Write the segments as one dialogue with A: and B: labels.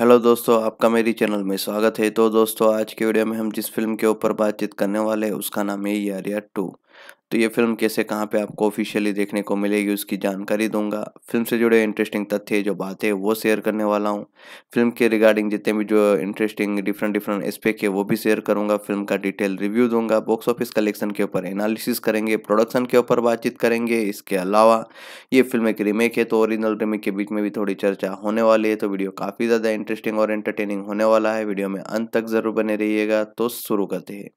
A: hello दोस्तों आपका मेरी चैनल में स्वागत है तो दोस्तों आज के वीडियो में हम जिस फिल्म के ऊपर बातचीत करने वाले हैं उसका नाम है यारिया टू तो ये फिल्म कैसे कहाँ पे आपको ऑफिशियली देखने को मिलेगी उसकी जानकारी दूंगा फिल्म से जुड़े इंटरेस्टिंग तथ्य जो बातें वो शेयर करने वाला हूँ फिल्म के रिगार्डिंग जितने भी जो इंटरेस्टिंग डिफरेंट डिफरेंट एस्पेक्ट है वो भी शेयर करूँगा फिल्म का डिटेल रिव्यू दूंगा बॉक्स ऑफिस कलेक्शन के ऊपर एनालिसिस करेंगे प्रोडक्शन के ऊपर बातचीत करेंगे इसके अलावा ये फिल्म एक रीमेक है तो ओरिजिनल रीमेक के बीच में भी थोड़ी चर्चा होने वाली है तो वीडियो काफ़ी ज़्यादा इंटरेस्टिंग और एंटरटेनिंग होने वाला है वीडियो में अंत तक ज़रूर बने रहिएगा तो शुरू करते हैं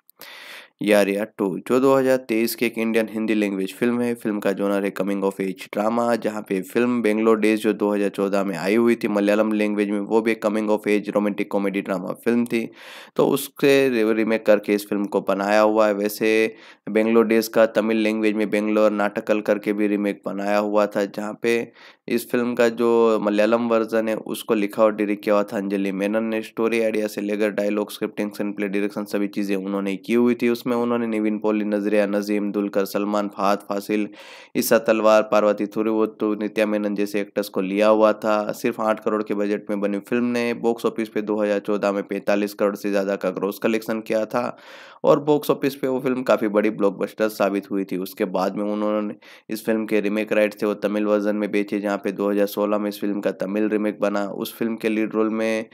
A: यारिया टू तो जो 2023 की एक इंडियन हिंदी लैंग्वेज फिल्म है फिल्म का जोनर है कमिंग ऑफ एज ड्रामा जहाँ पे फिल्म बेंगलोर डेज जो 2014 में आई हुई थी मलयालम लैंग्वेज में वो भी coming of age romantic comedy drama film थी तो उसके रीमेक करके इस फिल्म को बनाया हुआ है वैसे बेंगलोर डेज का तमिल लैंग्वेज में बेंगलोर नाटकल करके भी रीमेक बनाया हुआ था जहाँ पे इस फिल्म का जो मलयालम वर्जन है उसको लिखा और डायरेक्ट किया हुआ था अंजलि मेनन ने स्टोरी आइडिया से लेकर dialogue scripting screenplay direction सभी चीज़ें उन्होंने की हुई थी उसमें उन्होंने निविन पोली नजरिया नजीम दुलकर सलमान फहाद फासिल ईसा तलवार पार्वती तो नित्या मेनन जैसे एक्टर्स को लिया हुआ था सिर्फ आठ करोड़ के बजट में बनी फिल्म ने बॉक्स ऑफिस पे दो में पैंतालीस करोड़ से ज़्यादा का ग्रोस कलेक्शन किया था और बॉक्स ऑफिस पे वो फिल्म काफ़ी बड़ी ब्लॉकबस्टर साबित हुई थी उसके बाद में उन्होंने इस फिल्म के रीमेक राइट थे वो तमिल वर्जन में बेचे जहाँ पे 2016 में इस फिल्म का तमिल रीमेक बना उस फिल्म के लीड रोल में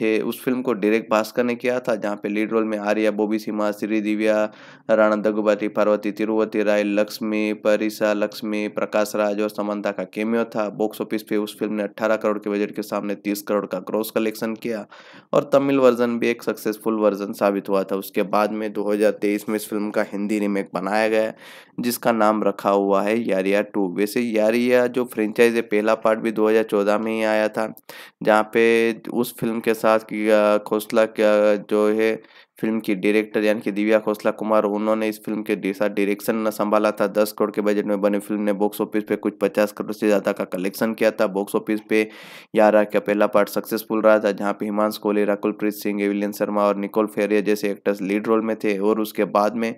A: थे उस फिल्म को डायरेक्ट भास्कर ने किया था जहाँ पे लीड रोल में आर्या बॉबी सिम्हा श्री दिव्या राणा दगुबाती पार्वती तिरुवती राय लक्ष्मी परिसा लक्ष्मी प्रकाश राज और समंता का केमियो था बॉक्स ऑफिस पे उस फिल्म ने अट्ठारह करोड़ के बजट के सामने तीस करोड़ का क्रॉस कलेक्शन किया और तमिल वर्जन भी एक सक्सेसफुल वर्जन साबित हुआ था उसके बाद में 2023 में इस फिल्म का हिंदी रीमेक बनाया गया जिसका नाम रखा हुआ है यारिया टू वैसे यारिया जो फ्रेंचाइज है पहला पार्ट भी 2014 में ही आया था जहाँ पे उस फिल्म के साथ खोसला जो है फिल्म की डायरेक्टर यानी कि दिव्या खोसला कुमार उन्होंने इस फिल्म के साथ डायरेक्शन संभाला था दस करोड़ के बजट में बनी फिल्म ने बॉक्स ऑफिस पे कुछ पचास करोड़ से ज़्यादा का कलेक्शन किया था बॉक्स ऑफिस पे यारा का पहला पार्ट सक्सेसफुल रहा था जहाँ पे हिमांश कोहली राकुलप्रीत सिंह एविलियन शर्मा और निकोल फेरिया जैसे एक्टर्स लीड रोल में थे और उसके बाद में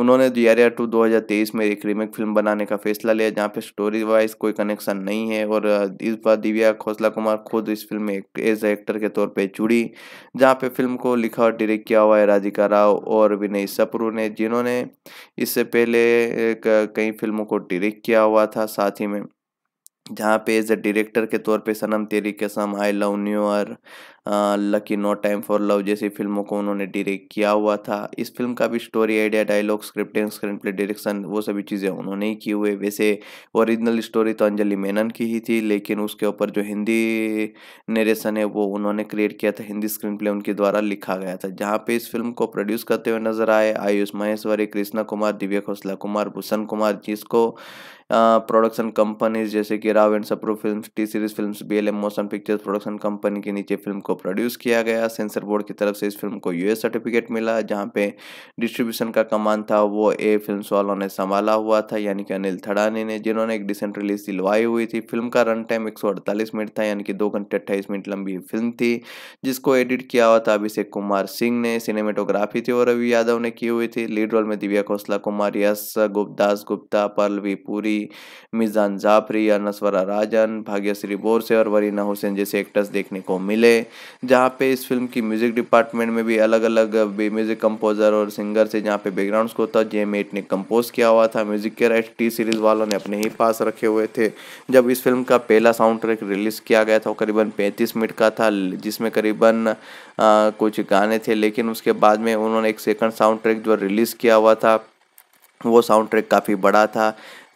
A: उन्होंने दियारिया टू 2023 में एक रीमेक फिल्म बनाने का फैसला लिया जहाँ पे स्टोरी वाइज कोई कनेक्शन नहीं है और इस बार दिव्या खोसला कुमार खुद इस फिल्म में एज एक्टर के तौर पे जुड़ी जहाँ पे फिल्म को लिखा और डायरेक्ट किया हुआ है राधिका राव और विनय सपरू ने जिन्होंने इससे पहले कई फिल्मों को डिरेक्ट किया हुआ था साथ ही में जहाँ पे एज ए डायरेक्टर के तौर पे Sanam Teri Kasam I love new और lucky no time for love जैसी फिल्मों को उन्होंने डायरेक्ट किया हुआ था इस फिल्म का भी story idea dialogue scripting screenplay direction वो सभी चीज़ें उन्होंने ही की हुए वैसे ओरिजिनल स्टोरी तो अंजलि मेनन की ही थी लेकिन उसके ऊपर जो हिंदी नरेशन है वो उन्होंने क्रिएट किया था हिंदी स्क्रीन प्ले उनके द्वारा लिखा गया था जहाँ पे इस फिल्म को प्रोड्यूस करते हुए नजर आए आयुष महेश्वरी कृष्णा कुमार दिव्या खोसला कुमार भूषण कुमार जिसको प्रोडक्शन कंपनीज जैसे कि Rao and सप्रो film T series film B L M motion pictures production company के नीचे फिल्म को को प्रोड्यूस किया गया सेंसर बोर्ड की तरफ से इस फिल्म को यूएस सर्टिफिकेट मिला जहाँ पे डिस्ट्रीब्यूशन का कमान था वो ए फिल्म वालों ने संभाला हुआ था यानी कि अनिल थड़ानी ने जिन्होंने एक डिसेंट रिलीज दिलवाई हुई थी फिल्म का रन टाइम एक मिनट था यानी कि दो घंटे अट्ठाईस मिनट लंबी फिल्म थी जिसको एडिट किया हुआ था अभिषेक कुमार सिंह ने सिनेमेटोग्राफी थी और रवि यादव ने की हुई थी लीड रोल में दिव्या खोसला कुमार यश गुप्तास गुप्ता पल्लवी पुरी मिजान जाफरी अनस्वरा राजन भाग्यश्री बोरसे और वरीना हुसैन जैसे एक्टर्स देखने को मिले जहाँ पे इस फिल्म की म्यूज़िक डिपार्टमेंट में भी अलग अलग म्यूज़िक कंपोज़र और सिंगर से जहाँ पे बैकग्राउंड को था जेम एट ने कंपोज किया हुआ था म्यूज़िक के राइट टी सीरीज़ वालों ने अपने ही पास रखे हुए थे जब इस फिल्म का पहला साउंड ट्रैक रिलीज़ किया गया था वो करीबन पैंतीस मिनट का था जिसमें करीबन कुछ गाने थे लेकिन उसके बाद में उन्होंने एक सेकंड साउंड ट्रैक जो रिलीज़ किया हुआ था वो साउंड ट्रैक काफ़ी बड़ा था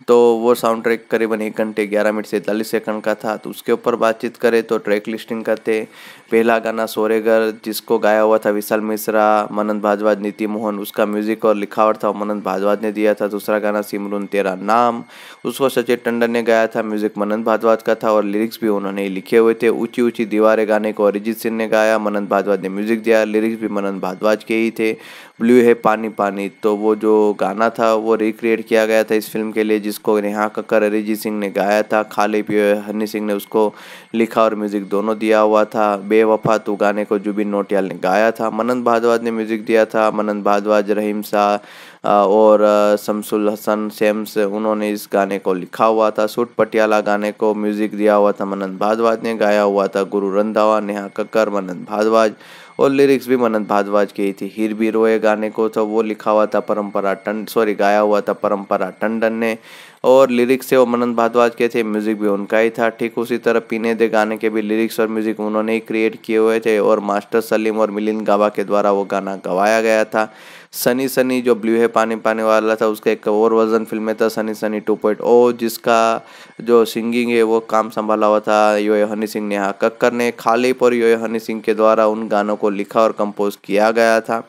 A: तो वो साउंड ट्रैक करीबन एक घंटे ग्यारह मिनट सैंतालीस सेकंड का था तो उसके ऊपर बातचीत करें तो ट्रैक लिस्टिंग करते पहला गाना सोरेगर जिसको गाया हुआ था विशाल मिश्रा मनंद भाजवाज नीति मोहन उसका म्यूजिक और लिखावट था मनन भाजवाज ने दिया था दूसरा गाना सिमरुन तेरा नाम उसको सचिन टंडन ने गाया था म्यूजिक मनन भाजवाज का था और लिरिक्स भी उन्होंने लिखे हुए थे ऊंची ऊंची दीवारें गाने को अरिजीत सिंह ने गाया मनन भाजवाज ने म्यूजिक दिया लिरिक्स भी मनन भारद्वाज के ही थे ब्लू है पानी पानी तो वो जो गाना था वो रिक्रिएट किया गया था इस फिल्म के लिए जिसको नेहा कक्कर अरिजीत सिंह ने गाया था खाली पियो हनी सिंह ने उसको लिखा और म्यूज़िक दोनों दिया हुआ था बेवफा तो गाने को जुबिन नोटियाल ने गाया था मनन भारद्वाज ने म्यूज़िक दिया था मनन भारद्वाज रहीम शाह और शमसुल हसन सेम्स उन्होंने इस गाने को लिखा हुआ था सूट पटियाला गाने को म्यूज़िक दिया हुआ था मनन भारद्वाज ने गाया हुआ था गुरु रंधावा नेहा कक्कर मनन भारद्वाज और लिरिक्स भी मनन भारद्वाज की थी हीर भी रोए गाने को तो वो लिखा हुआ था परम्परा टन सॉरी गाया हुआ था परम्परा टंडन ने और लिरिक्स से वो मनन भारद्वाज के थे म्यूज़िक भी उनका ही था ठीक उसी तरह पीने दे गाने के भी लिरिक्स और म्यूज़िक उन्होंने ही क्रिएट किए हुए थे और मास्टर सलीम और मिलिंद गावा के द्वारा वो गाना गवाया गया था सनी सनी जो ब्लू है पानी पानी वाला था उसका एक और वर्जन फिल्म में था sunny sunny two point O जिसका जो सिंगिंग है वो काम संभाला हुआ था यो हनी सिंह नेहा कक्कर ने खालिप और यो हनी सिंह के द्वारा उन गानों को लिखा और कंपोज किया गया था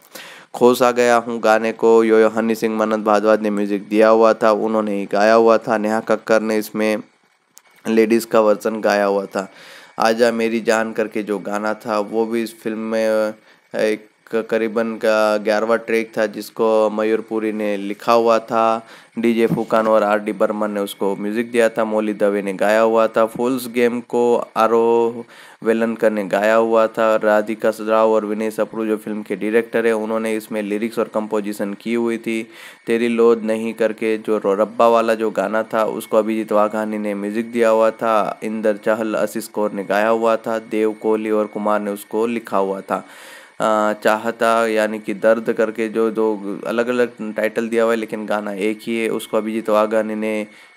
A: खोस आ गया हूँ गाने को यो यो हनी सिंह मनंत भारद्वाज ने म्यूज़िक दिया हुआ था उन्होंने ही गाया हुआ था नेहा कक्कर ने इसमें लेडीज़ का वर्जन गाया हुआ था आजा मेरी जान करके जो गाना था वो भी इस फिल्म में एक करीबन का ग्यारहवा ट्रैक था जिसको मयूरपुरी ने लिखा हुआ था डीजे फुकान और आर डी बर्मन ने उसको म्यूज़िक दिया था मोली दवे ने गाया हुआ था फुल्स गेम को आरो वेलनकर ने गाया हुआ था राधिका सराव और विनय सप्रू जो फिल्म के डायरेक्टर है उन्होंने इसमें लिरिक्स और कंपोजिशन की हुई थी तेरी लोद नहीं करके जो रब्बा वाला जो गाना था उसको अभिजीत वाघानी ने म्यूज़िक दिया हुआ था इंदर चहल असिस कौर ने गाया हुआ था देव कोहली और कुमार ने उसको लिखा हुआ था चाहता यानी कि दर्द करके जो दो अलग अलग टाइटल दिया हुआ है लेकिन गाना एक ही है उसको अभिजीत वाघानी ने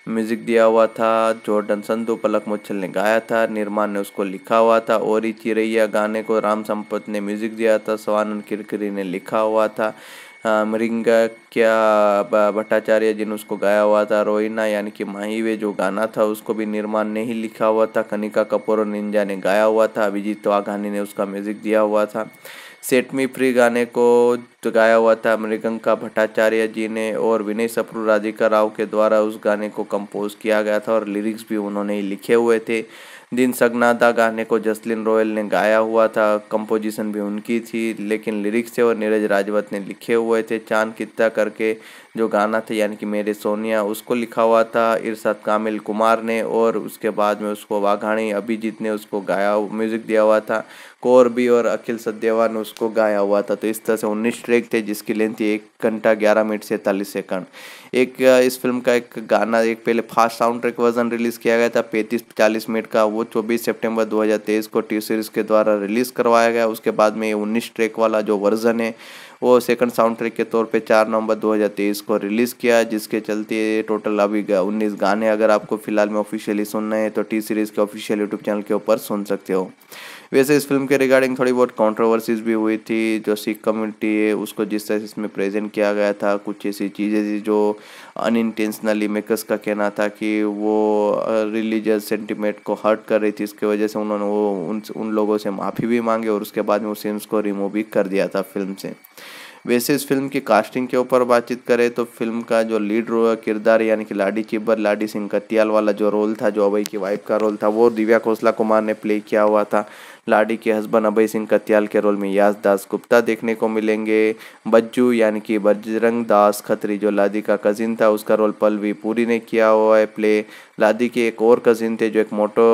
A: म्यूज़िक दिया हुआ था जॉर्डन संधु पलक मुच्छल ने गाया था निर्माण ने उसको लिखा हुआ था और ही चिरैया गाने को राम संपत ने म्यूज़िक दिया था सवानंद किरकरी ने लिखा हुआ था मृंग क्या भट्टाचार्य जी ने उसको गाया हुआ था रोहिना यानी कि माही वे जो गाना था उसको भी निर्माण ने ही लिखा हुआ था कनिका कपूर और निंजा ने गाया हुआ था अभिजीत वाघानी ने उसका म्यूज़िक दिया हुआ था सेट मी फ्री गाने को गाया हुआ था मृगंका भट्टाचार्य जी ने और विनय सप्रू राधिका राव के द्वारा उस गाने को कंपोज किया गया था और लिरिक्स भी उन्होंने ही लिखे हुए थे दिन सगनादा गाने को जसलिन रॉयल ने गाया हुआ था कंपोजिशन भी उनकी थी लेकिन लिरिक्स थे और नीरज राजवत ने लिखे हुए थे चांद कित्ता करके जो गाना था यानी कि मेरे सोनिया उसको लिखा हुआ था इरशाद कामिल कुमार ने और उसके बाद में उसको वाघाणी अभिजीत ने उसको गाया म्यूज़िक दिया हुआ था कौर भी और अखिल सद्यवा ने उसको गाया हुआ था तो इस तरह से उन्नीस ट्रैक थे जिसकी लेंथ थी एक घंटा ग्यारह मिनट सैंतालीस सेकंड एक इस फिल्म का एक गाना एक पहले fast sound track version release किया गया था पैंतीस चालीस मिनट का वो चौबीस सितंबर 2023 को टी सीरीज़ के द्वारा रिलीज़ करवाया गया उसके बाद में ये उन्नीस ट्रैक वाला जो वर्जन है वो सेकंड साउंड ट्रैक के तौर पे चार नवंबर 2023 को रिलीज़ किया जिसके चलते टोटल अभी उन्नीस गाने अगर आपको फिलहाल में ऑफिशियली सुनना है तो टी सीरीज़ के ऑफिशियल यूट्यूब चैनल के ऊपर सुन सकते हो वैसे इस फिल्म के रिगार्डिंग थोड़ी बहुत कंट्रोवर्सीज भी हुई थी जो सिख कम्युनिटी है उसको जिस तरह से इसमें प्रेजेंट किया गया था कुछ ऐसी चीज़ें थी जो अन इंटेंशनली मेकर्स का कहना था कि वो रिलीजियस सेंटिमेंट को हर्ट कर रही थी इसके वजह से उन्होंने वो उन उन लोगों से माफ़ी भी मांगी और उसके बाद में उस सीन्स को रिमूव भी कर दिया था फिल्म से वैसे इस फिल्म की कास्टिंग के ऊपर बातचीत करें तो फिल्म का जो लीड किरदार यानी कि लाडी चिब्बर लाडी सिंह कतियाल वाला जो रोल था जो अभय की वाइफ का रोल था वो दिव्या खोसला कुमार ने प्ले किया हुआ था लाडी के हस्बैंड अभय सिंह कत्याल के रोल में यास दास गुप्ता देखने को मिलेंगे बज्जू यानी कि बजरंग दास खत्री जो लादी का कजिन था उसका रोल पलवी पूरी ने किया हुआ है प्ले लादी के एक और कजिन थे जो एक मोटो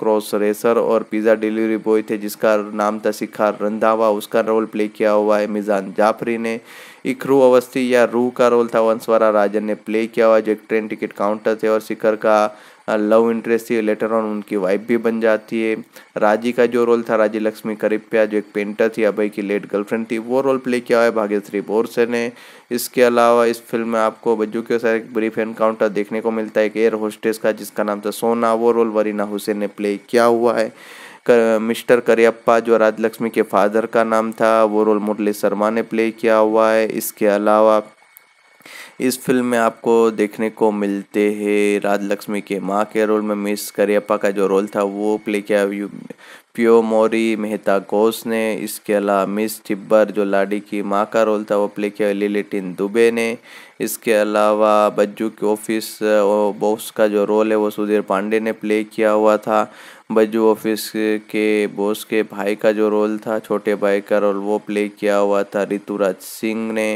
A: क्रॉस रेसर और पिज़्ज़ा डिलीवरी बॉय थे जिसका नाम था शिखार रंधावा उसका रोल प्ले किया हुआ है मिजान जाफरी ने इखरू अवस्थी या रूह का रोल था वंशवारा राजन ने प्ले किया हुआ जो एक ट्रेन टिकट काउंटर थे और शिखर का लव इंटरेस्ट थी लेटर ऑन उनकी वाइफ भी बन जाती है राजी का जो रोल था राजी लक्ष्मी करिप्या जो एक पेंटर थी अभय की लेट गर्लफ्रेंड थी वो रोल प्ले किया हुआ है भाग्यश्री बोरसे ने इसके अलावा इस फिल्म में आपको बज्जू के साथ एक ब्रीफ एनकाउंटर देखने को मिलता है एक एयर होस्टेस का जिसका नाम था सोना वो रोल वरीना हुसैन ने प्ले किया हुआ है कर, मिस्टर करियप्पा जो राजलक्ष्मी के फादर का नाम था वो रोल मुरली शर्मा ने प्ले किया हुआ है इसके अलावा इस फिल्म में आपको देखने को मिलते हैं राज लक्ष्मी के माँ के रोल में मिस करियप्पा का जो रोल था वो प्ले किया प्यो मोरी मेहता घोष ने इसके अलावा मिस टिब्बर जो लाडी की माँ का रोल था वो प्ले किया लिलिटिन दुबे ने इसके अलावा बज्जू के ऑफिस बॉस का जो रोल है वो सुधीर पांडे ने प्ले किया हुआ था बज्जू ऑफिस के बॉस के भाई का जो रोल था छोटे भाई का रोल वो प्ले किया हुआ था ऋतुराज सिंह ने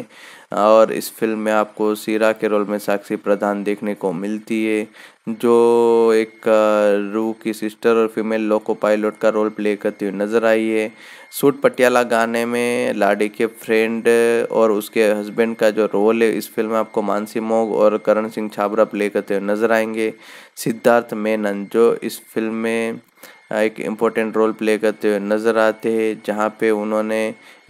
A: और इस फिल्म में आपको सीरा के रोल में साक्षी प्रधान देखने को मिलती है जो एक रू की सिस्टर और फीमेल लोको पायलट का रोल प्ले करती हुई नज़र आई है सूट पटियाला गाने में लाडी के फ्रेंड और उसके हस्बैंड का जो रोल है इस फिल्म में आपको मानसी मोग और करण सिंह छाबरा प्ले करते हुए नज़र आएंगे सिद्धार्थ मेनन जो इस फिल्म में एक इम्पोर्टेंट रोल प्ले करते हुए नज़र आते हैं जहाँ पे उन्होंने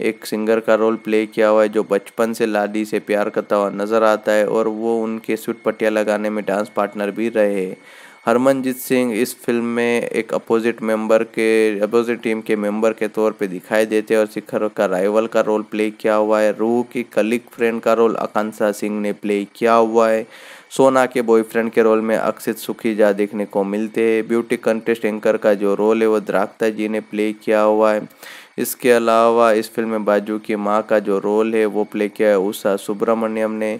A: एक सिंगर का रोल प्ले किया हुआ है जो बचपन से लाडी से प्यार करता हुआ नज़र आता है और वो उनके सुट पटिया लगाने में डांस पार्टनर भी रहे हरमनजीत सिंह इस फिल्म में एक अपोजिट मेंबर के अपोजिट टीम के मेंबर के तौर पे दिखाई देते हैं और शिखर का राइवल का रोल प्ले किया हुआ है रूह की कलिक फ्रेंड का रोल आकांक्षा सिंह ने प्ले किया हुआ है सोना के बॉयफ्रेंड के रोल में अक्षित सुखीजा देखने को मिलते हैं ब्यूटी कंटेस्ट एंकर का जो रोल है वो द्राक्ता जी ने प्ले किया हुआ है इसके अलावा इस फिल्म में बाजू की माँ का जो रोल है वो प्ले किया है उषा सुब्रमण्यम ने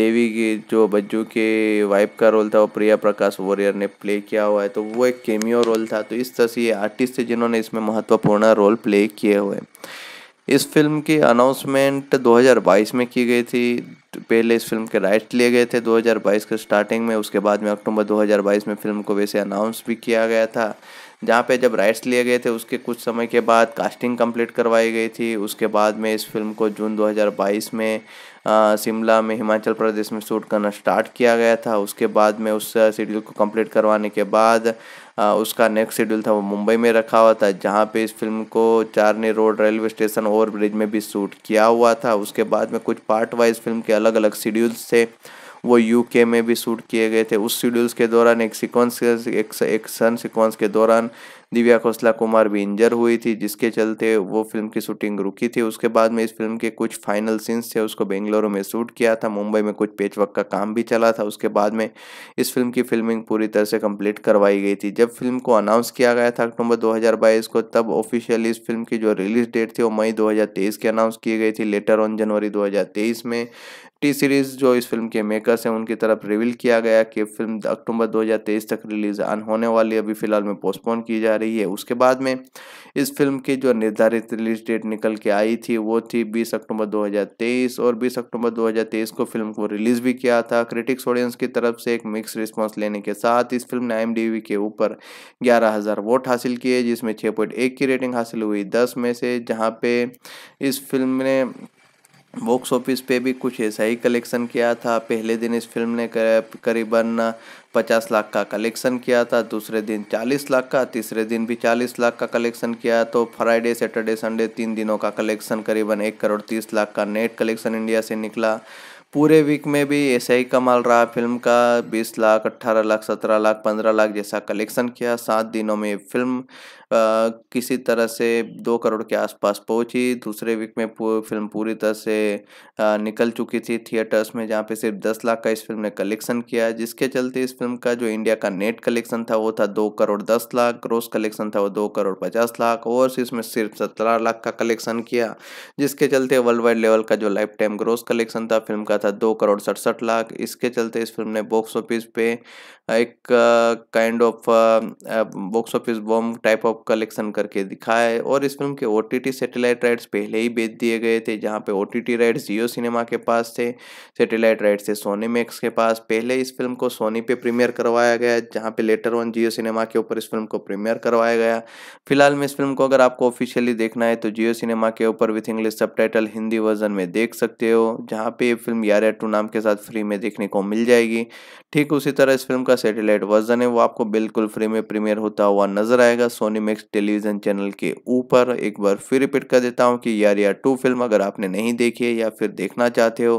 A: देवी की जो बज्जू के वाइफ का रोल था वो प्रिया प्रकाश वॉरियर ने प्ले किया हुआ है तो वो एक केमियो रोल था तो इस तरह से ये आर्टिस्ट थे जिन्होंने इसमें महत्वपूर्ण रोल प्ले किए हुए इस फिल्म की अनाउंसमेंट 2022 में की गई थी पहले इस फिल्म के राइट्स लिए गए थे 2022 के स्टार्टिंग में उसके बाद में अक्टूबर 2022 में फिल्म को वैसे अनाउंस भी किया गया था जहाँ पे जब राइट्स लिए गए थे उसके कुछ समय के बाद कास्टिंग कंप्लीट करवाई गई थी उसके बाद में इस फिल्म को जून 2022 में शिमला में हिमाचल प्रदेश में शूट करना स्टार्ट किया गया था उसके बाद में उस शेड्यूल को कंप्लीट करवाने के बाद हाँ, उसका नेक्स्ट शेड्यूल था वो मुंबई में रखा हुआ था जहाँ पे इस फिल्म को Charni road railway station over bridge में भी शूट किया हुआ था उसके बाद में कुछ पार्ट वाइज फिल्म के अलग अलग शेड्यूल्स थे वो यूके में भी शूट किए गए थे उस शेड्यूल्स के दौरान एक सिक्वेंस एक, एक सन सिक्वेंस के दौरान दिव्या खोसला कुमार भी इंजर हुई थी जिसके चलते वो फिल्म की शूटिंग रुकी थी उसके बाद में इस फिल्म के कुछ फाइनल सीन्स थे उसको बेंगलुरु में शूट किया था मुंबई में कुछ पेचवर्क का काम भी चला था उसके बाद में इस फिल्म की फिल्मिंग पूरी तरह से कंप्लीट करवाई गई थी जब फिल्म को अनाउंस किया गया था अक्टूबर दो को तब ऑफिशियली इस फिल्म की जो रिलीज डेट थी वो मई दो की अनाउंस की गई थी लेटर ऑन जनवरी दो में टी सीरीज जो इस फिल्म के मेकर्स हैं उनकी तरफ रिवील किया गया कि फिल्म अक्टूबर 2023 तक रिलीज अन होने वाली अभी फिलहाल में पोस्टपोन की जा रही है उसके बाद में इस फिल्म की जो निर्धारित रिलीज डेट निकल के आई थी वो थी 20 अक्टूबर 2023 और 20 अक्टूबर 2023 को फिल्म को रिलीज भी किया था क्रिटिक्स ऑडियंस की तरफ से एक मिक्स रिस्पॉन्स लेने के साथ इस फिल्म ने आई के ऊपर ग्यारह हज़ार वोट हासिल किए जिसमें छः पॉइंट एक की रेटिंग हासिल हुई दस में से जहाँ पे इस फिल्म ने बॉक्स ऑफिस पे भी कुछ ऐसा ही कलेक्शन किया था पहले दिन इस फिल्म ने करीबन पचास लाख का कलेक्शन किया था दूसरे दिन चालीस लाख का तीसरे दिन भी चालीस लाख का कलेक्शन किया तो फ्राइडे सैटरडे संडे तीन दिनों का कलेक्शन करीबन एक करोड़ तीस लाख का नेट कलेक्शन इंडिया से निकला पूरे वीक में भी ऐसा ही कमाल रहा फिल्म का बीस लाख अट्ठारह लाख सत्रह लाख पंद्रह लाख जैसा कलेक्शन किया सात दिनों में फिल्म किसी तरह से दो करोड़ के आसपास पहुंची दूसरे वीक में फिल्म पूरी तरह से निकल चुकी थी थिएटर्स में जहाँ पे सिर्फ दस लाख का इस फिल्म ने कलेक्शन किया जिसके चलते इस फिल्म का जो इंडिया का नेट कलेक्शन था वो था दो करोड़ दस लाख ग्रोस कलेक्शन था वो दो करोड़ पचास लाख और इसमें सिर्फ सत्रह लाख का कलेक्शन किया जिसके चलते वर्ल्ड वाइड लेवल का जो लाइफ टाइम ग्रोस कलेक्शन था फिल्म का था दो करोड़ सड़सठ लाख इसके चलते इस फिल्म ने बॉक्स ऑफिस पे एक kind of box office bomb type of collection करके दिखाया है और इस फिल्म के ओ टी सैटेलाइट राइट्स पहले ही बेच दिए गए थे जहाँ पे O T rights Jio cinema के पास थे सैटेलाइट राइट्स थे सोनी मैक्स के पास पहले इस फिल्म को सोनी पे प्रीमियर करवाया गया जहाँ पे लेटर वन जियो सिनेमा के ऊपर इस फिल्म को प्रीमियर करवाया गया फिलहाल में इस फिल्म को अगर आपको ऑफिशियली देखना है तो जियो सिनेमा के ऊपर विथ इंग्लिश सब हिंदी वर्जन में देख सकते हो जहाँ पे फिल्म यार टू नाम के साथ फ्री में देखने को मिल जाएगी ठीक उसी तरह इस फिल्म का सेटेलाइट वर्जन है वो आपको बिल्कुल फ्री में प्रीमियर होता हुआ नजर आएगा सोनी मैक्स टेलीविज़न चैनल के ऊपर एक बार फिर रिपीट कर देता हूँ कि यार यार टू फिल्म अगर आपने नहीं देखी है या फिर देखना चाहते हो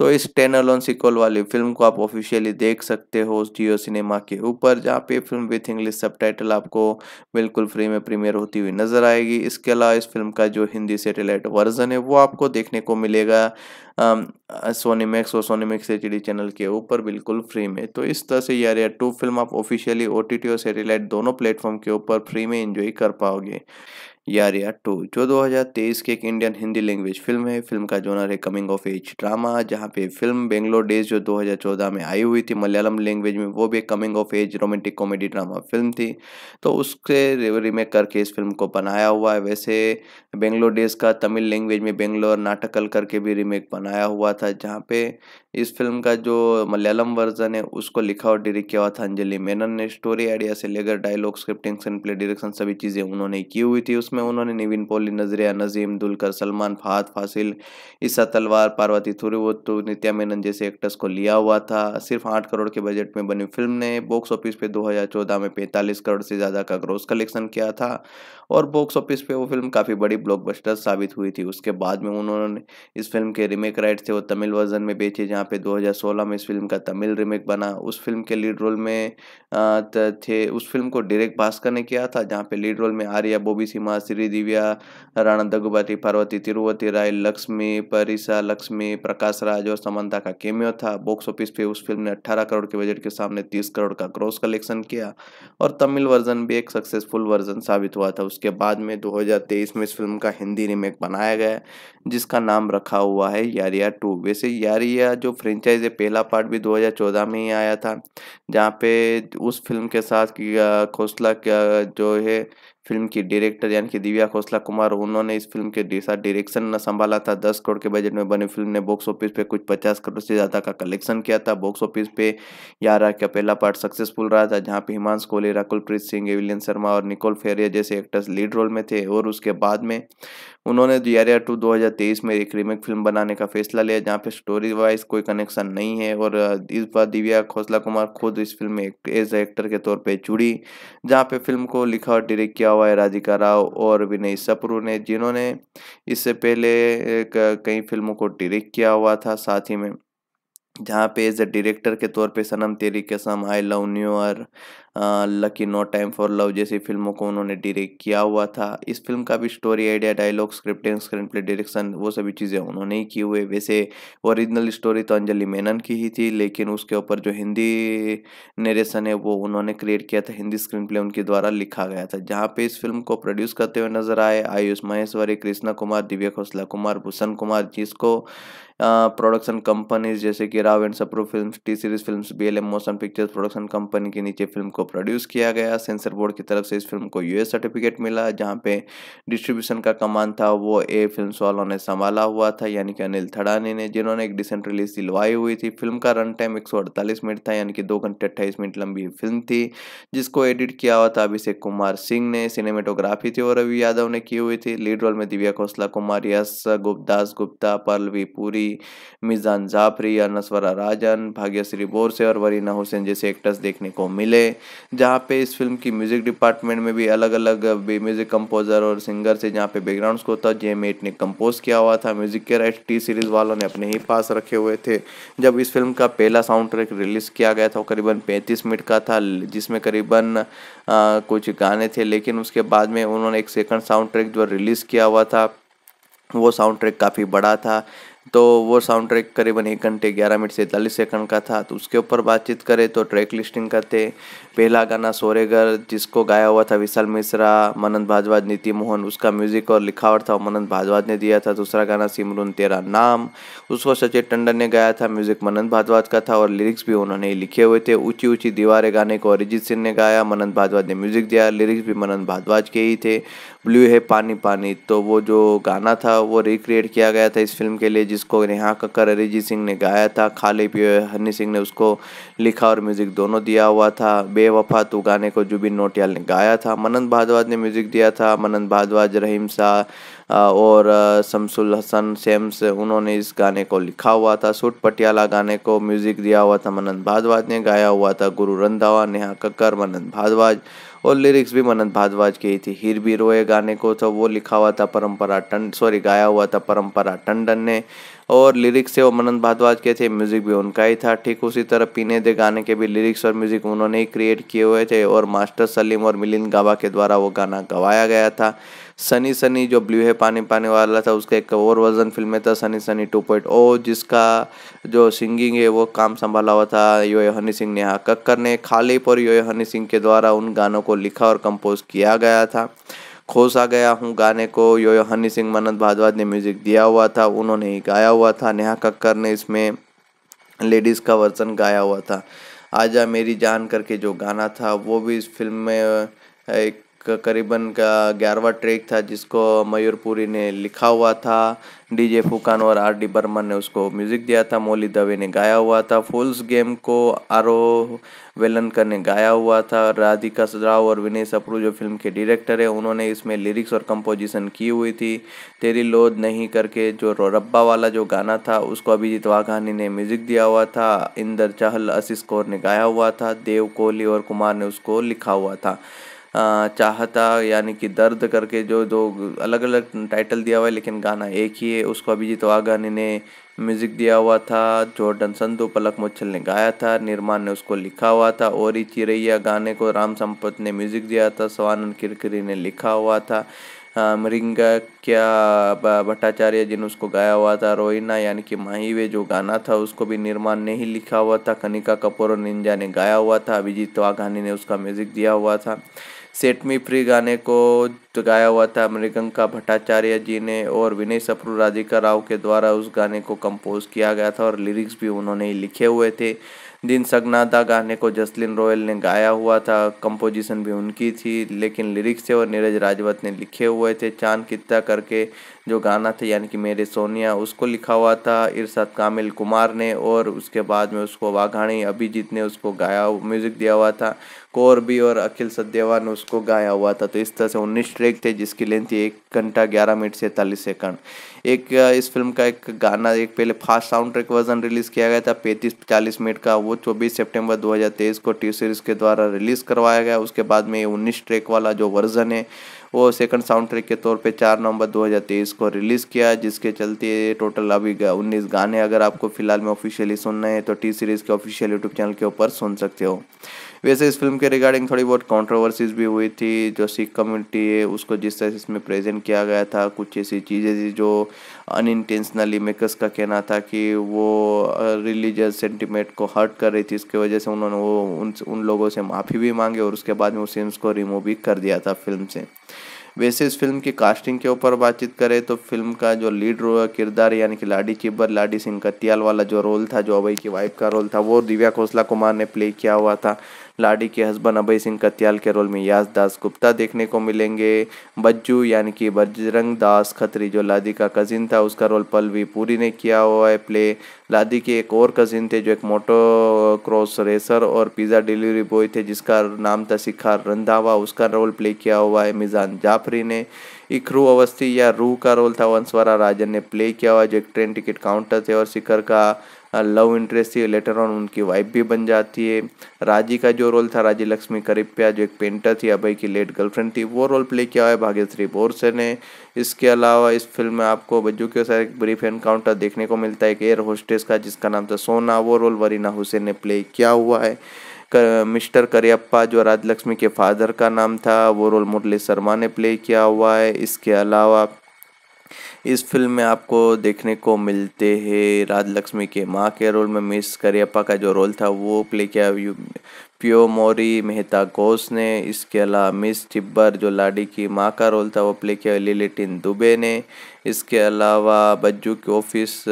A: तो इस टेन अलोन सिक्वल वाली फिल्म को आप ऑफिशियली देख सकते हो जियो सिनेमा के ऊपर जहाँ पे फिल्म विथ इंग्लिश सबटाइटल आपको बिल्कुल फ्री में प्रीमियर होती हुई नज़र आएगी इसके अलावा इस फिल्म का जो हिंदी सेटेलाइट वर्जन है वो आपको देखने को मिलेगा सोनीमैक्स और सोनीमैक्स एच चैनल के ऊपर बिल्कुल फ्री में तो इस तरह से यार टू फिल्म आप ऑफिशियली ओ और सेटेलाइट दोनों प्लेटफॉर्म के ऊपर फ्री में इंजॉय कर पाओगे यार यार टू तो जो 2023 की एक इंडियन हिंदी लैंग्वेज फिल्म है फिल्म का जोनर है कमिंग ऑफ एज ड्रामा जहां पे फिल्म बेंगलोर डेज जो 2014 में आई हुई थी मलयालम लैंग्वेज में वो भी coming of age romantic comedy drama film थी तो उसके रीमेक करके इस फिल्म को बनाया हुआ है वैसे बेंगलोर डेज का तमिल लैंग्वेज में बेंगलोर नाटकल करके भी रीमेक बनाया हुआ था जहाँ पे इस फिल्म का जो मलयालम वर्जन है उसको लिखा और डायरेक्ट किया हुआ था अंजलि मेनन ने स्टोरी आइडिया से लेकर डायलॉग स्क्रिप्टिंग प्ले डायरेक्शन सभी चीज़ें उन्होंने की हुई थी उसमें में उन्होंने निविन पोली नजरिया नजीम दुलकर सलमान फहाद फासिल ईसा तलवार पार्वती थुरुवत्तु नित्या मेनन जैसे एक्टर्स को लिया हुआ था सिर्फ आठ करोड़ के बजट में बनी फिल्म ने बॉक्स ऑफिस पे 2014 में 45 करोड़ से ज़्यादा का ग्रोस कलेक्शन किया था और बॉक्स ऑफिस पे वो फिल्म काफ़ी बड़ी ब्लॉकबस्टर साबित हुई थी उसके बाद में उन्होंने इस फिल्म के रीमेक राइट थे वो तमिल वर्जन में बेचे जहाँ पे 2016 में इस फिल्म का तमिल रीमेक बना उस फिल्म के लीड रोल में थे उस फिल्म को डायरेक्ट भास्कर ने किया था जहाँ पे लीड रोल में आर्या बोबी सिम्हा श्री दिव्या राणा दगुबाती पार्वती तिरुवती राय लक्ष्मी परिसा लक्ष्मी प्रकाश राज और समंता का केमियो था बॉक्स ऑफिस पे उस फिल्म ने 18 करोड़ के बजट के सामने 30 करोड़ का ग्रॉस कलेक्शन किया और तमिल वर्जन भी एक सक्सेसफुल वर्जन साबित हुआ था उसके बाद में दो में इस फिल्म का हिंदी रीमेक बनाया गया जिसका नाम रखा हुआ है यारिया टू वैसे यारिया जो फ्रेंचाइज है पहला पार्ट भी 2014 में ही आया था जहाँ पे उस फिल्म के साथ खोसला जो है फिल्म की डायरेक्टर यानी कि दिव्या खोसला कुमार उन्होंने इस फिल्म के साथ डायरेक्शन संभाला था दस करोड़ के बजट में बनी फिल्म ने बॉक्स ऑफिस पे कुछ पचास करोड़ से ज़्यादा का कलेक्शन किया था बॉक्स ऑफिस पे यारा का पहला पार्ट सक्सेसफुल रहा था जहाँ पे हिमांश कोहली राकुलप्रीत सिंह एविलियन शर्मा और निकोल फेरिया जैसे एक्टर्स लीड रोल में थे और उसके बाद में उन्होंने दियारिया टू 2023 में एक रीमेक फिल्म बनाने का फैसला लिया जहाँ पे स्टोरी वाइज कोई कनेक्शन नहीं है और इस बार दिव्या खोसला कुमार खुद इस फिल्म में एज एक्टर के तौर पे जुड़ी जहाँ पे फिल्म को लिखा और डायरेक्ट किया हुआ है राधिका राव और विनय सपरू ने जिन्होंने इससे पहले कई फिल्मों को डायरेक्ट किया हुआ था साथ ही में जहाँ पे एज अ डायरेक्टर के तौर पे Sanam Teri Kasam I love new और lucky no time for love जैसी फिल्मों को उन्होंने डायरेक्ट किया हुआ था इस फिल्म का भी story idea dialogue script and screenplay direction वो सभी चीज़ें उन्होंने ही की हुए वैसे ओरिजिनल स्टोरी तो अंजलि मेनन की ही थी लेकिन उसके ऊपर जो हिंदी नरेशन है वो उन्होंने क्रिएट किया था हिंदी स्क्रीन प्ले उनके द्वारा लिखा गया था जहाँ पे इस फिल्म को प्रोड्यूस करते हुए नजर आए आयुष महेश्वरी कृष्णा कुमार दिव्या खोसला कुमार भूषण कुमार जिसको प्रोडक्शन कंपनीज जैसे कि Rao and सप्रो film T series film B L M motion pictures production company के नीचे फिल्म को प्रोड्यूस किया गया सेंसर बोर्ड की तरफ से इस फिल्म को यूएस सर्टिफिकेट मिला जहाँ पे डिस्ट्रीब्यूशन का कमान था वो ए फिल्म वालों ने संभाला हुआ था यानी कि अनिल थड़ानी ने जिन्होंने एक डिसेंट रिलीज दिलवाई हुई थी फिल्म का रन टाइम एक मिनट था यानी कि दो घंटे अट्ठाईस मिनट लंबी फिल्म थी जिसको एडिट किया हुआ था अभिषेक कुमार सिंह ने सिनेमेटोग्राफी थी और रवि यादव ने की हुई थी लीड रोल में दिव्या खोसला कुमार यश गुप्तास गुप्ता पल्लवी पुरी मिज़ान जाफरी अनसवरा राजन भाग्यश्री बोरसे और वरीना हुसैन जैसे एक्टर्स देखने को मिले जहाँ पे इस फिल्म की म्यूज़िक डिपार्टमेंट में भी अलग अलग म्यूज़िक कंपोज़र और सिंगर से जहाँ पे बैकग्राउंड को था जे मेट ने कंपोज किया हुआ था म्यूज़िक के राइट टी सीरीज़ वालों ने अपने ही पास रखे हुए थे जब इस फिल्म का पहला साउंड ट्रैक रिलीज़ किया गया था करीबन पैंतीस मिनट का था जिसमें करीबन कुछ गाने थे लेकिन उसके बाद में उन्होंने एक सेकंड साउंड ट्रैक जो रिलीज़ किया हुआ था वो साउंड ट्रैक काफ़ी बड़ा था तो वो साउंड ट्रैक करीबन एक घंटे ग्यारह मिनट सैंतालीस सेकंड का था तो उसके ऊपर बातचीत करें तो ट्रैक लिस्टिंग करते पहला गाना सोरेगर जिसको गाया हुआ था विशाल मिश्रा मनंद भाजवाज नीति मोहन उसका म्यूजिक और लिखावट था मनन भाजवाज ने दिया था दूसरा गाना सिमरून तेरा नाम उसको सचिन टंडन ने गाया था म्यूजिक मनन भाजवाज का था और लिरिक्स भी उन्होंने लिखे हुए थे ऊंची ऊंची दीवारें गाने को अरिजीत सिंह ने गाया मनंद भाजवाज ने म्यूजिक दिया लिरिक्स भी मनन भारद्वाज के ही थे ब्लू है पानी पानी तो वो जो गाना था वो रिक्रिएट किया गया था इस फिल्म के लिए जिसको नेहा कक्कर अरिजीत सिंह ने गाया था खाली पियो हनी सिंह ने उसको लिखा और म्यूजिक दोनों दिया हुआ था बे बेवफा तू गाने को जुबिन नोटियाल ने गाया था मनन भारद्वाज ने म्यूज़िक दिया था मनन भारद्वाज रहीम शाह और शमसुल हसन सेम्स उन्होंने इस गाने को लिखा हुआ था सूट पटियाला गाने को म्यूज़िक दिया हुआ था मनन भारद्वाज ने गाया हुआ था गुरु रंधावा नेहा कक्कर मनन भारद्वाज और लिरिक्स भी मनन भारद्वाज की ही थी हिर भी रोए गाने को तो वो लिखा हुआ था परम्परा टंड सॉरी गाया हुआ था परम्परा टंडन ने और लिरिक्स थे वो मनन भारद्वाज के थे म्यूज़िक भी उनका ही था ठीक उसी तरह पीने दे गाने के भी लिरिक्स और म्यूज़िक उन्होंने ही क्रिएट किए हुए थे और मास्टर सलीम और मिलिंद गाबा के द्वारा वो गाना गवाया गया था सनी सनी जो ब्लू है पानी पानी वाला था उसका एक और वर्जन फिल्म में था sunny sunny two point O जिसका जो सिंगिंग है वो काम संभाला हुआ था यो हनी सिंह नेहा कक्कर ने खालिप और यो हनी सिंह के द्वारा उन गानों को लिखा और कंपोज किया गया था खोसा गया हूँ गाने को यो यो हनी सिंह मनंद भारद्वाज ने म्यूज़िक दिया हुआ था उन्होंने ही गाया हुआ था नेहा कक्कर ने इसमें लेडीज़ का वर्जन गाया हुआ था आजा मेरी जान करके जो गाना था वो भी इस फिल्म में एक करीबन का ग्यारहवा ट्रैक था जिसको मयूरपुरी ने लिखा हुआ था डीजे फुकान और आर डी बर्मन ने उसको म्यूज़िक दिया था मोली दवे ने गाया हुआ था फुल्स गेम को आरोह वेलनकर ने गाया हुआ था राधिका राव और विनय सप्रू जो फिल्म के डायरेक्टर है उन्होंने इसमें लिरिक्स और कंपोजिशन की हुई थी तेरी लोद नहीं करके जो रब्बा वाला जो गाना था उसको अभिजीत वाघानी ने म्यूजिक दिया हुआ था इंदर चहल आशीष कौर ने गाया हुआ था देव कोहली और कुमार ने उसको लिखा हुआ था चाहता यानी कि दर्द करके जो दो अलग अलग टाइटल दिया हुआ है लेकिन गाना एक ही है उसको अभिजीत वाघानी ने म्यूज़िक दिया हुआ था जॉर्डन संधु पलक मुच्छल ने गाया था निर्माण ने उसको लिखा हुआ था और ही चिरैया गाने को राम संपत ने म्यूज़िक दिया था सवानंद किरकिरी ने लिखा हुआ था मृंगा क्या भट्टाचार्य जी ने उसको गाया हुआ था रोहिना यानी कि वे जो गाना था उसको भी निर्माण ने ही लिखा हुआ था कनिका कपूर और निंजा ने गाया हुआ था अभिजीत वाघानी ने उसका म्यूज़िक दिया हुआ था सेट मी फ्री गाने को गाया हुआ था मृगंका भट्टाचार्य जी ने और विनय सप्रू राधिका राव के द्वारा उस गाने को कंपोज किया गया था और लिरिक्स भी उन्होंने ही लिखे हुए थे दिन सगनादा गाने को जसलिन रॉयल ने गाया हुआ था कंपोजिशन भी उनकी थी लेकिन लिरिक्स थे और नीरज राजवत ने लिखे हुए थे चांद कितना करके जो गाना था यानी कि मेरे सोनिया उसको लिखा हुआ था इरशाद कामिल कुमार ने और उसके बाद में उसको वाघाणी अभिजीत ने उसको गाया म्यूज़िक दिया हुआ था भी और अखिल सदेवा ने उसको गाया हुआ था तो इस तरह से उन्नीस ट्रैक थे जिसकी लेंथ थी एक घंटा ग्यारह मिनट सैंतालीस सेकंड एक इस फिल्म का एक गाना एक पहले fast sound track version release किया गया था पैंतीस चालीस मिनट का वो चौबीस सितंबर 2023 को टी सीरीज़ के द्वारा रिलीज़ करवाया गया उसके बाद में ये उन्नीस ट्रैक वाला जो वर्जन है वो सेकंड साउंड ट्रैक के तौर पे चार नवंबर 2023 को रिलीज़ किया जिसके चलते टोटल अभी उन्नीस गाने अगर आपको फिलहाल में ऑफिशियली सुनना है तो टी सीरीज़ के ऑफिशियल यूट्यूब चैनल के ऊपर सुन सकते हो वैसे इस फिल्म के रिगार्डिंग थोड़ी बहुत कंट्रोवर्सीज भी हुई थी जो सिख कम्युनिटी है उसको जिस तरह से इसमें प्रेजेंट किया गया था कुछ ऐसी चीज़ें थी जो अन इंटेंशनली मेकर्स का कहना था कि वो रिलीजियस सेंटिमेंट को हर्ट कर रही थी इसकी वजह से उन्होंने वो उन उन लोगों से माफ़ी भी मांगी और उसके बाद में उस सीन्स को रिमूव भी कर दिया था फिल्म से वैसे इस फिल्म की कास्टिंग के ऊपर बातचीत करें तो फिल्म का जो लीड किरदार यानी कि लाडी चिब्बर लाडी सिंह कतियाल वाला जो रोल था जो अभय की वाइफ का रोल था वो दिव्या खोसला कुमार ने प्ले किया हुआ था लाडी के हस्बैंड अभय सिंह कत्याल के रोल में यास दास गुप्ता देखने को मिलेंगे बज्जू यानी कि बजरंग दास खत्री जो लादी का कजिन था उसका रोल पलवी पूरी ने किया हुआ है प्ले लादी के एक और कजिन थे जो एक मोटो क्रॉस रेसर और पिज़्ज़ा डिलीवरी बॉय थे जिसका नाम था शिखर रंधावा उसका रोल प्ले किया हुआ है मिजान जाफरी ने इखरू अवस्थी या रूह का रोल था वंशवारा राजन ने प्ले किया हुआ जो एक ट्रेन टिकट काउंटर थे और शिखर का लव इंटरेस्ट थी लेटर ऑन उनकी वाइफ भी बन जाती है राजी का जो रोल था राजी लक्ष्मी करिप्या जो एक पेंटर थी अभय की लेट गर्लफ्रेंड थी वो रोल प्ले किया हुआ है भाग्यश्री बोरसे ने इसके अलावा इस फिल्म में आपको बज्जू के साथ एक ब्रीफ एनकाउंटर देखने को मिलता है एक एयर होस्टेस का जिसका नाम था सोना वो रोल वरीना हुसैन ने प्ले किया हुआ है कर, मिस्टर करियप्पा जो राजलक्ष्मी के फादर का नाम था वो रोल मुरली शर्मा ने प्ले किया हुआ है इसके अलावा इस फिल्म में आपको देखने को मिलते हैं राज लक्ष्मी के माँ के रोल में मिस करियप्पा का जो रोल था वो प्ले किया प्यो मोरी मेहता घोष ने इसके अलावा मिस टिब्बर जो लाडी की माँ का रोल था वो प्ले किया लिलेटिन दुबे ने इसके अलावा बज्जू के ऑफिस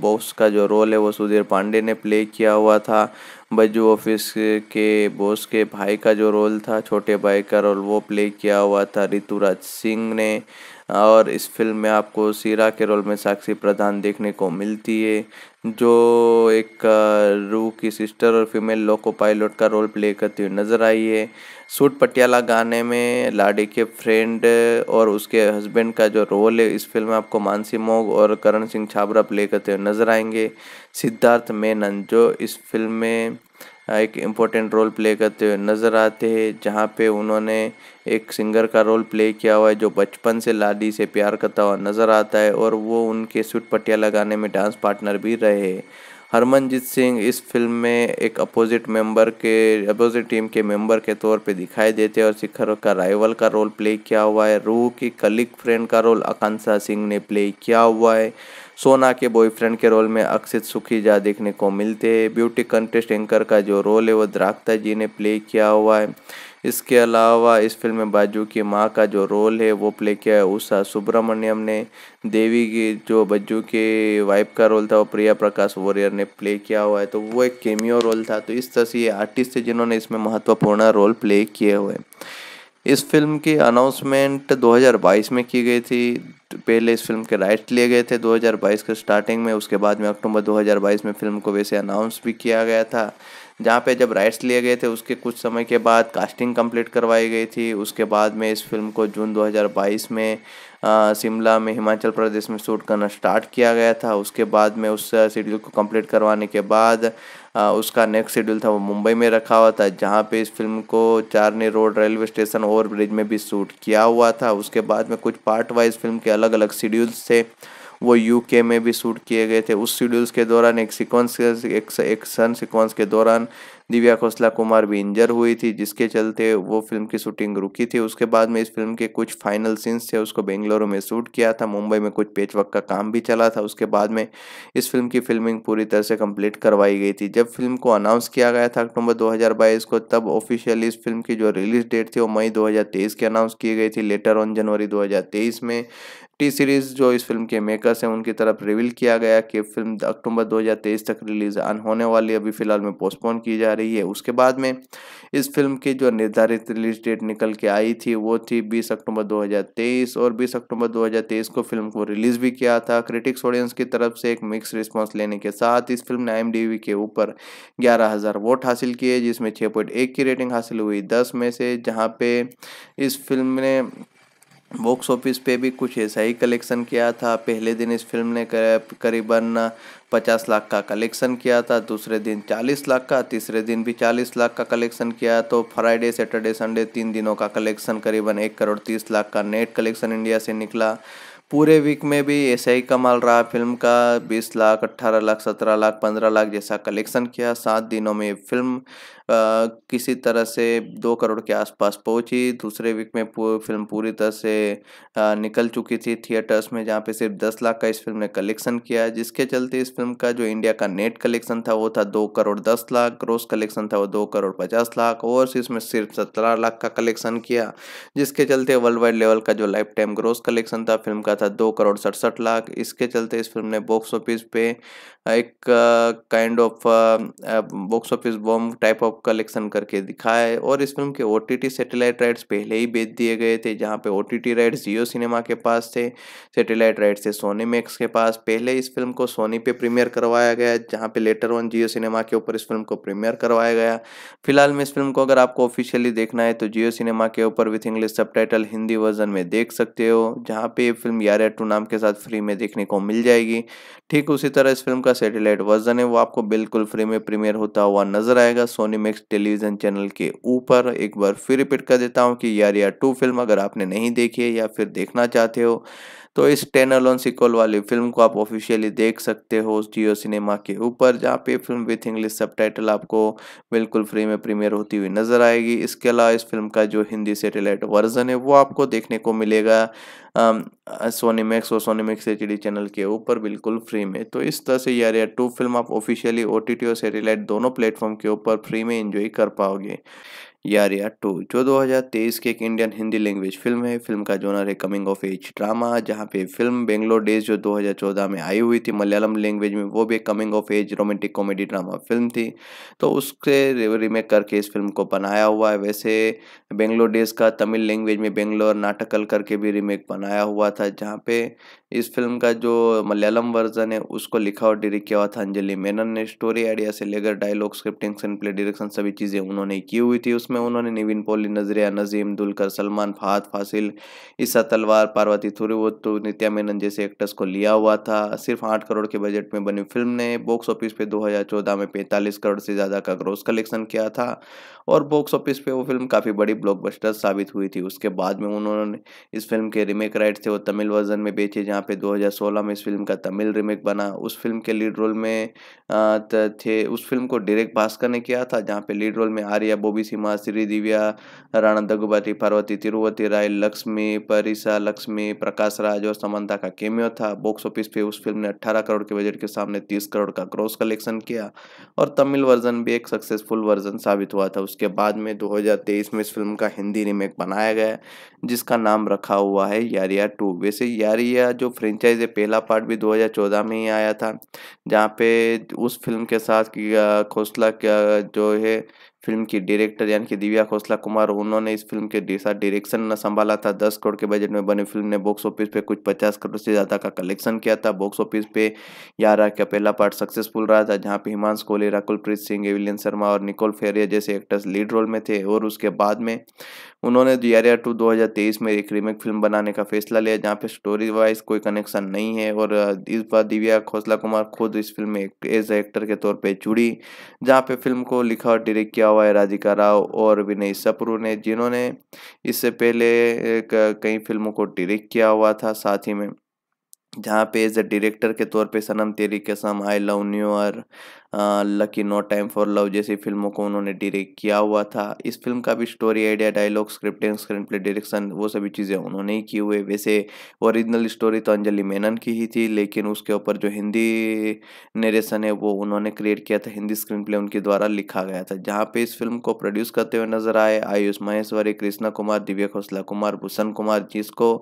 A: बॉस का जो रोल है वो सुधीर पांडे ने प्ले किया हुआ था बज्जू ऑफिस के बॉस के भाई का जो रोल था छोटे भाई का रोल वो प्ले किया हुआ था ऋतुराज सिंह ने और इस फिल्म में आपको सीरा के रोल में साक्षी प्रधान देखने को मिलती है जो एक रू की सिस्टर और फीमेल लोको पायलट का रोल प्ले करती हुई नज़र आई है सूट पटियाला गाने में लाडी के फ्रेंड और उसके हस्बैंड का जो रोल है इस फिल्म में आपको मानसी मोग और करण सिंह छाबरा प्ले करते हुए नज़र आएंगे सिद्धार्थ मेनन जो इस फिल्म में एक इम्पोर्टेंट रोल प्ले करते हुए नज़र आते हैं जहाँ पे उन्होंने एक सिंगर का रोल प्ले किया हुआ है जो बचपन से लाडी से प्यार करता हुआ नज़र आता है और वो उनके सुट पटियाला लगाने में डांस पार्टनर भी रहे हरमनजीत सिंह इस फिल्म में एक अपोजिट मेंबर के अपोजिट टीम के मेंबर के तौर पे दिखाई देते हैं और शिखर का राइवल का रोल प्ले किया हुआ है रूह की कलिक फ्रेंड का रोल आकांक्षा सिंह ने प्ले किया हुआ है सोना के बॉयफ्रेंड के रोल में अक्षित सुखीजा देखने को मिलते हैं ब्यूटी कंटेस्ट एंकर का जो रोल है वो द्राक्ता जी ने प्ले किया हुआ है इसके अलावा इस फिल्म में बाजू की माँ का जो रोल है वो प्ले किया है उषा सुब्रमण्यम ने देवी की जो बज्जू के वाइफ का रोल था वो प्रिया प्रकाश वॉरियर ने प्ले किया हुआ है तो वो एक केमियो रोल था तो इस तरह से ये आर्टिस्ट थे जिन्होंने इसमें महत्वपूर्ण रोल प्ले किए हुए इस फिल्म की अनाउंसमेंट 2022 में की गई थी पहले इस फिल्म के राइट लिए गए थे 2022 के स्टार्टिंग में उसके बाद में अक्टूबर 2022 में फिल्म को वैसे अनाउंस भी किया गया था जहाँ पे जब राइट्स लिए गए थे उसके कुछ समय के बाद कास्टिंग कंप्लीट करवाई गई थी उसके बाद में इस फिल्म को जून 2022 में शिमला में हिमाचल प्रदेश में शूट करना स्टार्ट किया गया था उसके बाद में उस शेड्यूल को कंप्लीट करवाने के बाद उसका नेक्स्ट शेड्यूल था वो मुंबई में रखा हुआ था जहाँ पे इस फिल्म को Charni road railway station over bridge में भी शूट किया हुआ था उसके बाद में कुछ पार्ट वाइज फिल्म के अलग अलग शेड्यूल्स थे वो यूके में भी शूट किए गए थे उस शेड्यूल्स के दौरान एक सिक्वेंस एक सन सिक्वेंस के दौरान दिव्या खोसला कुमार भी इंजर हुई थी जिसके चलते वो फिल्म की शूटिंग रुकी थी उसके बाद में इस फिल्म के कुछ फाइनल सीन्स थे उसको बेंगलुरु में शूट किया था मुंबई में कुछ पेचवर्क का काम भी चला था उसके बाद में इस फिल्म की फिल्मिंग पूरी तरह से कम्प्लीट करवाई गई थी जब फिल्म को अनाउंस किया गया था अक्टूबर दो को तब ऑफिशियली इस फिल्म की जो रिलीज डेट थी वो मई 2023 की अनाउंस की गई थी लेटर ऑन जनवरी दो में टी सीरीज़ जो इस फिल्म के मेकर्स हैं उनकी तरफ रिवील किया गया कि फिल्म अक्टूबर 2023 तक रिलीज होने वाली अभी फिलहाल में पोस्टपोन की जा रही है उसके बाद में इस फिल्म की जो निर्धारित रिलीज डेट निकल के आई थी वो थी 20 अक्टूबर 2023 और 20 अक्टूबर 2023 को फिल्म को रिलीज़ भी किया था क्रिटिक्स ऑडियंस की तरफ से एक मिक्स रिस्पांस लेने के साथ इस फिल्म ने एम के ऊपर ग्यारह वोट हासिल किए जिसमें छः की रेटिंग हासिल हुई दस में से जहाँ पे इस फिल्म ने बॉक्स ऑफिस पे भी कुछ ऐसा ही कलेक्शन किया था पहले दिन इस फिल्म ने करीबन पचास लाख का कलेक्शन किया था दूसरे दिन चालीस लाख का तीसरे दिन भी चालीस लाख का कलेक्शन किया तो फ्राइडे सैटरडे संडे तीन दिनों का कलेक्शन करीबन एक करोड़ तीस लाख का नेट कलेक्शन इंडिया से निकला पूरे वीक में भी ऐसा ही कमाल रहा फिल्म का बीस लाख अट्ठारह लाख सत्रह लाख पंद्रह लाख जैसा कलेक्शन किया सात दिनों में फिल्म किसी तरह से दो करोड़ के आसपास पहुंची दूसरे वीक में फिल्म पूरी तरह से निकल चुकी थी थिएटर्स में जहाँ पे सिर्फ दस लाख का इस फिल्म ने कलेक्शन किया जिसके चलते इस फिल्म का जो इंडिया का नेट कलेक्शन था वो था दो करोड़ दस लाख ग्रोस कलेक्शन था वो दो करोड़ पचास लाख और इसमें सिर्फ सत्रह लाख का कलेक्शन किया जिसके चलते वर्ल्ड वाइड लेवल का जो लाइफ टाइम ग्रोस कलेक्शन था फिल्म का था दो करोड़ सड़सठ लाख इसके चलते इस फिल्म ने बॉक्स ऑफिस पे एक kind of box office bomb type of stock collection करके दिखाया है और इस फिल्म के ओ सैटेलाइट राइट्स पहले ही बेच दिए गए थे जहाँ पे ओ राइट्स जियो सिनेमा के पास थे सैटेलाइट राइट्स थे सोनी मैक्स के पास पहले इस फिल्म को सोनी पे प्रीमियर करवाया गया जहाँ पे लेटर वन जियो सिनेमा के ऊपर इस फिल्म को प्रीमियर करवाया गया फिलहाल में इस फिल्म को अगर आपको ऑफिशियली देखना है तो जियो सिनेमा के ऊपर विथ इंग्लिश सब हिंदी वर्जन में देख सकते हो जहाँ पे फिल्म यार टू नाम के साथ फ्री में देखने को मिल जाएगी ठीक उसी तरह इस फिल्म का सैटेलाइट वर्जन है वो आपको बिल्कुल फ्री में प्रीमियर होता हुआ नजर आएगा सोनी मैक्स टेलीविज़न चैनल के ऊपर एक बार फिर रिपीट कर देता हूँ कि यार यार टू फिल्म अगर आपने नहीं देखी है या फिर देखना चाहते हो तो इस टेन अलोन सिकॉल वाली फिल्म को आप ऑफिशियली देख सकते हो जियो सिनेमा के ऊपर जहाँ पे फिल्म विथ इंग्लिश सबटाइटल आपको बिल्कुल फ्री में प्रीमियर होती हुई नज़र आएगी इसके अलावा इस फिल्म का जो हिंदी सेटेलाइट वर्जन है वो आपको देखने को मिलेगा सोनीमैक्स और सोनीमैक्स एच चैनल के ऊपर बिल्कुल फ्री में तो इस तरह से यार यार टू फिल्म आप ऑफिशियली ओ और सेटेलाइट दोनों प्लेटफॉर्म के ऊपर फ्री में इंजॉय कर पाओगे यार यार टू तो जो 2023 की एक इंडियन हिंदी लैंग्वेज फिल्म है फिल्म का जोनर है कमिंग ऑफ एज ड्रामा जहां पे फिल्म बेंगलोर डेज जो 2014 में आई हुई थी मलयालम लैंग्वेज में वो भी coming of age romantic comedy drama film थी तो उसके रीमेक करके इस फिल्म को बनाया हुआ है वैसे बेंगलोर डेज का तमिल लैंग्वेज में बेंगलोर नाटकल करके भी रीमेक बनाया हुआ था जहाँ पे इस फिल्म का जो मलयालम वर्जन है उसको लिखा और डायरेक्ट किया हुआ था अंजलि मेनन ने स्टोरी आइडिया से लेकर dialogue scripting screenplay direction सभी चीज़ें उन्होंने की हुई थी उसमें उन्होंने निविन पोली नजरिया नजीम दुलकर सलमान फात फासिल ईसा तलवार पार्वती तो नित्या मेनन जैसे एक्टर्स को लिया हुआ था सिर्फ आठ करोड़ के बजट में बनी फिल्म ने बॉक्स ऑफिस पे दो में पैंतालीस करोड़ से ज़्यादा का ग्रोस कलेक्शन किया था और बॉक्स ऑफिस पे वो फिल्म काफ़ी बड़ी ब्लॉकबस्टर साबित हुई थी उसके बाद में उन्होंने इस फिल्म के रीमेक राइट थे वो तमिल वर्जन में बेचे जहाँ पे 2016 में इस फिल्म का तमिल रीमेक बना उस फिल्म के लीड रोल में थे उस फिल्म को डायरेक्ट भास्कर ने किया था जहाँ पे लीड रोल में आर्या बोबी सिम्हा श्री दिव्या राणा दगुबाटी पार्वती तिरुवती राय लक्ष्मी परिसा लक्ष्मी प्रकाश राज और समंता का केमियो था बॉक्स ऑफिस पे उस फिल्म ने 18 करोड़ के बजट के सामने 30 करोड़ का क्रॉस कलेक्शन किया और तमिल वर्जन भी एक सक्सेसफुल वर्जन साबित हुआ था उस उसके बाद में 2023 में इस फिल्म का हिंदी रीमेक बनाया गया जिसका नाम रखा हुआ है यारिया टू वैसे यारिया जो फ्रेंचाइज है पहला पार्ट भी 2014 में ही आया था जहाँ पे उस फिल्म के साथ खोसला जो है फिल्म की डायरेक्टर यानी कि दिव्या खोसला कुमार उन्होंने इस फिल्म के साथ डायरेक्शन संभाला था दस करोड़ के बजट में बनी फिल्म ने बॉक्स ऑफिस पे कुछ पचास करोड़ से ज़्यादा का कलेक्शन किया था बॉक्स ऑफिस पे यारा का पहला पार्ट सक्सेसफुल रहा था जहाँ पे हिमांश राकुल प्रीत सिंह एविलियन शर्मा और निकोल फेरिया जैसे एक्टर्स लीड रोल में थे और उसके बाद में उन्होंने यारा टू दो में एक रीमेक फिल्म बनाने का फैसला लिया जहाँ पे स्टोरी वाइज कोई कनेक्शन नहीं है और इस बार दिव्या खोसला कुमार खुद इस फिल्म में एज एक्टर के तौर पर जुड़ी जहाँ पे फिल्म को लिखा और डायरेक्ट किया किया हुआ है राधिका राव और विनय सपरू ने जिन्होंने इससे पहले कई फिल्मों को डिरेक्ट किया हुआ था साथ ही में जहाँ पे एज ए डायरेक्टर के तौर पे Sanam Teri Kasam I love new lucky no time for love जैसी फिल्मों को उन्होंने डायरेक्ट किया हुआ था इस फिल्म का भी story idea dialogue scripting screenplay direction वो सभी चीज़ें उन्होंने ही की हुए वैसे ओरिजिनल स्टोरी तो अंजलि मेनन की ही थी लेकिन उसके ऊपर जो हिंदी नरेशन है वो उन्होंने क्रिएट किया था हिंदी स्क्रीन प्ले उनके द्वारा लिखा गया था जहाँ पे इस फिल्म को प्रोड्यूस करते हुए नजर आए आयुष महेश्वरी कृष्णा कुमार दिव्या खोसला कुमार भूषण कुमार जिसको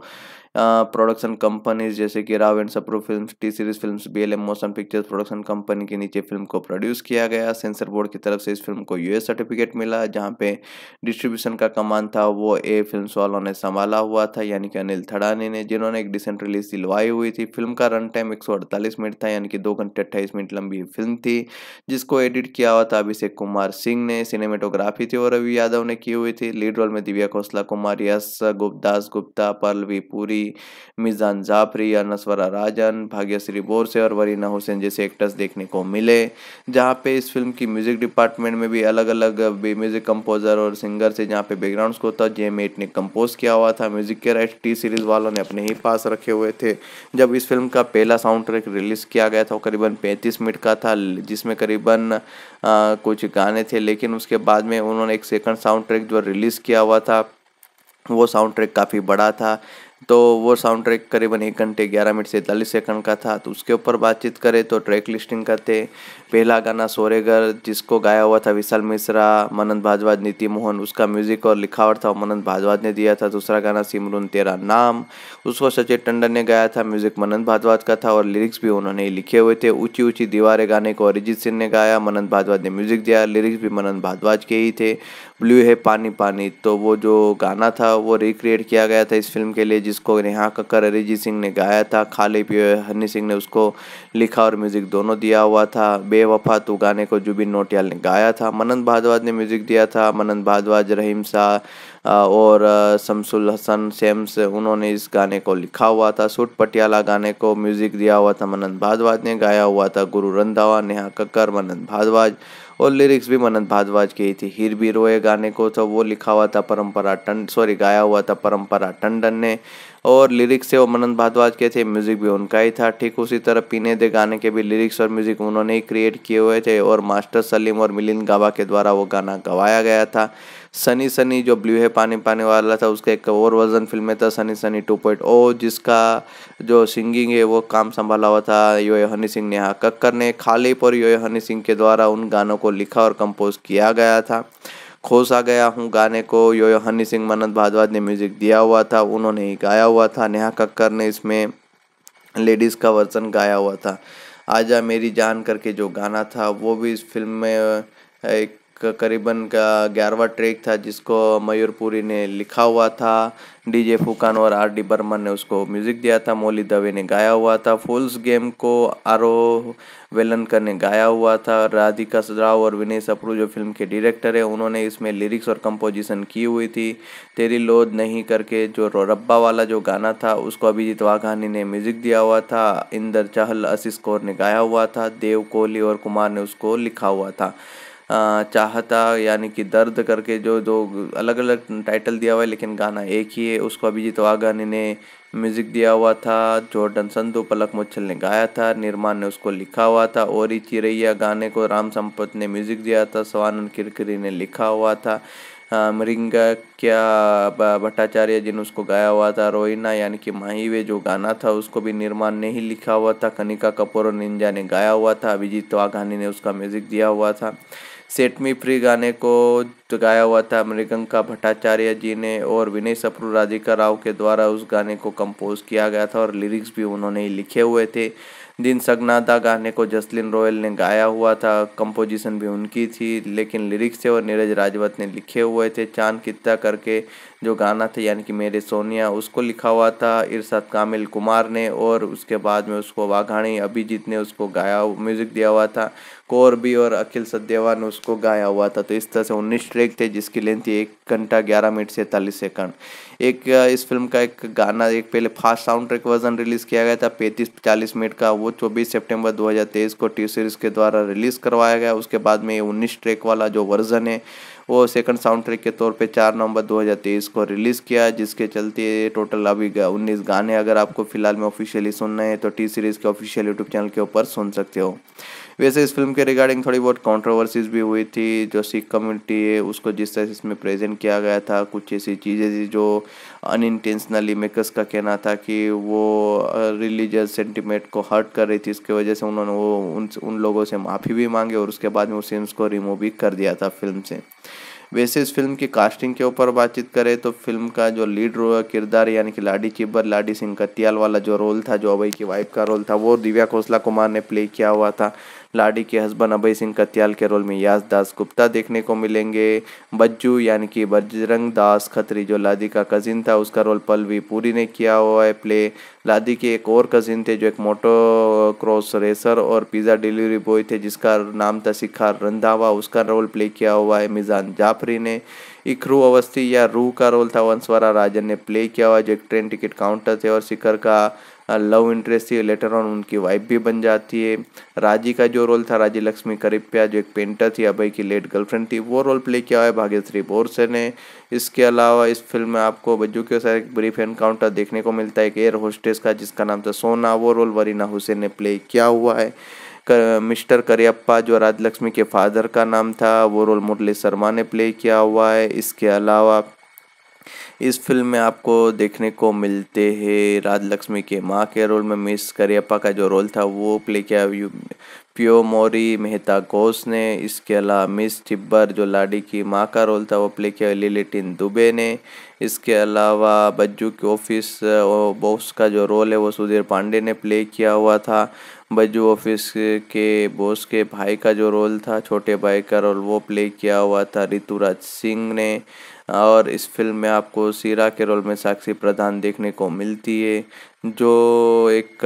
A: प्रोडक्शन कंपनीज जैसे कि Rao and सप्रो film T series film B L M motion pictures production company के नीचे फिल्म को प्रोड्यूस किया गया सेंसर बोर्ड की तरफ से इस फिल्म को यूएस सर्टिफिकेट मिला जहाँ पे डिस्ट्रीब्यूशन का कमान था वो ए फिल्म वालों ने संभाला हुआ था यानी कि अनिल थड़ानी ने जिन्होंने एक डिसेंट रिलीज दिलवाई हुई थी फिल्म का रन टाइम एक मिनट था यानी कि दो घंटे अट्ठाईस मिनट लंबी फिल्म थी जिसको एडिट किया हुआ था अभिषेक कुमार सिंह ने सिनेमेटोग्राफी थी और रवि यादव ने की हुई थी लीड रोल में दिव्या खोसला कुमार यस गुप्तास गुप्ता पल्लवी पुरी मिज़ान जाफरी अनस्वरा राजन भाग्यश्री बोरसे और वरीना हुसैन जैसे एक्टर्स देखने को मिले जहाँ पे इस फिल्म की म्यूज़िक डिपार्टमेंट में भी अलग अलग भी म्यूज़िक कंपोज़र और सिंगर से जहाँ पे बैकग्राउंड को था जे मेट ने कंपोज किया हुआ था म्यूज़िक के राइट टी सीरीज़ वालों ने अपने ही पास रखे हुए थे जब इस फिल्म का पहला साउंड ट्रैक रिलीज़ किया गया था वो करीबन पैंतीस मिनट का था जिसमें करीबन कुछ गाने थे लेकिन उसके बाद में उन्होंने एक सेकंड साउंड ट्रैक जो रिलीज़ किया हुआ था वो साउंड ट्रैक काफ़ी बड़ा था तो वो साउंड ट्रैक करीबन एक घंटे ग्यारह मिनट से इकतालीस सेकंड का था तो उसके ऊपर बातचीत करें तो ट्रैक लिस्टिंग करते पहला गाना सोरेगर जिसको गाया हुआ था विशाल मिश्रा मनंद भाजवाज नीति मोहन उसका म्यूजिक और लिखावट था मनंद भाजवाज ने दिया था दूसरा गाना सिमरून तेरा नाम उसको सचिन टंडन ने गाया था म्यूजिक मनंद भाजवाज का था और लिरिक्स भी उन्होंने लिखे हुए थे ऊंची ऊंची दीवारें गाने को अरिजीत सिंह ने गाया मनंद भाजवाज ने म्यूजिक दिया लिरिक्स भी मनन भारद्वाज के ही थे ब्लू है पानी पानी तो वो जो गाना था वो रिक्रिएट किया गया था इस फिल्म के लिए जिसको नेहा कक्कर अरिजीत सिंह ने गाया था खाले पी हनी सिंह ने उसको लिखा और म्यूजिक दोनों दिया हुआ था बे बेवफा तू तो गाने को जुबिन नोटियाल ने गाया था मनन भारद्वाज ने म्यूज़िक दिया था मनन भारद्वाज रहीम शाह और शमसुल हसन सेम्स उन्होंने इस गाने को लिखा हुआ था सूट पटियाला गाने को म्यूज़िक दिया हुआ था मनन भारद्वाज ने गाया हुआ था गुरु रंधावा नेहा कक्कर मनन भारद्वाज और लिरिक्स भी मनन भारद्वाज की ही थी हिर भी रोए गाने को तो वो लिखा हुआ था परम्परा टंड सॉरी गाया हुआ था परम्परा टंडन ने और लिरिक्स थे वो मनन भारद्वाज के थे म्यूज़िक भी उनका ही था ठीक उसी तरह पीने दे गाने के भी लिरिक्स और म्यूज़िक उन्होंने ही क्रिएट किए हुए थे और मास्टर सलीम और मिलिंद गावा के द्वारा वो गाना गवाया गया था सनी सनी जो ब्लू है पानी पानी वाला था उसका एक और वर्जन फिल्म में था sunny sunny two point O जिसका जो सिंगिंग है वो काम संभाला हुआ था यो हनी सिंह नेहा कक्कर ने खालिप और यो हनी सिंह के द्वारा उन गानों को लिखा और कंपोज किया गया था खोसा गया हूँ गाने को यो यो हनी सिंह मनत भारद्वाज ने म्यूज़िक दिया हुआ था उन्होंने ही गाया हुआ था नेहा कक्कर ने इसमें लेडीज़ का वर्जन गाया हुआ था आजा मेरी जान करके जो गाना था वो भी इस फिल्म में एक करीबन का ग्यारहवा ट्रैक था जिसको मयूरपुरी ने लिखा हुआ था डीजे फुकान और आर डी बर्मन ने उसको म्यूज़िक दिया था मोली दवे ने गाया हुआ था फुल्स गेम को आरो वेलनकर ने गाया हुआ था राधिका सराव और विनय सप्रू जो फिल्म के डायरेक्टर है उन्होंने इसमें लिरिक्स और कंपोजिशन की हुई थी तेरी लोद नहीं करके जो रब्बा वाला जो गाना था उसको अभिजीत वाघानी ने म्यूज़िक दिया हुआ था इंदर चहल असिस कौर ने गाया हुआ था देव कोहली और कुमार ने उसको लिखा हुआ था चाहता यानी कि दर्द करके जो जो अलग अलग टाइटल दिया हुआ है लेकिन गाना एक ही है उसको अभिजीत वाघानी ने म्यूज़िक दिया हुआ था जॉर्डन संधु पलक मुच्छल ने गाया था निर्माण ने उसको लिखा हुआ था और ही चिरैया गाने को राम संपत ने म्यूज़िक दिया था सवानंद किरकिरी ने लिखा हुआ था मृंगा क्या भट्टाचार्य ने उसको गाया हुआ था रोहिना यानी कि वे जो गाना था उसको भी निर्माण ने ही लिखा हुआ था कनिका कपूर और निंजा ने गाया हुआ था अभिजीत वाघानी ने उसका म्यूज़िक दिया हुआ था सेट मी फ्री गाने को गाया हुआ था मृगंका भट्टाचार्य जी ने और विनय सप्रू राधिका राव के द्वारा उस गाने को कंपोज किया गया था और लिरिक्स भी उन्होंने ही लिखे हुए थे दिन सगनादा गाने को जसलिन रॉयल ने गाया हुआ था कंपोजिशन भी उनकी थी लेकिन लिरिक्स थे और नीरज राजवत ने लिखे हुए थे चांद कित्ता करके जो गाना था यानी कि मेरे सोनिया उसको लिखा हुआ था इरशाद कामिल कुमार ने और उसके बाद में उसको वाघाणी अभिजीत ने उसको गाया म्यूज़िक दिया हुआ था भी और अखिल सदेवा ने उसको गाया हुआ था तो इस तरह से उन्नीस ट्रैक थे जिसकी लेंथ थी एक घंटा ग्यारह मिनट सैंतालीस से सेकंड एक इस फिल्म का एक गाना एक पहले fast sound track version release किया गया था पैंतीस चालीस मिनट का वो चौबीस सेप्टेम्बर दो को टी सीरीज़ के द्वारा रिलीज़ करवाया गया उसके बाद में ये उन्नीस ट्रैक वाला जो वर्जन है वो सेकंड साउंड ट्रैक के तौर पे चार नवंबर 2023 को रिलीज़ किया जिसके चलते टोटल अभी उन्नीस गाने अगर आपको फिलहाल में ऑफिशियली सुनना है तो टी सीरीज़ के ऑफिशियल यूट्यूब चैनल के ऊपर सुन सकते हो वैसे इस फिल्म के रिगार्डिंग थोड़ी बहुत कॉन्ट्रोवर्सीज भी हुई थी जो सिख कम्युनिटी है उसको जिस तरह से इसमें प्रेजेंट किया गया था कुछ ऐसी चीज़ें थी जो अनइंटेंशनली मेकर्स का कहना था कि वो रिलीजियस सेंटिमेंट को हर्ट कर रही थी इसकी वजह से उन्होंने वो उन उन लोगों से माफ़ी भी मांगी और उसके बाद में उस सीन्स को रिमूव भी कर दिया था फिल्म से वैसे इस फिल्म की कास्टिंग के ऊपर बातचीत करें तो फिल्म का जो लीड रो किरदार यानी कि लाडी चिब्बर लाडी सिंह कत्याल वाला जो रोल था जो अबई की वाइफ का रोल था वो दिव्या खोसला कुमार ने प्ले किया हुआ था लाडी के हस्बैंड अभय सिंह कत्याल के रोल में यास दास गुप्ता देखने को मिलेंगे बज्जू यानी कि बजरंग दास खत्री जो लादी का कजिन था उसका रोल पलवी पूरी ने किया हुआ है प्ले लादी के एक और कजिन थे जो एक मोटो क्रॉस रेसर और पिज़्ज़ा डिलीवरी बॉय थे जिसका नाम था शिखर रंधावा उसका रोल प्ले किया हुआ है मिजान जाफरी ने इखरू अवस्थी या रूह का रोल था वंशवरा राजन ने प्ले किया हुआ जो एक ट्रेन टिकट काउंटर थे और शिखर का लव इंटरेस्ट थी लेटर ऑन उनकी वाइफ भी बन जाती है राजी का जो रोल था राजी लक्ष्मी करिप्या जो एक पेंटर थी अभय की लेट गर्लफ्रेंड थी वो रोल प्ले किया हुआ है भाग्यश्री बोरसे ने इसके अलावा इस फिल्म में आपको बज्जू के साथ एक ब्रीफ एनकाउंटर देखने को मिलता है एक एयर होस्टेस का जिसका नाम था सोना वो रोल वरीना हुसैन ने प्ले किया हुआ है कर, मिस्टर करियप्पा जो राजलक्ष्मी के फादर का नाम था वो रोल मुरली शर्मा ने प्ले किया हुआ है इसके अलावा इस फिल्म में आपको देखने को मिलते हैं राज लक्ष्मी के माँ के रोल में मिस करियप्पा का जो रोल था वो प्ले किया प्यो मोरी मेहता घोष ने इसके अलावा मिस टिब्बर जो लाडी की माँ का रोल था वो प्ले किया लिलिटिन दुबे ने इसके अलावा बज्जू के ऑफिस बॉस का जो रोल है वो सुधीर पांडे ने प्ले किया हुआ था बज्जू ऑफिस के बॉस के भाई का जो रोल था छोटे भाई का रोल वो प्ले किया हुआ था ऋतुराज सिंह ने और इस फिल्म में आपको सीरा के रोल में साक्षी प्रधान देखने को मिलती है जो एक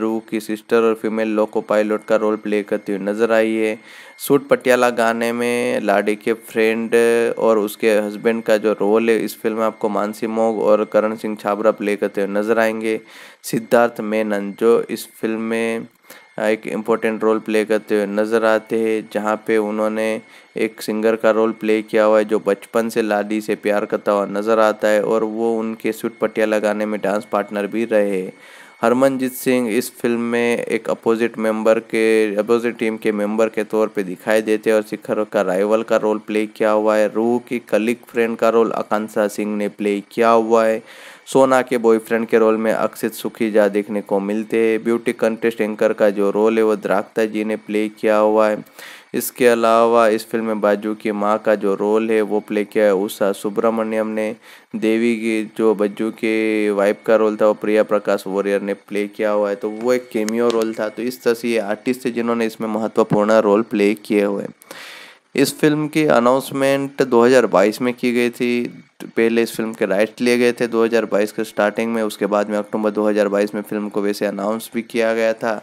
A: रू की सिस्टर और फीमेल लोको पायलट का रोल प्ले करती हुई नज़र आई है सूट पटियाला गाने में लाडी के फ्रेंड और उसके हस्बैंड का जो रोल है इस फिल्म में आपको मानसी मोग और करण सिंह छाबरा प्ले करते हुए नज़र आएंगे सिद्धार्थ मेनन जो इस फिल्म में हाँ, एक इम्पोर्टेंट रोल प्ले करते हुए नज़र आते हैं जहाँ पे उन्होंने एक सिंगर का रोल प्ले किया हुआ है जो बचपन से लाडी से प्यार करता हुआ नज़र आता है और वो उनके सुट पटिया लगाने में डांस पार्टनर भी रहे हरमनजीत सिंह इस फिल्म में एक अपोजिट मेंबर के अपोजिट टीम के मेंबर के तौर पे दिखाई देते हैं और शिखर का राइवल का रोल प्ले किया हुआ है रूह की कलिक फ्रेंड का रोल आकांक्षा सिंह ने प्ले किया हुआ है सोना के बॉयफ्रेंड के रोल में अक्षित सुखीजा देखने को मिलते हैं ब्यूटी कंटेस्ट एंकर का जो रोल है वो द्राक्ता जी ने प्ले किया हुआ है इसके अलावा इस फिल्म में बाजू की माँ का जो रोल है वो प्ले किया है उषा सुब्रमण्यम ने देवी की जो बज्जू के वाइफ का रोल था वो प्रिया प्रकाश वॉरियर ने प्ले किया हुआ है तो वो एक केमियो रोल था तो इस तरह से ये आर्टिस्ट थे जिन्होंने इसमें महत्वपूर्ण रोल प्ले किए हुए इस फिल्म की अनाउंसमेंट 2022 में की गई थी पहले इस फिल्म के राइट्स लिए गए थे 2022 के स्टार्टिंग में उसके बाद में अक्टूबर 2022 में फिल्म को वैसे अनाउंस भी किया गया था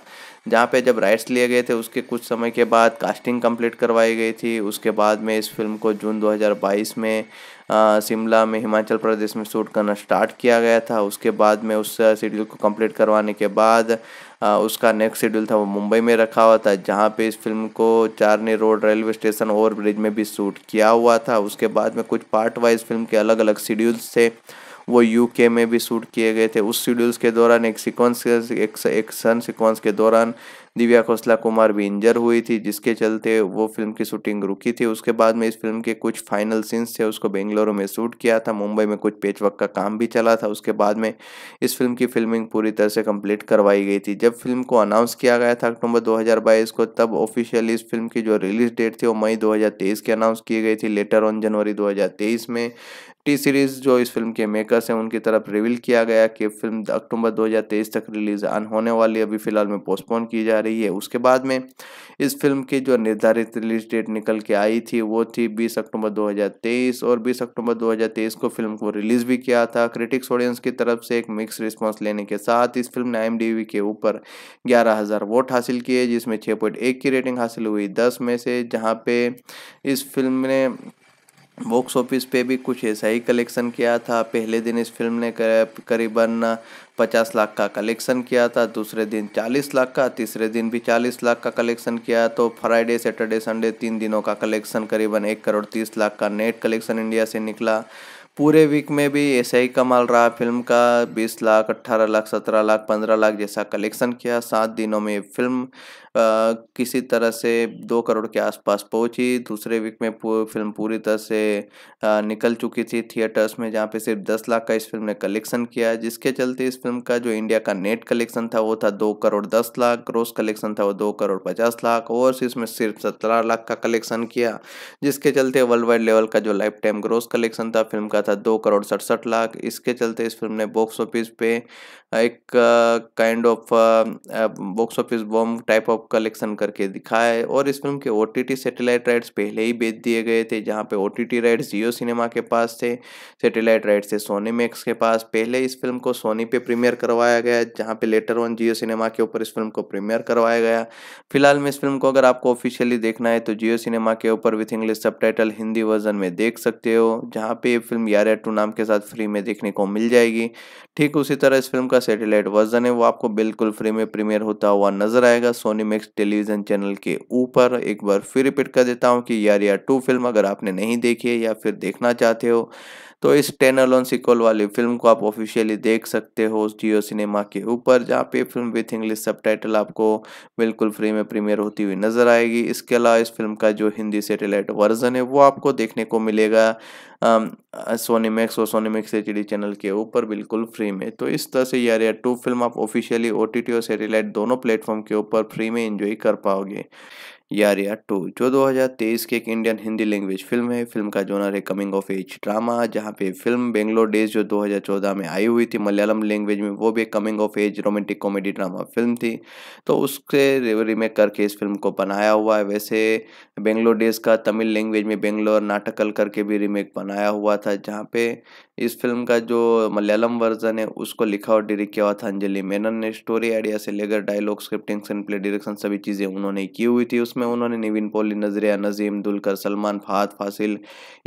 A: जहाँ पे जब राइट्स लिए गए थे उसके कुछ समय के बाद कास्टिंग कंप्लीट करवाई गई थी उसके बाद में इस फिल्म को जून 2022 में शिमला में हिमाचल प्रदेश में शूट करना स्टार्ट किया गया था उसके बाद में उस शेड्यूल को कंप्लीट करवाने के बाद उसका नेक्स्ट शेड्यूल था वो मुंबई में रखा हुआ था जहाँ पे इस फिल्म को Charni road railway station over bridge में भी शूट किया हुआ था उसके बाद में कुछ पार्ट वाइज फिल्म के अलग अलग शेड्यूल्स थे वो यूके में भी शूट किए गए थे उस शेड्यूल्स के दौरान एक सिक्वेंस एक सन सिक्वेंस के दौरान दिव्या खोसला कुमार भी इंजर हुई थी जिसके चलते वो फिल्म की शूटिंग रुकी थी उसके बाद में इस फिल्म के कुछ फाइनल सीन्स थे उसको बेंगलुरु में शूट किया था मुंबई में कुछ पेचवर्क का काम भी चला था उसके बाद में इस फिल्म की फिल्मिंग पूरी तरह से कम्प्लीट करवाई गई थी जब फिल्म को अनाउंस किया गया था अक्टूबर दो को तब ऑफिशियली इस फिल्म की जो रिलीज डेट थी वो मई दो की अनाउंस की गई थी लेटर ऑन जनवरी दो में टी सीरीज जो इस फिल्म के मेकर्स हैं उनकी तरफ रिवील किया गया कि फिल्म अक्टूबर 2023 तक रिलीज अन होने वाली अभी फिलहाल में पोस्टपोन की जा रही है उसके बाद में इस फिल्म की जो निर्धारित रिलीज डेट निकल के आई थी वो थी 20 अक्टूबर 2023 और 20 अक्टूबर 2023 को फिल्म को रिलीज भी किया था क्रिटिक्स ऑडियंस की तरफ से एक मिक्स रिस्पॉन्स लेने के साथ इस फिल्म ने आई के ऊपर ग्यारह वोट हासिल किए जिसमें छः की रेटिंग हासिल हुई दस में से जहाँ पे इस फिल्म ने बॉक्स ऑफिस पे भी कुछ ऐसा ही कलेक्शन किया था पहले दिन इस फिल्म ने करीबन पचास लाख का कलेक्शन किया था दूसरे दिन चालीस लाख का तीसरे दिन भी चालीस लाख का कलेक्शन किया तो फ्राइडे सैटरडे संडे तीन दिनों का कलेक्शन करीबन एक करोड़ तीस लाख का नेट कलेक्शन इंडिया से निकला पूरे वीक में भी ऐसा ही कमाल रहा फिल्म का बीस लाख अट्ठारह लाख सत्रह लाख पंद्रह लाख जैसा कलेक्शन किया सात दिनों में फिल्म किसी तरह से दो करोड़ के आसपास पहुंची दूसरे वीक में फिल्म पूरी तरह से निकल चुकी थी थिएटर्स में जहाँ पे सिर्फ दस लाख का इस फिल्म ने कलेक्शन किया जिसके चलते इस फिल्म का जो इंडिया का नेट कलेक्शन था वो था दो करोड़ दस लाख ग्रोस कलेक्शन था वो दो करोड़ पचास लाख और इसमें सिर्फ सत्रह लाख का कलेक्शन किया जिसके चलते वर्ल्ड वाइड लेवल का जो लाइफ टाइम ग्रोस कलेक्शन था फिल्म का था दो करोड़ सड़सठ लाख इसके चलते इस फिल्म ने बॉक्स ऑफिस पे एक kind of box office bomb type of crop collection करके दिखाया है और इस फिल्म के ओ टी सेटेलाइट राइट्स पहले ही बेच दिए गए थे जहाँ पे O T rights Jio cinema के पास थे सेटेलाइट राइट्स थे सोनी मैक्स के पास पहले इस फिल्म को सोनी पे प्रीमियर करवाया गया जहाँ पे लेटर वन जियो सिनेमा के ऊपर इस फिल्म को प्रीमियर करवाया गया फिलहाल में इस फिल्म को अगर आपको ऑफिशियली देखना है तो जियो सिनेमा के ऊपर विथ इंग्लिश सब हिंदी वर्जन में देख सकते हो जहाँ पे ये फिल्म यार टू नाम के साथ फ्री में देखने को मिल जाएगी ठीक उसी तरह इस फिल्म का सेटेलाइट वर्जन है वो आपको बिल्कुल फ्री में प्रीमियर होता हुआ नजर आएगा सोनी मैक्स टेलीविज़न चैनल के ऊपर एक बार फिर रिपीट कर देता हूँ कि यार यार टू फिल्म अगर आपने नहीं देखी है या फिर देखना चाहते हो तो इस टेन अलोन सिक्वल वाली फिल्म को आप ऑफिशियली देख सकते हो जियो सिनेमा के ऊपर जहाँ पे फिल्म विथ इंग्लिश सब आपको बिल्कुल फ्री में प्रीमियर होती हुई नज़र आएगी इसके अलावा इस फिल्म का जो हिंदी सेटेलाइट वर्जन है वो आपको देखने को मिलेगा सोनी मैक्स और सोनी मैक्स एच चैनल के ऊपर बिल्कुल फ्री में तो इस तरह से यार टू फिल्म आप ऑफिशियली ओ और सेटेलाइट दोनों प्लेटफॉर्म के ऊपर फ्री में इंजॉय कर पाओगे यारिया टू तो जो 2023 की एक इंडियन हिंदी लैंग्वेज फिल्म है फिल्म का जोनर है कमिंग ऑफ एज ड्रामा जहां पे फिल्म बेंगलोर डेज जो 2014 में आई हुई थी मलयालम लैंग्वेज में वो भी coming of age romantic comedy drama film थी तो उसके रीमेक करके इस फिल्म को बनाया हुआ है वैसे बेंगलोर डेज का तमिल लैंग्वेज में बेंगलोर नाटकल करके भी रीमेक बनाया हुआ था जहाँ पे इस फिल्म का जो मलयालम वर्जन है उसको लिखा और डायरेक्ट किया हुआ था अंजलि मेनन ने स्टोरी आइडिया से लेकर dialogue scripting screenplay direction सभी चीज़ें उन्होंने की हुई थी उसमें उन्होंने निविन पोली नजरिया नजीम दुलकर सलमान फाद फासिल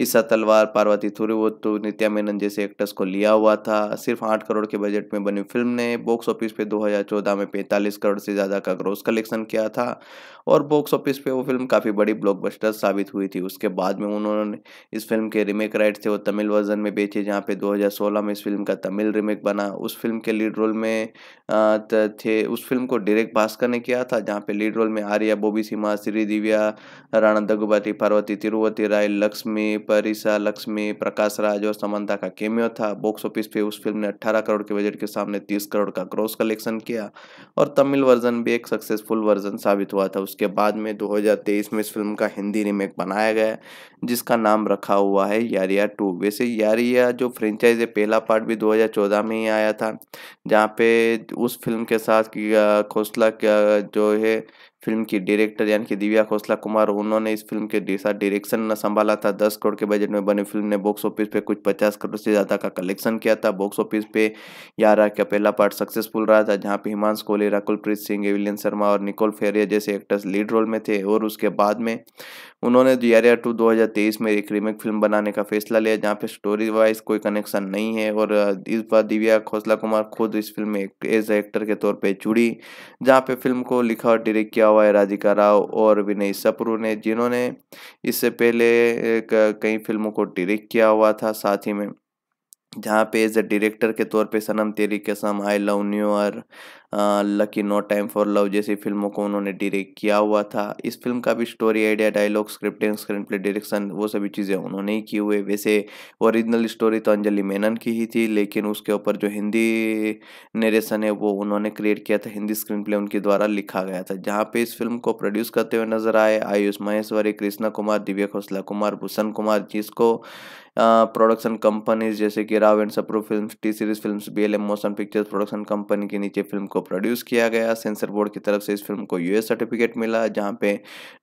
A: ईसा तलवार पार्वती थुरुवत्तु नित्या मेनन जैसे एक्टर्स को लिया हुआ था सिर्फ आठ करोड़ के बजट में बनी फिल्म ने बॉक्स ऑफिस पर दो में पैंतालीस करोड़ से ज़्यादा का ग्रोस कलेक्शन किया था और बॉक्स ऑफिस पे वो फिल्म काफ़ी बड़ी ब्लॉकबस्टर साबित हुई थी उसके बाद में उन्होंने इस फिल्म के रीमेक राइट्स थे वो तमिल वर्जन में बेचे जहाँ जहाँ पे 2016 में इस फिल्म का तमिल रीमेक बना उस फिल्म के लीड रोल में थे उस फिल्म को डायरेक्ट भास्कर ने किया था जहाँ पे लीड रोल में आर्या बोबी सिम्हा श्रीदिव्या राणा दगुबाती पार्वती तिरुवति राय लक्ष्मी परिसा लक्ष्मी प्रकाश राज और समंता का केमियो था बॉक्स ऑफिस पे उस फिल्म ने अट्ठारह करोड़ के बजट के सामने तीस करोड़ का क्रॉस कलेक्शन किया और तमिल वर्जन भी एक सक्सेसफुल वर्जन साबित हुआ था उसके बाद में दो में इस फिल्म का हिंदी रीमेक बनाया गया जिसका नाम रखा हुआ है यारिया टू वैसे यारिया जो जो फ्रेंचाइज है पहला पार्ट भी 2014 में ही आया था जहाँ पे उस फिल्म के साथ खोसला जो है फिल्म की डायरेक्टर यानी कि दिव्या खोसला कुमार उन्होंने इस फिल्म के साथ डायरेक्शन न संभाला था दस करोड़ के बजट में बनी फिल्म ने बॉक्स ऑफिस पे कुछ पचास करोड़ से ज़्यादा का कलेक्शन किया था बॉक्स ऑफिस पे यारा का पहला पार्ट सक्सेसफुल रहा था जहाँ पे हिमांश राकुल प्रीत सिंह एविलियन शर्मा और निकोल फेरिया जैसे एक्टर्स लीड रोल में थे और उसके बाद में उन्होंने यारा टू दो में एक रीमेक फिल्म बनाने का फैसला लिया जहाँ पे स्टोरी वाइज कोई कनेक्शन नहीं है और इस बार दिव्या खोसला कुमार खुद इस फिल्म में एज एक्टर के तौर पर जुड़ी जहाँ पे फिल्म को लिखा और डायरेक्ट किया हुआ राधिका राव और विनय सप्रू ने जिन्होंने इससे पहले कई फिल्मों को डिरेक्ट किया हुआ था साथ ही में जहाँ पे एज ए डायरेक्टर के तौर पे Sanam Teri Kasam I love new और lucky no time for love जैसी फिल्मों को उन्होंने डायरेक्ट किया हुआ था इस फिल्म का भी story idea dialogue script and screenplay direction वो सभी चीज़ें उन्होंने ही की हुए वैसे ओरिजिनल स्टोरी तो अंजलि मेनन की ही थी लेकिन उसके ऊपर जो हिंदी नरेशन है वो उन्होंने क्रिएट किया था हिंदी स्क्रीन प्ले उनके द्वारा लिखा गया था जहाँ पे इस फिल्म को प्रोड्यूस करते हुए नजर आए आयुष महेश्वरी कृष्णा कुमार दिव्या खोसला कुमार भूषण कुमार जिसको प्रोडक्शन कंपनीज जैसे कि Rao and सप्रो film T series film B L M motion pictures production company के नीचे फिल्म को प्रोड्यूस किया गया सेंसर बोर्ड की तरफ से इस फिल्म को यूएस सर्टिफिकेट मिला जहाँ पे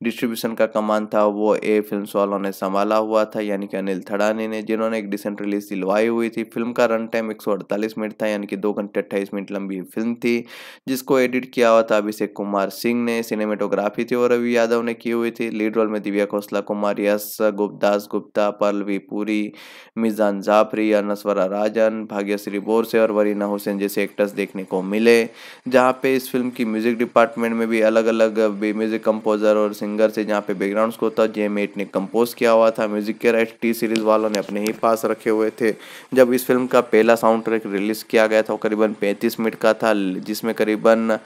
A: डिस्ट्रीब्यूशन का कमान था वो ए फिल्म वालों ने संभाला हुआ था यानी कि अनिल थड़ानी ने जिन्होंने एक डिसेंट रिलीज दिलवाई हुई थी फिल्म का रन टाइम एक मिनट था यानी कि दो घंटे अट्ठाईस मिनट लंबी फिल्म थी जिसको एडिट किया हुआ था अभिषेक कुमार सिंह ने सिनेमेटोग्राफी थी और रवि यादव ने की हुई थी लीड रोल में दिव्या खोसला कुमार यस गुप्तास गुप्ता पल्लवी पुरी मिजान जाफरी या नसवरा राजन भाग्यश्री बोरसे और वरीना हुसैन जैसे एक्टर्स देखने को मिले जहाँ पे इस फिल्म की म्यूजिक डिपार्टमेंट में भी अलग अलग भी म्यूजिक कंपोजर और सिंगर से जहाँ पे बैकग्राउंड को था जे मेट ने कंपोज किया हुआ था म्यूजिक के राइट टी सीरीज वालों ने अपने ही पास रखे हुए थे जब इस फिल्म का पहला साउंड ट्रैक रिलीज किया गया था वो करीबन पैंतीस मिनट का था जिसमें करीबन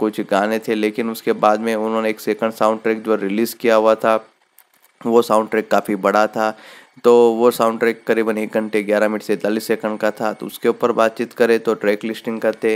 A: कुछ गाने थे लेकिन उसके बाद में उन्होंने एक सेकंड साउंड ट्रैक जो रिलीज़ किया हुआ था वो साउंड ट्रैक काफ़ी बड़ा था तो वो साउंड ट्रैक करीबन एक घंटे ग्यारह मिनट से इकतालीस सेकंड का था तो उसके ऊपर बातचीत करें तो ट्रैक लिस्टिंग करते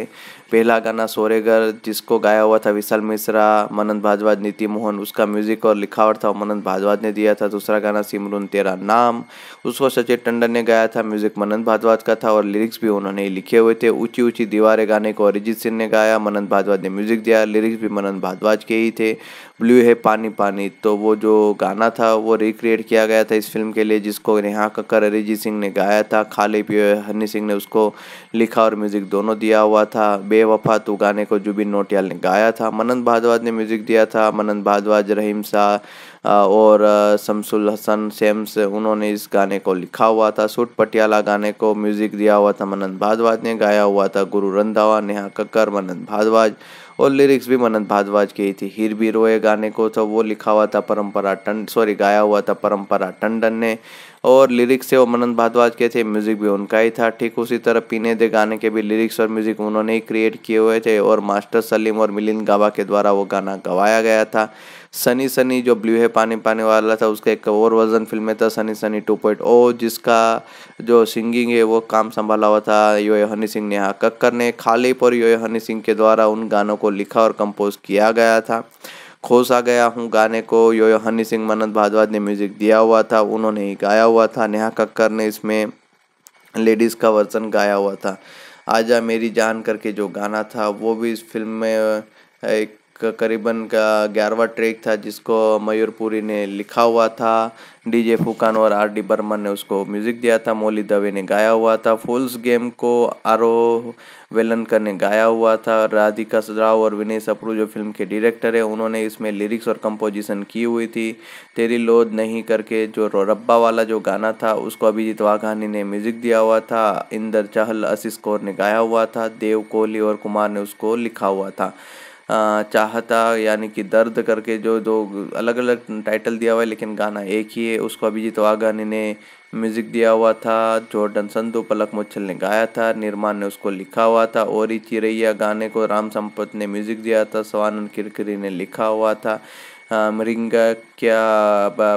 A: पहला गाना सोरेगर जिसको गाया हुआ था विशाल मिश्रा मनंद भाजवाज नीति मोहन उसका म्यूजिक और लिखावट था मनन भाजवाज ने दिया था दूसरा गाना सिमरून तेरा नाम उसको सचिन टंडन ने गाया था म्यूजिक मनन भाजवाज का था और लिरिक्स भी उन्होंने लिखे हुए थे ऊँची ऊँची दीवारें गाने को अरिजीत सिंह ने गाया मनन भाजवाज ने म्यूजिक दिया लिरिक्स भी मनन भाजवाज के ही थे ब्लू है पानी पानी तो वो जो गाना था वो रिक्रिएट किया गया था इस फिल्म के लिए जिसको नेहा कक्कर अरिजीत सिंह ने गाया था खाली पियो हनी सिंह ने उसको लिखा और म्यूज़िक दोनों दिया हुआ था बेवफा तो गाने को जुबिन नोटियाल ने गाया था मनन भारद्वाज ने म्यूज़िक दिया था मनन भारद्वाज रहीम शाह और शमसुल हसन सेम्स उन्होंने इस गाने को लिखा हुआ था सूट पटियाला गाने को म्यूज़िक दिया हुआ था मनन भारद्वाज ने गाया हुआ था गुरु रंधावा नेहा कक्कर मनन भारद्वाज और लिरिक्स भी मनन भारद्वाज की ही थी हिर भी रोए गाने को तो वो लिखा हुआ था परम्परा टंड सॉरी गाया हुआ था परम्परा टंडन ने और लिरिक्स से वो मनन भारद्वाज के थे म्यूज़िक भी उनका ही था ठीक उसी तरह पीने दे गाने के भी लिरिक्स और म्यूज़िक उन्होंने ही क्रिएट किए हुए थे और मास्टर सलीम और मिलिंद गाबा के द्वारा वो गाना गवाया गया था सनी सनी जो ब्लू है पानी पाने वाला था उसका एक और वर्जन फिल्म में था sunny sunny two point O जिसका जो सिंगिंग है वो काम संभाला हुआ था यो हनी सिंह नेहा कक्कर ने खालिप और यो हनी सिंह के द्वारा उन गानों को लिखा और कंपोज किया गया था खोसा गया हूँ गाने को यो हनी सिंह मनत भारद्वाज ने म्यूज़िक दिया हुआ था उन्होंने ही गाया हुआ था नेहा कक्कर ने इसमें लेडीज़ का वर्जन गाया हुआ था आजा मेरी जान करके जो गाना था वो भी इस फिल्म में एक करीबन का ग्यारहवा ट्रैक था जिसको मयूरपुरी ने लिखा हुआ था डीजे फुकान और आर डी बर्मन ने उसको म्यूज़िक दिया था मोली दवे ने गाया हुआ था फुल्स गेम को आरो वेलनकर ने गाया हुआ था राधिका सदराव और विनय सप्रू जो फिल्म के डायरेक्टर है उन्होंने इसमें लिरिक्स और कंपोजिशन की हुई थी तेरी लोद नहीं करके जो रब्बा वाला जो गाना था उसको अभिजीत वाघानी ने म्यूज़िक दिया हुआ था इंदर चहल असिस कौर ने गाया हुआ था देव कोहली और कुमार ने उसको लिखा हुआ था चाहता यानी कि दर्द करके जो दो अलग अलग टाइटल दिया हुआ है लेकिन गाना एक ही है उसको अभिजीत वाघानी ने म्यूज़िक दिया हुआ था जॉर्डन संधु पलक मुच्छल ने गाया था निर्माण ने उसको लिखा हुआ था और ही चिरैया गाने को राम संपत ने म्यूज़िक दिया था सवानंद किरकिरी ने लिखा हुआ था मृंग क्या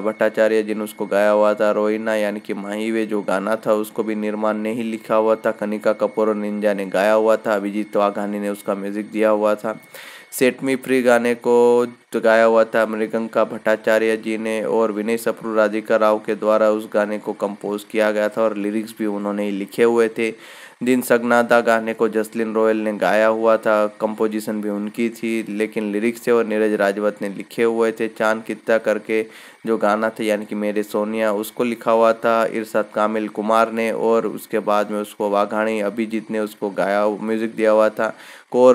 A: भट्टाचार्य जी ने उसको गाया हुआ था रोहिना यानी कि माही वे जो गाना था उसको भी निर्माण ने ही लिखा हुआ था कनिका कपूर और निंजा ने गाया हुआ था अभिजीत वाघानी ने उसका म्यूज़िक दिया हुआ था सेट मी फ्री गाने को तो गाया हुआ था मृगंका भट्टाचार्य जी ने और विनय सप्रू राधिका राव के द्वारा उस गाने को कंपोज किया गया था और लिरिक्स भी उन्होंने ही लिखे हुए थे दिन सगनादा गाने को जसलिन रॉयल ने गाया हुआ था कंपोजिशन भी उनकी थी लेकिन लिरिक्स थे और नीरज राजवत ने लिखे हुए थे चांद कित्ता करके जो गाना था यानी कि मेरे सोनिया उसको लिखा हुआ था इरशाद कामिल कुमार ने और उसके बाद में उसको वाघाणी अभिजीत ने उसको गाया म्यूज़िक दिया हुआ था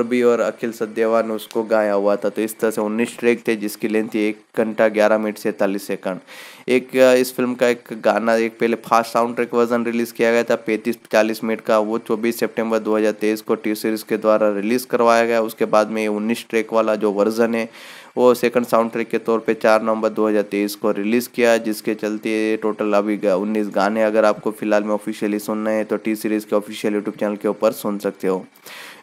A: भी और अखिल सद्देवा ने उसको गाया हुआ था तो इस तरह से उन्नीस ट्रैक थे जिसकी लेंथ थी एक घंटा ग्यारह मिनट सैंतालीस सेकंड एक इस फिल्म का एक गाना एक पहले fast sound track version release किया गया था पैंतीस चालीस मिनट का वो चौबीस हज़ार तेईस को टी सीरीज़ के द्वारा रिलीज़ करवाया गया उसके बाद में ये उन्नीस ट्रैक वाला जो वर्जन है वो सेकंड साउंड ट्रैक के तौर पे चार नवंबर 2023 को रिलीज़ किया जिसके चलते टोटल अभी उन्नीस गाने अगर आपको फिलहाल में ऑफिशियली सुनना है तो टी सीरीज़ के ऑफिशियल यूट्यूब चैनल के ऊपर सुन सकते हो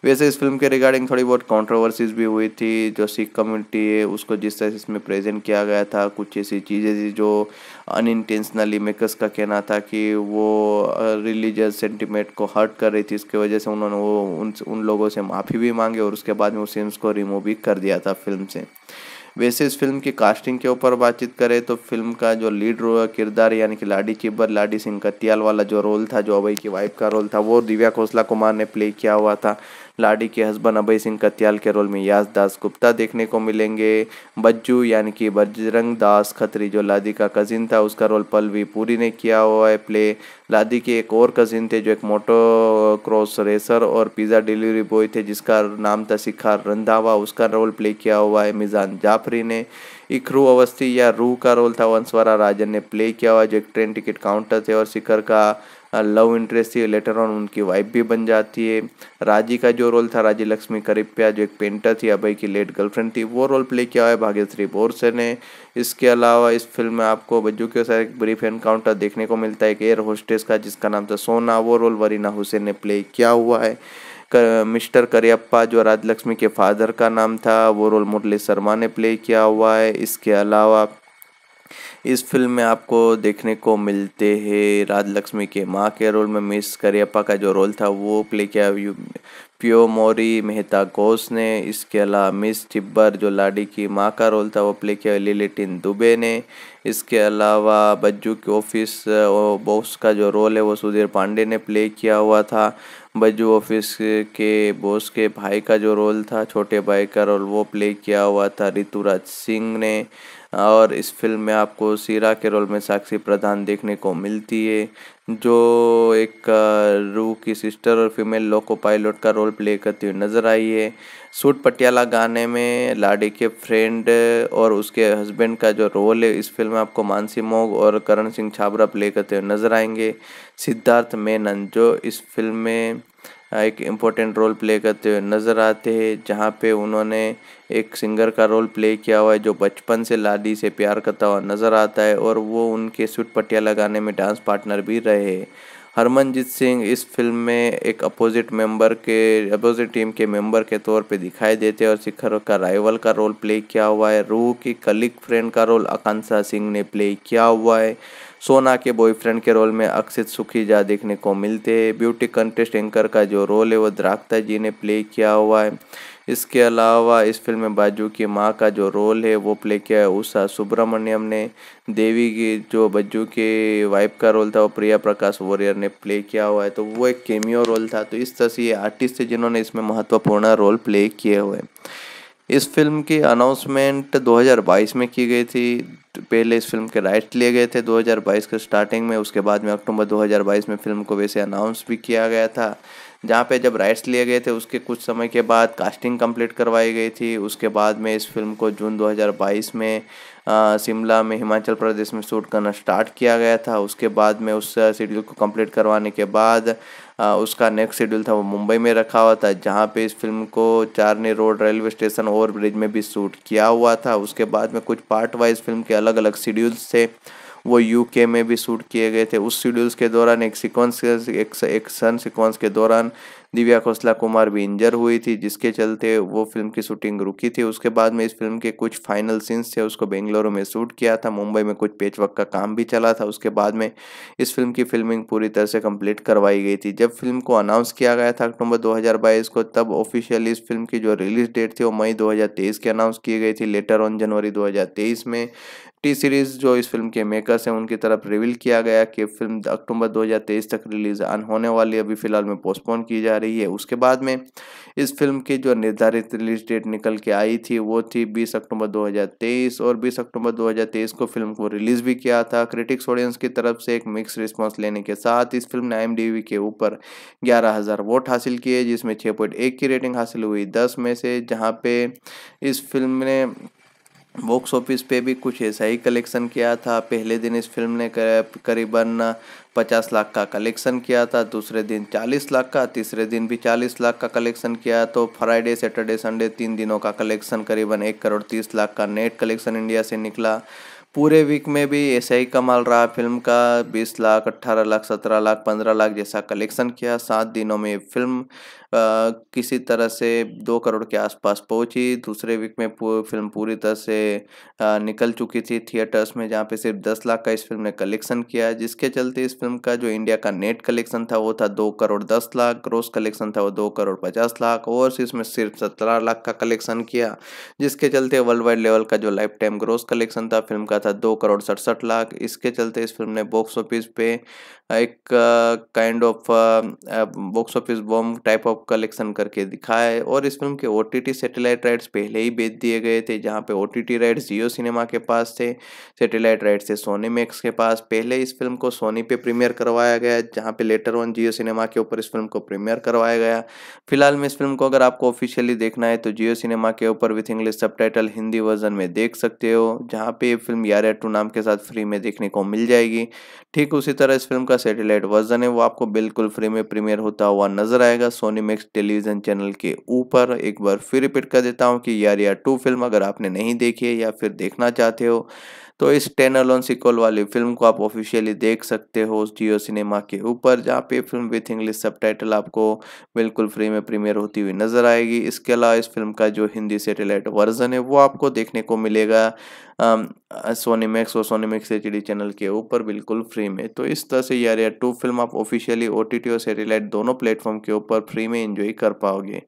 A: वैसे इस फिल्म के रिगार्डिंग थोड़ी बहुत कंट्रोवर्सीज भी हुई थी जो सिख कम्युनिटी है उसको जिस तरह से इसमें प्रेजेंट किया गया था कुछ ऐसी चीज़ें थी जो अन इंटेंशनली मेकर्स का कहना था कि वो रिलीजियस सेंटिमेंट को हर्ट कर रही थी इसकी वजह से उन्होंने वो उन उन लोगों से माफ़ी भी मांगी और उसके बाद में उस सीन्स को रिमूव भी कर दिया था फिल्म से वैसे इस फिल्म की कास्टिंग के ऊपर बातचीत करें तो फिल्म का जो लीड किरदार यानी कि लाडी चिब्बर लाडी सिंह कतियाल वाला जो रोल था जो अभय की वाइफ का रोल था वो दिव्या खोसला कुमार ने प्ले किया हुआ था लाडी के हस्बैंड अभय सिंह कत्याल के रोल में यास दास गुप्ता देखने को मिलेंगे बज्जू यानी कि बजरंग दास खत्री जो लादी का कजिन था उसका रोल पलवी पूरी ने किया हुआ है प्ले लादी के एक और कजिन थे जो एक मोटो क्रॉस रेसर और पिज़्ज़ा डिलीवरी बॉय थे जिसका नाम था शिखर रंधावा उसका रोल प्ले किया हुआ है मिजान जाफरी ने इखरू अवस्थी या रूह का रोल था वंशवरा राजन ने प्ले किया हुआ जो एक ट्रेन टिकट काउंटर थे और शिखर का लव इंटरेस्ट थी लेटर ऑन उनकी वाइफ भी बन जाती है राजी का जो रोल था राजी लक्ष्मी करिप्या जो एक पेंटर थी अभय की लेट गर्लफ्रेंड थी वो रोल प्ले किया है भाग्यश्री बोरसे ने इसके अलावा इस फिल्म में आपको बज्जू के साथ एक ब्रीफ एनकाउंटर देखने को मिलता है एक एयर होस्टेस का जिसका नाम था सोना वो रोल वरीना हुसैन ने प्ले किया हुआ है कर, मिस्टर करियप्पा जो राजलक्ष्मी के फादर का नाम था वो रोल मुरली शर्मा ने प्ले किया हुआ है इसके अलावा इस फिल्म में आपको देखने को मिलते हैं राज लक्ष्मी के माँ के रोल में मिस करियप्पा का जो रोल था वो प्ले किया प्यो मोरी मेहता घोष ने इसके अलावा मिस टिब्बर जो लाडी की माँ का रोल था वो प्ले किया लिलिटिन दुबे ने इसके अलावा बज्जू के ऑफिस बॉस का जो रोल है वो सुधीर पांडे ने प्ले किया हुआ था बज्जू ऑफिस के बॉस के भाई का जो रोल था छोटे भाई का रोल वो प्ले किया हुआ था ऋतुराज सिंह ने और इस फिल्म में आपको सीरा के रोल में साक्षी प्रधान देखने को मिलती है जो एक रू की सिस्टर और फीमेल लोको पायलट का रोल प्ले करती हुई नज़र आई है सूट पटियाला गाने में लाडी के फ्रेंड और उसके हस्बैंड का जो रोल है इस फिल्म में आपको मानसी मोग और करण सिंह छाबरा प्ले करते हुए नज़र आएंगे सिद्धार्थ मेनन जो इस फिल्म में हाँ, एक इम्पोर्टेंट रोल प्ले करते हुए नज़र आते हैं जहाँ पे उन्होंने एक सिंगर का रोल प्ले किया हुआ है जो बचपन से लाडी से प्यार करता हुआ नज़र आता है और वो उनके सुट पटिया लगाने में डांस पार्टनर भी रहे हरमनजीत सिंह इस फिल्म में एक अपोजिट मेंबर के अपोजिट टीम के मेंबर के तौर पे दिखाई देते हैं और शिखर का राइवल का रोल प्ले किया हुआ है रूह की कलिक फ्रेंड का रोल आकांक्षा सिंह ने प्ले किया हुआ है सोना के बॉयफ्रेंड के रोल में अक्षित सुखीजा देखने को मिलते हैं ब्यूटी कंटेस्ट एंकर का जो रोल है वो द्राक्ता जी ने प्ले किया हुआ है इसके अलावा इस फिल्म में बाजू की माँ का जो रोल है वो प्ले किया है उषा सुब्रमण्यम ने देवी की जो बज्जू के वाइफ का रोल था वो प्रिया प्रकाश वॉरियर ने प्ले किया हुआ है तो वो एक केमियो रोल था तो इस तरह से ये आर्टिस्ट थे जिन्होंने इसमें महत्वपूर्ण रोल प्ले किए हुए इस फिल्म की अनाउंसमेंट 2022 में की गई थी पहले इस फिल्म के राइट लिए गए थे 2022 के स्टार्टिंग में उसके बाद में अक्टूबर 2022 में फिल्म को वैसे अनाउंस भी किया गया था जहाँ पे जब राइट्स लिए गए थे उसके कुछ समय के बाद कास्टिंग कंप्लीट करवाई गई थी उसके बाद में इस फिल्म को जून 2022 में शिमला में हिमाचल प्रदेश में शूट करना स्टार्ट किया गया था उसके बाद में उस शेड्यूल को कंप्लीट करवाने के बाद आ, उसका नेक्स्ट शेड्यूल था वो मुंबई में रखा हुआ था जहाँ पे इस फिल्म को Charni road railway station over bridge में भी शूट किया हुआ था उसके बाद में कुछ पार्ट वाइज फिल्म के अलग अलग शेड्यूल्स थे वो यूके में भी शूट किए गए थे उस शेड्यूल्स के दौरान एक सिक्वेंस एक, एक सन सिक्वेंस के दौरान दिव्या खोसला कुमार भी इंजर हुई थी जिसके चलते वो फिल्म की शूटिंग रुकी थी उसके बाद में इस फिल्म के कुछ फाइनल सीन्स थे उसको बेंगलुरु में शूट किया था मुंबई में कुछ पेचवर्क का काम भी चला था उसके बाद में इस फिल्म की फिल्मिंग पूरी तरह से कंप्लीट करवाई गई थी जब फिल्म को अनाउंस किया गया था अक्टूबर दो को तब ऑफिशियली इस फिल्म की जो रिलीज डेट थी वो मई दो की अनाउंस की गई थी लेटर ऑन जनवरी दो में टी सीरीज जो इस फिल्म के मेकर्स हैं उनकी तरफ रिवील किया गया कि फिल्म अक्टूबर 2023 तक रिलीज अन होने वाली अभी फिलहाल में पोस्टपोन की जा रही है उसके बाद में इस फिल्म की जो निर्धारित रिलीज डेट निकल के आई थी वो थी 20 अक्टूबर 2023 और 20 अक्टूबर 2023 को फिल्म को रिलीज भी किया था क्रिटिक्स ऑडियंस की तरफ से एक मिक्स रिस्पॉन्स लेने के साथ इस फिल्म ने आई के ऊपर ग्यारह वोट हासिल किए जिसमें छः की रेटिंग हासिल हुई दस में से जहाँ पे इस फिल्म ने बॉक्स ऑफिस पे भी कुछ ऐसा ही कलेक्शन किया था पहले दिन इस फिल्म ने करीबन पचास लाख का कलेक्शन किया था दूसरे दिन चालीस लाख का तीसरे दिन भी चालीस लाख का कलेक्शन किया तो फ्राइडे सैटरडे संडे तीन दिनों का कलेक्शन करीबन एक करोड़ तीस लाख का नेट कलेक्शन इंडिया से निकला पूरे वीक में भी ऐसा ही कमाल रहा फिल्म का बीस लाख अट्ठारह लाख सत्रह लाख पंद्रह लाख जैसा कलेक्शन किया सात दिनों में फिल्म किसी तरह से दो करोड़ के आसपास पहुंची दूसरे वीक में फिल्म पूरी तरह से निकल चुकी थी थिएटर्स में जहाँ पे सिर्फ दस लाख का इस फिल्म ने कलेक्शन किया जिसके चलते इस फिल्म का जो इंडिया का नेट कलेक्शन था वो था दो करोड़ दस लाख ग्रोस कलेक्शन था वो दो करोड़ पचास लाख ओवरसीज में सिर्फ सत्रह लाख का कलेक्शन किया जिसके चलते वर्ल्ड वाइड लेवल का जो लाइफ टाइम ग्रोस कलेक्शन था फिल्म का था दो करोड़ सड़सठ लाख इसके चलते इस फिल्म ने बॉक्स ऑफिस पे एक kind of box office bomb type of top collection करके दिखाया है और इस फिल्म के ओ सैटेलाइट राइट्स पहले ही बेच दिए गए थे जहाँ पे ओ राइट्स जियो सिनेमा के पास थे सैटेलाइट राइट्स थे सोनी मैक्स के पास पहले इस फिल्म को सोनी पे प्रीमियर करवाया गया जहाँ पे लेटर वन जियो सिनेमा के ऊपर इस फिल्म को प्रीमियर करवाया गया फिलहाल में इस फिल्म को अगर आपको ऑफिशियली देखना है तो जियो सिनेमा के ऊपर विथ इंग्लिश सब हिंदी वर्जन में देख सकते हो जहाँ पे फिल्म यार टू नाम के साथ फ्री में देखने को मिल जाएगी ठीक उसी तरह इस फिल्म का सैटेलाइट वर्जन है वो आपको बिल्कुल फ्री में प्रीमियर होता हुआ नजर आएगा सोनी मैक्स टेलीविज़न चैनल के ऊपर एक बार फिर रिपीट कर देता हूँ कि यार यार टू फिल्म अगर आपने नहीं देखी है या फिर देखना चाहते हो तो इस टेन अलोन सिकल वाली फिल्म को आप ऑफिशियली देख सकते हो जियो सिनेमा के ऊपर जहाँ पे फिल्म विथ इंग्लिश सब आपको बिल्कुल फ्री में प्रीमियर होती हुई नज़र आएगी इसके अलावा इस फिल्म का जो हिंदी सेटेलाइट वर्जन है वो आपको देखने को मिलेगा सोनी मैक्स और सोनी मैक्स एच चैनल के ऊपर बिल्कुल फ्री में तो इस तरह से यार टू फिल्म आप ऑफिशियली ओ और सेटेलाइट दोनों प्लेटफॉर्म के ऊपर फ्री में इंजॉय कर पाओगे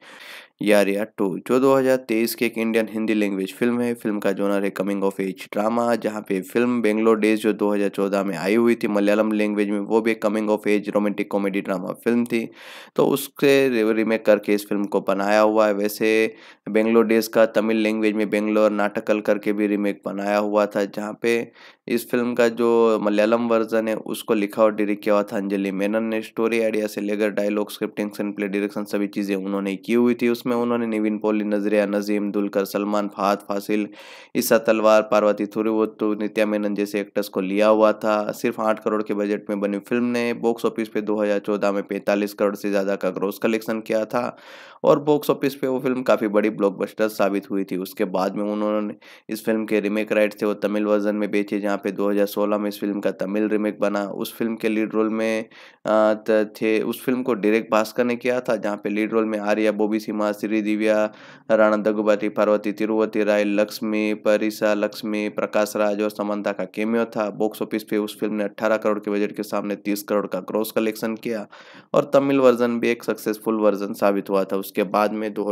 A: यारिया टू तो जो 2023 की एक इंडियन हिंदी लैंग्वेज फिल्म है फिल्म का जोनर है कमिंग ऑफ एज ड्रामा जहाँ पे फिल्म बेंगलोर डेज जो 2014 में आई हुई थी मलयालम लैंग्वेज में वो भी coming of age romantic comedy drama film थी तो उसके रीमेक करके इस फिल्म को बनाया हुआ है वैसे बेंगलोर डेज का तमिल लैंग्वेज में बेंगलोर नाटकल करके भी रीमेक बनाया हुआ था जहाँ पे इस फिल्म का जो मलयालम वर्जन है उसको लिखा और डायरेक्ट किया हुआ था अंजलि मेनन ने स्टोरी आइडिया से लेकर dialogue scripting screenplay direction सभी चीज़ें उन्होंने की हुई थी उसमें उन्होंने निविन पोली नजरिया नजीम दुलकर सलमान फहाद फासिल ईसा तलवार पार्वती तो नित्या मेनन जैसे एक्टर्स को लिया हुआ था सिर्फ आठ करोड़ के बजट में बनी फिल्म ने बॉक्स ऑफिस पर दो में पैंतालीस करोड़ से ज़्यादा का ग्रोस कलेक्शन किया था और बॉक्स ऑफिस पे वो फिल्म काफ़ी बड़ी ब्लॉकबस्टर साबित हुई थी उसके बाद में उन्होंने इस फिल्म के रीमेक राइट थे वो तमिल वर्जन में बेचे जहाँ पे 2016 में इस फिल्म का तमिल रीमेक बना उस फिल्म के लीड रोल में थे उस फिल्म को डायरेक्ट भास्कर ने किया था जहाँ पे लीड रोल में आर्या बोबी सीमा श्री दिव्या राणा दगुबाती पार्वती तिरुवती राय लक्ष्मी परिसा लक्ष्मी प्रकाश राज और समंता का केमियो था बॉक्स ऑफिस पे उस फिल्म ने अट्ठारह करोड़ के बजट के सामने तीस करोड़ का क्रॉस कलेक्शन किया और तमिल वर्जन भी एक सक्सेसफुल वर्जन साबित हुआ था उसके बाद में दो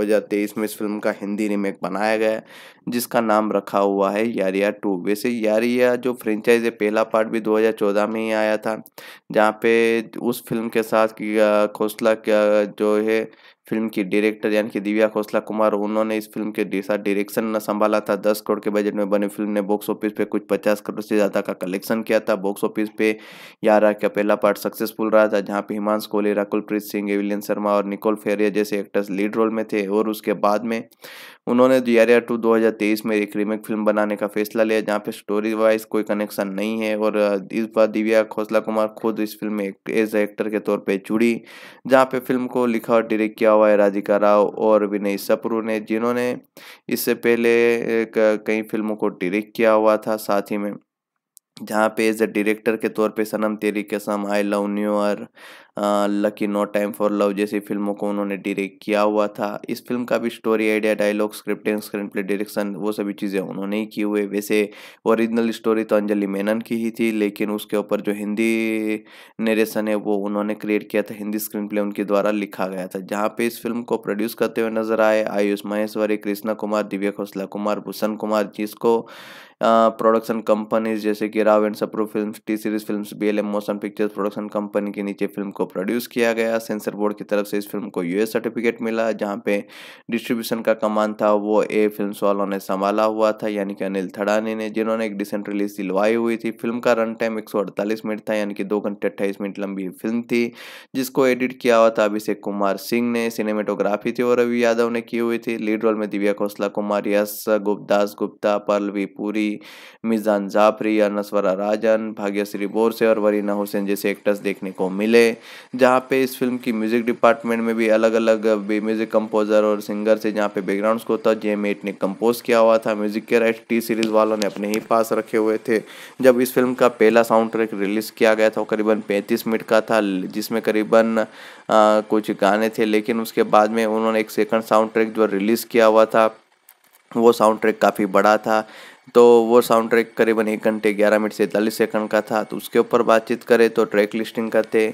A: में इस फिल्म का हिंदी रीमेक बनाया गया जिसका नाम रखा हुआ है यारिया टू वैसे यारिया जो फ्रेंचाइज है पहला पार्ट भी 2014 में ही आया था जहाँ पे उस फिल्म के साथ खोसला जो है फिल्म की डायरेक्टर यानी कि दिव्या खोसला कुमार उन्होंने इस फिल्म के साथ डायरेक्शन संभाला था दस करोड़ के बजट में बनी फिल्म ने बॉक्स ऑफिस पे कुछ पचास करोड़ से ज़्यादा का कलेक्शन किया था बॉक्स ऑफिस पे यार का पहला पार्ट सक्सेसफुल रहा था जहाँ पे हिमांश कोहली राकुल प्रीत सिंह एविलियन शर्मा और निकोल फेरिया जैसे एक्टर्स लीड रोल में थे और उसके बाद में उन्होंने दियारिया टू तेईस में एक रीमेक फिल्म बनाने का फैसला लिया जहाँ पे स्टोरी वाइज कोई कनेक्शन नहीं है और इस बार दिव्या खोसला कुमार खुद इस फिल्म में एज एक्टर के तौर पे जुड़ी जहाँ पे फिल्म को लिखा और डायरेक्ट किया हुआ है राधिका राव और विनय सपरू ने जिन्होंने इससे पहले कई फिल्मों को डायरेक्ट किया हुआ था साथ ही में जहाँ पे एज ए डायरेक्टर के तौर पे Sanam Teri Kasam I love new और lucky no time for love जैसी फिल्मों को उन्होंने डायरेक्ट किया हुआ था इस फिल्म का भी story idea dialogue scripting screenplay direction वो सभी चीज़ें उन्होंने ही की हुए वैसे ओरिजिनल स्टोरी तो अंजलि मेनन की ही थी लेकिन उसके ऊपर जो हिंदी नरेशन है वो उन्होंने क्रिएट किया था हिंदी स्क्रीन प्ले उनके द्वारा लिखा गया था जहाँ पे इस फिल्म को प्रोड्यूस करते हुए नजर आए आयुष महेश्वरी कृष्णा कुमार दिव्या खोसला कुमार भूषण कुमार जिसको प्रोडक्शन कंपनीज जैसे कि Rao and Sapru film T series film B L M motion pictures production company के नीचे फिल्म को प्रोड्यूस किया गया सेंसर बोर्ड की तरफ से इस फिल्म को यूएस सर्टिफिकेट मिला जहाँ पे डिस्ट्रीब्यूशन का कमान था वो ए फिल्म वालों ने संभाला हुआ था यानी कि अनिल थड़ानी ने जिन्होंने एक डिसेंट रिलीज दिलवाई हुई थी फिल्म का रन टाइम एक मिनट था यानी कि दो घंटे अट्ठाईस मिनट लंबी फिल्म थी जिसको एडिट किया हुआ था अभिषेक कुमार सिंह ने सिनेमेटोग्राफी थी और रवि यादव ने की हुई थी लीड रोल में दिव्या खोसला कुमार यश गुप्तास गुप्ता पल्लवी पुरी जैसी मिजान जाफरी अनसवरा राजन भाग्यश्री बोरसे और वरीना हुसैन जैसे एक्टर्स देखने को मिले जहाँ पे इस फिल्म की म्यूजिक डिपार्टमेंट में भी अलग अलग भी म्यूजिक कंपोजर और सिंगर से जहाँ पे बैकग्राउंड को था जे मेट ने कंपोज किया हुआ था म्यूजिक के राइट टी सीरीज वालों ने अपने ही पास रखे हुए थे जब इस फिल्म का पहला साउंड ट्रैक रिलीज किया गया था करीबन पैंतीस मिनट का था जिसमें करीबन कुछ गाने थे लेकिन उसके बाद में उन्होंने एक सेकंड साउंड ट्रैक जो रिलीज़ किया हुआ था वो साउंड ट्रैक काफ़ी बड़ा था तो वो साउंड ट्रैक करीबन एक घंटे ग्यारह मिनट से इकतालीस सेकंड का था तो उसके ऊपर बातचीत करें तो ट्रैक लिस्टिंग करते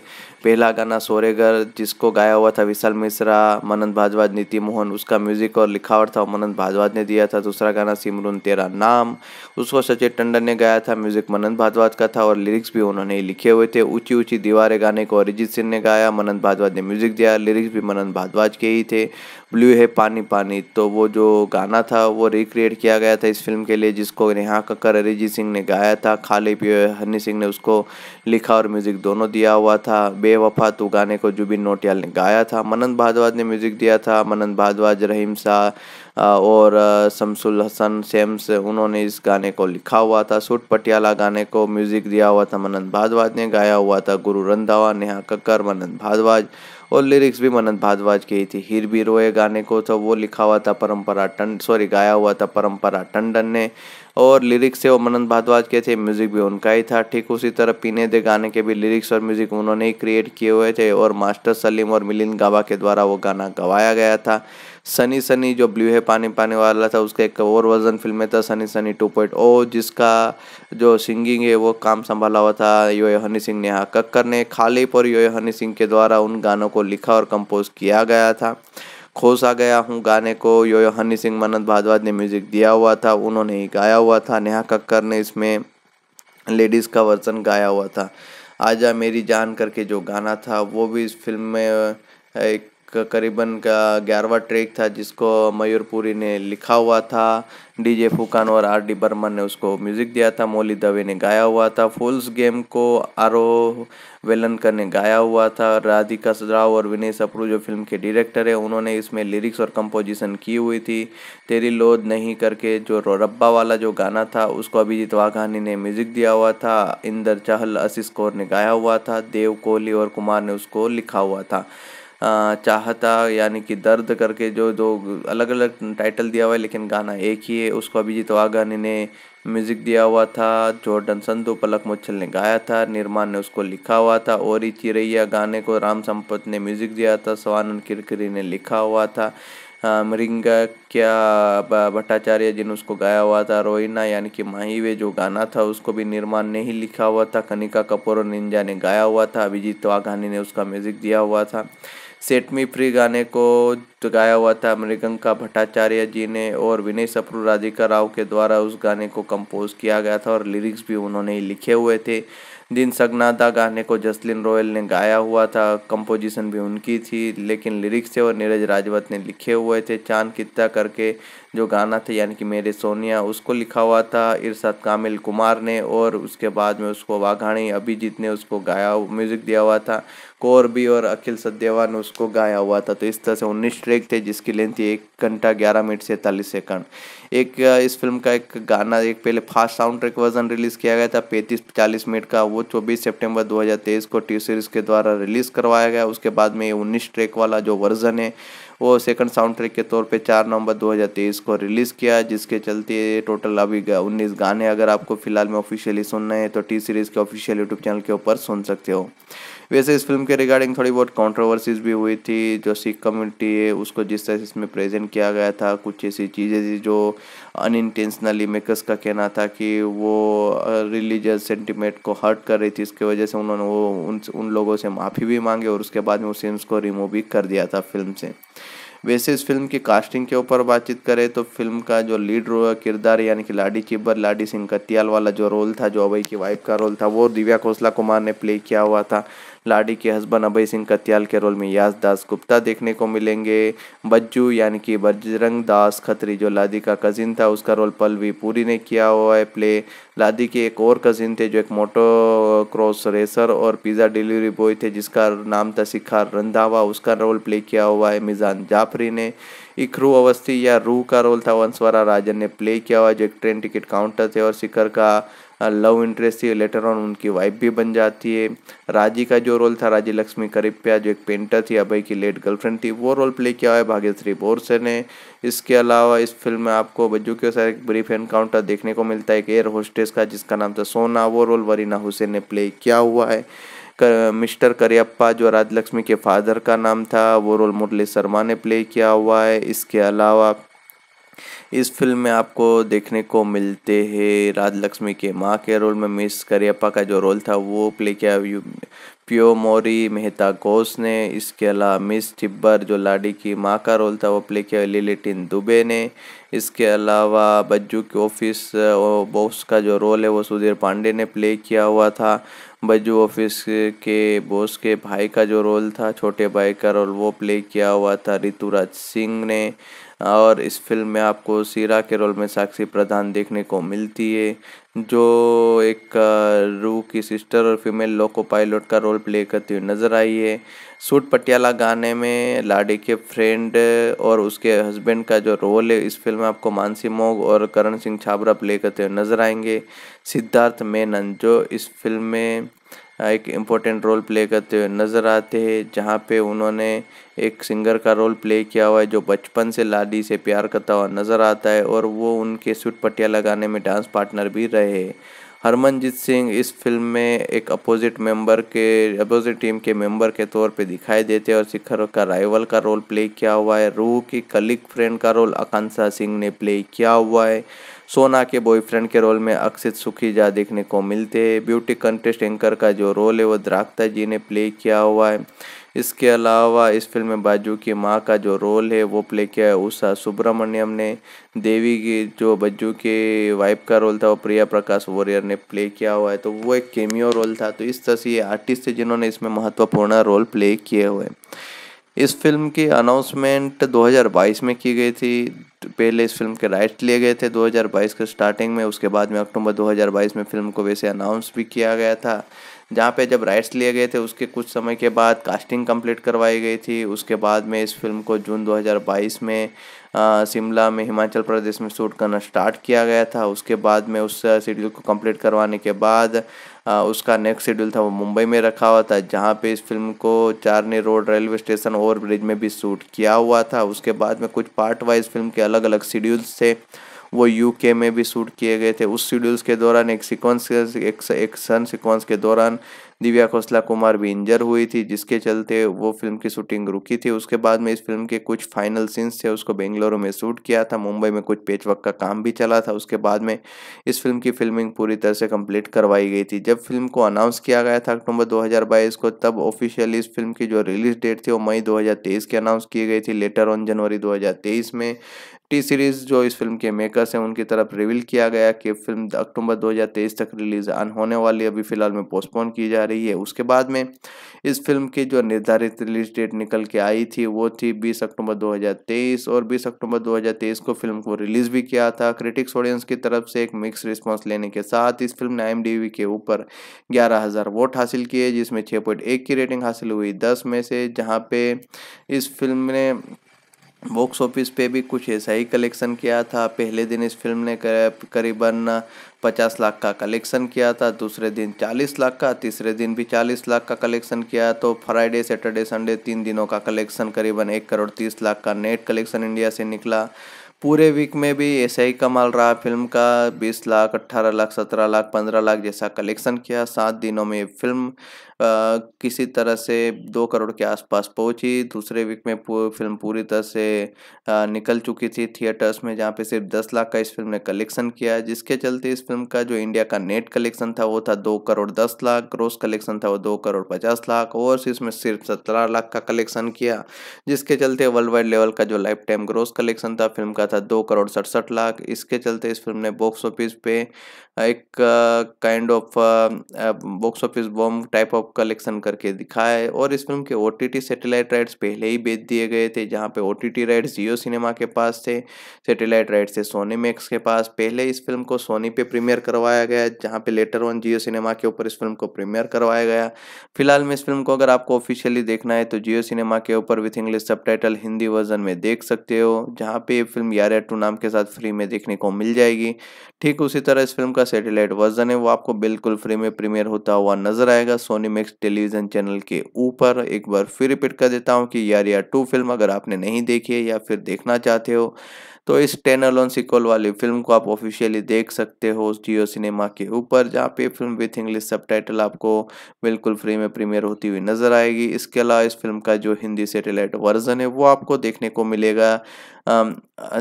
A: पहला गाना सोरेगर जिसको गाया हुआ था विशाल मिश्रा मनन भाजवाज नीति मोहन उसका म्यूजिक और लिखावट था मनन भाजवाज ने दिया था दूसरा गाना सिमरून तेरा नाम उसको सचिन टंडन ने गाया था म्यूजिक मनन भाजवाज का था और लिरिक्स भी उन्होंने लिखे हुए थे ऊँची ऊँची दीवारें गाने को अरिजीत सिंह ने गाया मनन भाजवाज ने म्यूजिक दिया लिरिक्स भी मनन भाजवाज के ही थे ब्लू है पानी पानी तो वो जो गाना था वो रिक्रिएट किया गया था इस फिल्म के लिए जिसको नेहा कक्कर अरिजीत सिंह ने गाया था खाले पिए हनी सिंह ने उसको लिखा और म्यूज़िक दोनों दिया हुआ था बेवफा तो गाने को जुबिन नोटियाल ने गाया था मनन भारद्वाज ने म्यूज़िक दिया था मनन भारद्वाज रहीम शाह और शमसुल हसन सेम्स उन्होंने इस गाने को लिखा हुआ था सूट पटियाला गाने को म्यूज़िक दिया हुआ था मनन भारद्वाज ने गाया हुआ था गुरु रंधावा नेहा कक्कर मनन भारद्वाज और लिरिक्स भी मनन भारद्वाज की ही थी हीर भी रोए गाने को तो वो लिखा हुआ था परम्परा टंड सॉरी गाया हुआ था परम्परा टंडन ने और लिरिक्स थे वो मनन भारद्वाज के थे म्यूज़िक भी उनका ही था ठीक उसी तरह पीने दे गाने के भी लिरिक्स और म्यूज़िक उन्होंने ही क्रिएट किए हुए थे और मास्टर सलीम और मिलिंद गावा के द्वारा वो गाना गवाया गया था सनी सनी जो ब्लू है पानी पानी वाला था उसका एक और वर्जन फिल्म में था sunny sunny two point O जिसका जो सिंगिंग है वो काम संभाला हुआ था यो हनी सिंह नेहा कक्कर ने खाली पर यो हनी सिंह के द्वारा उन गानों को लिखा और कंपोज किया गया था खोसा गया हूँ गाने को यो हनी सिंह मनंत भारद्वाज ने म्यूज़िक दिया हुआ था उन्होंने ही गाया हुआ था नेहा कक्कर ने इसमें लेडीज़ का वर्जन गाया हुआ था आजा मेरी जान करके जो गाना था वो भी इस फिल्म में एक करीबन का ग्यारहवा ट्रैक था जिसको मयूरपुरी ने लिखा हुआ था डीजे फुकान और आर डी बर्मन ने उसको म्यूज़िक दिया था मोली दवे ने गाया हुआ था फुल्स गेम को आरो वेलनकर ने गाया हुआ था राधिका सदराव और विनय सप्रू जो फिल्म के डायरेक्टर है उन्होंने इसमें लिरिक्स और कंपोजिशन की हुई थी तेरी लोद नहीं करके जो रब्बा वाला जो गाना था उसको अभिजीत वाघानी ने म्यूज़िक दिया हुआ था इंदर चहल असिस कौर ने गाया हुआ था देव कोहली और कुमार ने उसको लिखा हुआ था चाहता यानी कि दर्द करके जो जो अलग अलग टाइटल दिया हुआ है लेकिन गाना एक ही है उसको अभिजीत वाघानी ने म्यूजिक दिया हुआ था जॉर्डन संधु पलक मुच्छल ने गाया था निर्माण ने उसको लिखा हुआ था और ही चिरैया गाने को राम संपत ने म्यूजिक दिया था सवानंद किरकिरी ने लिखा हुआ था मृंग क्या भट्टाचार्य जी ने उसको गाया हुआ था रोहिना यानी कि माही वे जो गाना था उसको भी निर्माण ने ही लिखा हुआ था कनिका कपूर और निंजा ने गाया हुआ था अभिजीत वाघानी ने उसका म्यूजिक दिया हुआ था सेट मी फ्री गाने को गाया हुआ था मृगंका भट्टाचार्य जी ने और विनय सप्रू राधिका राव के द्वारा उस गाने को कंपोज किया गया था और लिरिक्स भी उन्होंने ही लिखे हुए थे दिन सगनादा गाने को जसलिन रॉयल ने गाया हुआ था कंपोजिशन भी उनकी थी लेकिन लिरिक्स थे और नीरज राजवत ने लिखे हुए थे चांद कित्ता करके जो गाना था यानी कि मेरे सोनिया उसको लिखा हुआ था इरशाद कामिल कुमार ने और उसके बाद में उसको वाघाणी अभिजीत ने उसको गाया म्यूज़िक दिया हुआ था कोर भी और अखिल सद्देवा ने उसको गाया हुआ था तो इस तरह से उन्नीस ट्रैक थे जिसकी लेंथ थी एक घंटा ग्यारह मिनट सैंतालीस सेकंड एक इस फिल्म का एक गाना एक पहले fast sound track version release किया गया था पैंतीस चालीस मिनट का वो चौबीस हज़ार तेईस को टी सीरीज़ के द्वारा रिलीज़ करवाया गया उसके बाद में ये उन्नीस ट्रैक वाला जो वर्जन है वो सेकंड साउंड ट्रैक के तौर पे चार नवंबर 2023 को रिलीज़ किया जिसके चलते टोटल अभी उन्नीस गाने अगर आपको फिलहाल में ऑफिशियली सुनना है तो टी सीरीज़ के ऑफिशियल यूट्यूब चैनल के ऊपर सुन सकते हो वैसे इस फिल्म के रिगार्डिंग थोड़ी बहुत कंट्रोवर्सीज भी हुई थी जो सिख कम्युनिटी है उसको जिस तरह से इसमें प्रेजेंट किया गया था कुछ ऐसी चीज़ें थी जो अन इंटेंशनली मेकर्स का कहना था कि वो रिलीजियस सेंटिमेंट को हर्ट कर रही थी इसकी वजह से उन्होंने वो उन उन लोगों से माफ़ी भी मांगी और उसके बाद में उस सीन्स को रिमूव भी कर दिया था फिल्म से वैसे इस फिल्म की कास्टिंग के ऊपर बातचीत करें तो फिल्म का जो लीड किरदार यानी कि लाडी चिब्बर लाडी सिंह कतियाल वाला जो रोल था जो अभय की वाइफ का रोल था वो दिव्या खोसला कुमार ने प्ले किया हुआ था लाडी के हस्बैंड अभय सिंह कत्याल के रोल में यास दास गुप्ता देखने को मिलेंगे बज्जू यानी कि बजरंग दास खत्री जो लादी का कजिन था उसका रोल पलवी पूरी ने किया हुआ है प्ले लादी के एक और कजिन थे जो एक मोटो क्रॉस रेसर और पिज़्ज़ा डिलीवरी बॉय थे जिसका नाम था शिखर रंधावा उसका रोल प्ले किया हुआ है मिजान जाफरी ने इखरू अवस्थी या रूह का रोल था वंशवरा राजन ने प्ले किया हुआ जो एक ट्रेन टिकट काउंटर थे और शिखर का लव इंटरेस्ट थी लेटर ऑन उनकी वाइफ भी बन जाती है राजी का जो रोल था राजी लक्ष्मी करिप्या जो एक पेंटर थी अभय की लेट गर्लफ्रेंड थी वो रोल प्ले किया है भाग्यश्री बोरसे ने इसके अलावा इस फिल्म में आपको बज्जू के साथ एक ब्रीफ एनकाउंटर देखने को मिलता है एक एयर होस्टेस का जिसका नाम था सोना वो रोल वरीना हुसैन ने प्ले किया हुआ है कर, मिस्टर करियप्पा जो राजलक्ष्मी के फादर का नाम था वो रोल मुरली शर्मा ने प्ले किया हुआ है इसके अलावा इस फिल्म में आपको देखने को मिलते हैं राज लक्ष्मी के माँ के रोल में मिस करियप्पा का जो रोल था वो प्ले किया प्यो मोरी मेहता घोष ने इसके अलावा मिस टिब्बर जो लाडी की माँ का रोल था वो प्ले किया लिलिटिन दुबे ने इसके अलावा बज्जू के ऑफिस बॉस का जो रोल है वो सुधीर पांडे ने प्ले किया हुआ था बज्जू ऑफिस के बॉस के भाई का जो रोल था छोटे भाई का रोल वो प्ले किया हुआ था ऋतुराज सिंह ने और इस फिल्म में आपको सीरा के रोल में साक्षी प्रधान देखने को मिलती है जो एक रू की सिस्टर और फीमेल लोको पायलट का रोल प्ले करती हुई नज़र आई है सूट पटियाला गाने में लाडी के फ्रेंड और उसके हस्बैंड का जो रोल है इस फिल्म में आपको मानसी मोग और करण सिंह छाबरा प्ले करते हुए नज़र आएंगे सिद्धार्थ मेनन जो इस फिल्म में एक इम्पोर्टेंट रोल प्ले करते हुए नज़र आते हैं जहाँ पे उन्होंने एक सिंगर का रोल प्ले किया हुआ है जो बचपन से लाडी से प्यार करता हुआ नज़र आता है और वो उनके सुट पटिया लगाने में डांस पार्टनर भी रहे हरमनजीत सिंह इस फिल्म में एक अपोजिट मेंबर के अपोजिट टीम के मेंबर के तौर पे दिखाई देते हैं और शिखर का राइवल का रोल प्ले किया हुआ है रूह की कलिक फ्रेंड का रोल आकांक्षा सिंह ने प्ले किया हुआ है सोना के बॉयफ्रेंड के रोल में अक्षित सुखीजा देखने को मिलते हैं ब्यूटी कंटेस्ट एंकर का जो रोल है वो द्राक्ता जी ने प्ले किया हुआ है इसके अलावा इस फिल्म में बाजू की माँ का जो रोल है वो प्ले किया है उषा सुब्रमण्यम ने देवी की जो बज्जू के वाइफ का रोल था वो प्रिया प्रकाश वॉरियर ने प्ले किया हुआ है तो वो एक केमियो रोल था तो इस तरह से ये आर्टिस्ट है जिन्होंने इसमें महत्वपूर्ण रोल प्ले किए हुए इस फिल्म की अनाउंसमेंट 2022 में की गई थी पहले इस फिल्म के राइट्स लिए गए थे 2022 के स्टार्टिंग में उसके बाद में अक्टूबर 2022 में फिल्म को वैसे अनाउंस भी किया गया था जहाँ पे जब राइट्स लिए गए थे उसके कुछ समय के बाद कास्टिंग कंप्लीट करवाई गई थी उसके बाद में इस फिल्म को जून 2022 में शिमला में हिमाचल प्रदेश में शूट करना स्टार्ट किया गया था उसके बाद में उस शेड्यूल को कंप्लीट करवाने के बाद उसका नेक्स्ट शेड्यूल था वो मुंबई में रखा हुआ था जहाँ पे इस फिल्म को Charni road railway station over bridge में भी शूट किया हुआ था उसके बाद में कुछ पार्ट वाइज फिल्म के अलग अलग शेड्यूल्स थे वो यूके में भी शूट किए गए थे उस शेड्यूल्स के दौरान एक सिक्वेंस एक, एक सन सिक्वेंस के दौरान दिव्या खोसला कुमार भी इंजर हुई थी जिसके चलते वो फिल्म की शूटिंग रुकी थी उसके बाद में इस फिल्म के कुछ फाइनल सीन्स थे उसको बेंगलुरु में शूट किया था मुंबई में कुछ पेचवर्क का काम भी चला था उसके बाद में इस फिल्म की फिल्मिंग पूरी तरह से कंप्लीट करवाई गई थी जब फिल्म को अनाउंस किया गया था अक्टूबर दो को तब ऑफिशियली इस फिल्म की जो रिलीज डेट थी वो मई दो की अनाउंस की गई थी लेटर ऑन जनवरी दो में टी सीरीज जो इस फिल्म के मेकर्स हैं उनकी तरफ रिवील किया गया कि फिल्म अक्टूबर 2023 तक रिलीज अन होने वाली अभी फिलहाल में पोस्टपोन की जा रही है उसके बाद में इस फिल्म की जो निर्धारित रिलीज डेट निकल के आई थी वो थी 20 अक्टूबर 2023 और 20 अक्टूबर 2023 को फिल्म को रिलीज भी किया था क्रिटिक्स ऑडियंस की तरफ से एक मिक्स रिस्पॉन्स लेने के साथ इस फिल्म ने आई के ऊपर ग्यारह वोट हासिल किए जिसमें छः की रेटिंग हासिल हुई दस में से जहाँ पे इस फिल्म ने बॉक्स ऑफिस पे भी कुछ ऐसा ही कलेक्शन किया था पहले दिन इस फिल्म ने करीबन पचास लाख का कलेक्शन किया था दूसरे दिन चालीस लाख का तीसरे दिन भी चालीस लाख का कलेक्शन किया तो फ्राइडे सैटरडे संडे तीन दिनों का कलेक्शन करीबन एक करोड़ तीस लाख का नेट कलेक्शन इंडिया से निकला पूरे वीक में भी ऐसा ही कमाल रहा फिल्म का बीस लाख अट्ठारह लाख सत्रह लाख पंद्रह लाख जैसा कलेक्शन किया सात दिनों में फिल्म किसी तरह से दो करोड़ के आसपास पहुंची दूसरे वीक में पूर, फिल्म पूरी तरह से निकल चुकी थी थिएटर्स में जहाँ पे सिर्फ दस लाख का इस फिल्म ने कलेक्शन किया जिसके चलते इस फिल्म का जो इंडिया का नेट कलेक्शन था वो था दो करोड़ दस लाख ग्रोस कलेक्शन था वो दो करोड़ पचास लाख ओवरसीज में सिर्फ सत्रह लाख का कलेक्शन किया जिसके चलते वर्ल्ड वाइड लेवल का जो लाइफ टाइम ग्रोस कलेक्शन था फिल्म का था दो करोड़ सड़सठ लाख इसके चलते इस फिल्म ने बॉक्स ऑफिस पे एक kind of box office bomb type of collection करके है और इस फिल्म के O T T satellite rights पहले ही बेच दिए गए थे जहाँ पे O T T rights Jio cinema के पास थे सेटेलाइट राइट्स थे सोनी मैक्स के पास पहले इस फिल्म को सोनी पे प्रीमियर करवाया गया जहाँ पे लेटर वन जियो सिनेमा के ऊपर इस फिल्म को प्रीमियर करवाया गया फिलहाल में इस फिल्म को अगर आपको ऑफिशियली देखना है तो जियो सिनेमा के ऊपर विथ इंग्लिश सब हिंदी वर्जन में देख सकते हो जहाँ पे ये फिल्म यार टू नाम के साथ फ्री में देखने को मिल जाएगी ठीक उसी तरह इस फिल्म का सेटेलाइट वर्जन है वो आपको बिल्कुल फ्री में प्रीमियर होता हुआ नजर आएगा Sony Max next television channel के ऊपर एक बार फिर रिपीट कर देता हूँ कि यार यार टू फिल्म अगर आपने नहीं देखी है या फिर देखना चाहते हो तो इस टेन अलोन सिक्वल वाली फिल्म को आप ऑफिशियली देख सकते हो जियो सिनेमा के ऊपर जहाँ पे फिल्म विथ इंग्लिश सब आपको बिल्कुल फ्री में प्रीमियर होती हुई नज़र आएगी इसके अलावा इस फिल्म का जो हिंदी सेटेलाइट वर्जन है वो आपको देखने को मिलेगा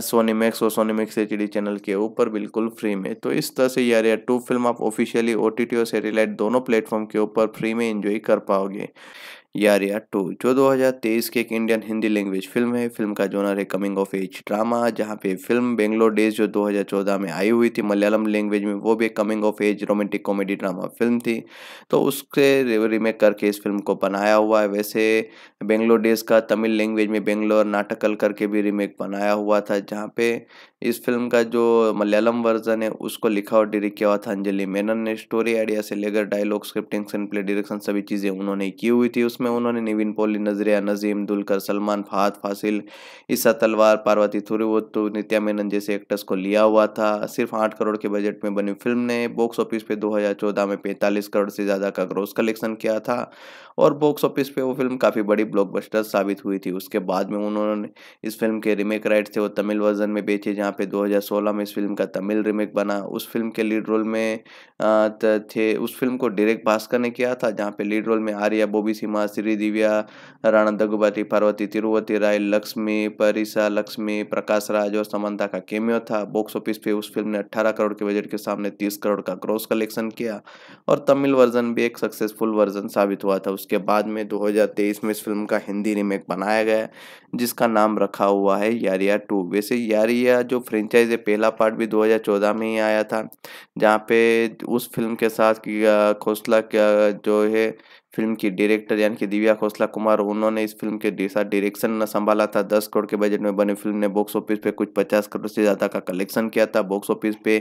A: सोनी मैक्स और सोनी मैक्स एच चैनल के ऊपर बिल्कुल फ्री में तो इस तरह से यार यार टू फिल्म आप ऑफिशियली ओ और सेटेलाइट दोनों प्लेटफॉर्म के ऊपर फ्री में में इंजॉय कर पाओगे यार यार टू तो जो 2023 के एक इंडियन हिंदी लैंग्वेज फिल्म है फिल्म का जोनर है कमिंग ऑफ एज ड्रामा जहाँ पे फिल्म बेंगलोर डेज जो 2014 में आई हुई थी मलयालम लैंग्वेज में वो भी एक coming of age romantic comedy drama film थी तो उसके रिमेक करके इस फिल्म को बनाया हुआ है वैसे बेंगलोर डेज का तमिल लैंग्वेज में बेंगलोर नाटकल करके भी रीमेक बनाया हुआ था जहाँ पे इस फिल्म का जो मलयालम वर्जन है उसको लिखा और डायरेक्ट किया हुआ था अंजलि मेनन ने स्टोरी आइडिया से लेकर dialogue scripting screenplay direction सभी चीज़ें उन्होंने की हुई थी उसमें उन्होंने निविन पोली नजरिया नजीम दुलकर सलमान फहाद फासिल ईसा तलवार पार्वती थुरुवत्तु नित्या मेनन जैसे एक्टर्स को लिया हुआ था सिर्फ आठ करोड़ के बजट में बनी फिल्म ने बॉक्स ऑफिस पे दो में पैंतालीस करोड़ से ज़्यादा का ग्रोस कलेक्शन किया था और बॉक्स ऑफिस पे वो फिल्म काफ़ी बड़ी ब्लॉकबस्टर साबित हुई थी उसके बाद में उन्होंने इस फिल्म के रीमेक राइट थे वो तमिल वर्जन में बेचे जहाँ पे 2016 में इस फिल्म का तमिल रीमेक बना उस फिल्म के लीड रोल में थे उस फिल्म को डायरेक्ट भास्कर ने किया था जहाँ पे लीड रोल में आर्या बोबी सीमा श्री दिव्या राणा दगुबती पार्वती तिरुवती राय लक्ष्मी परिसा लक्ष्मी प्रकाश राज और समंता का केमियो था बॉक्स ऑफिस पे उस फिल्म ने 18 करोड़ के बजट के सामने 30 करोड़ का क्रॉस कलेक्शन किया और तमिल वर्जन भी एक सक्सेसफुल वर्जन साबित हुआ था उसके बाद में 2023 में इस फिल्म का हिंदी रीमेक बनाया गया जिसका नाम रखा हुआ है यारिया टू वैसे यारिया जो फ्रेंचाइज है पहला पार्ट भी 2014 में ही आया था जहाँ पे उस फिल्म के साथ खोसला जो है फिल्म की डायरेक्टर यानी कि दिव्या खोसला कुमार उन्होंने इस फिल्म के साथ डायरेक्शन संभाला था दस करोड़ के बजट में बनी फिल्म ने बॉक्स ऑफिस पे कुछ पचास करोड़ से ज़्यादा का कलेक्शन किया था बॉक्स ऑफिस पे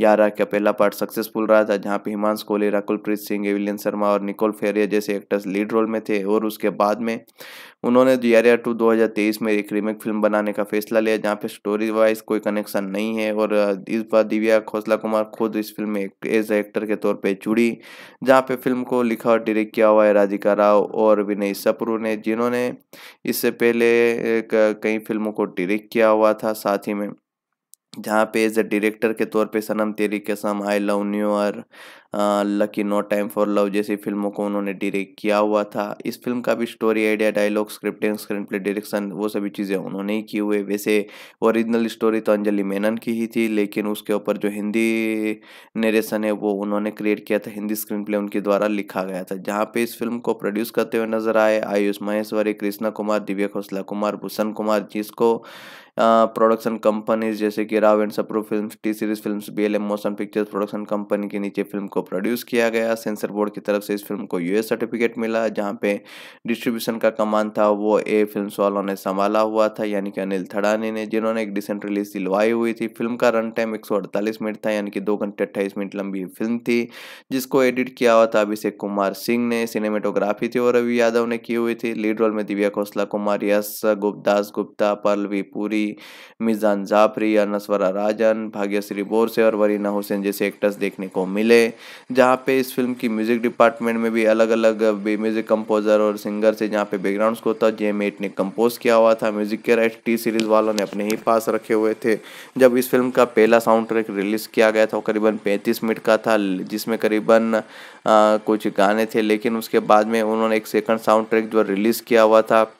A: यारा का पहला पार्ट सक्सेसफुल रहा था जहाँ पे हिमांश कोलेरा राकुलप्रीत सिंह एविलियन शर्मा और निकोल फेरिया जैसे एक्टर्स लीड रोल में थे और उसके बाद में उन्होंने दियारिया टू 2023 में एक रीमेक फिल्म बनाने का फैसला लिया जहाँ पे स्टोरी वाइज कोई कनेक्शन नहीं है और इस बार दिव्या खोसला कुमार खुद इस फिल्म में एज एक्टर के तौर पे जुड़ी जहाँ पे फिल्म को लिखा और डायरेक्ट किया हुआ है राधिका राव और विनय सपरू ने जिन्होंने इससे पहले कई फिल्मों को डिरेक्ट किया हुआ था साथ ही में जहाँ पे एज ए डायरेक्टर के तौर पे Sanam Teri Kasam I love new और lucky no time for love जैसी फिल्मों को उन्होंने डायरेक्ट किया हुआ था इस फिल्म का भी story idea dialogue scripting screenplay direction वो सभी चीज़ें उन्होंने ही की हुए वैसे ओरिजिनल स्टोरी तो अंजलि मेनन की ही थी लेकिन उसके ऊपर जो हिंदी नरेशन है वो उन्होंने क्रिएट किया था हिंदी स्क्रीन प्ले उनके द्वारा लिखा गया था जहाँ पे इस फिल्म को प्रोड्यूस करते हुए नजर आए आयुष महेश्वरी कृष्णा कुमार दिव्य खोसला कुमार भूषण कुमार जिसको प्रोडक्शन कंपनीज जैसे कि Rao and Sapru film T series film B L M motion pictures production company के नीचे फिल्म को प्रोड्यूस किया गया सेंसर बोर्ड की तरफ से इस फिल्म को यूएस सर्टिफिकेट मिला जहाँ पे डिस्ट्रीब्यूशन का कमान था वो ए फिल्म वालों ने संभाला हुआ था यानी कि अनिल थड़ानी ने जिन्होंने एक डिसेंट रिलीज दिलवाई हुई थी फिल्म का रन टाइम एक मिनट था यानी कि दो घंटे अट्ठाईस मिनट लंबी फिल्म थी जिसको एडिट किया हुआ था अभिषेक कुमार सिंह ने सिनेमेटोग्राफी थी और रवि यादव ने की हुई थी लीड रोल में दिव्या खोसला कुमार यस गुप्तास गुप्ता पल्लवी पुरी मिजान जाफरी अनस्वरा राजन भाग्यश्री बोरसे और वरीना हुसैन जैसे एक्टर्स देखने को मिले जहाँ पे इस फिल्म की म्यूज़िक डिपार्टमेंट में भी अलग अलग म्यूज़िक कंपोज़र और सिंगर से जहाँ पे बैकग्राउंड को था जे मेट ने कंपोज किया हुआ था म्यूज़िक के राइट टी सीरीज़ वालों ने अपने ही पास रखे हुए थे जब इस फिल्म का पहला साउंड ट्रैक रिलीज़ किया गया था वो करीबन पैंतीस मिनट का था जिसमें करीबन कुछ गाने थे लेकिन उसके बाद में उन्होंने एक सेकंड साउंड ट्रैक जो रिलीज़ किया हुआ था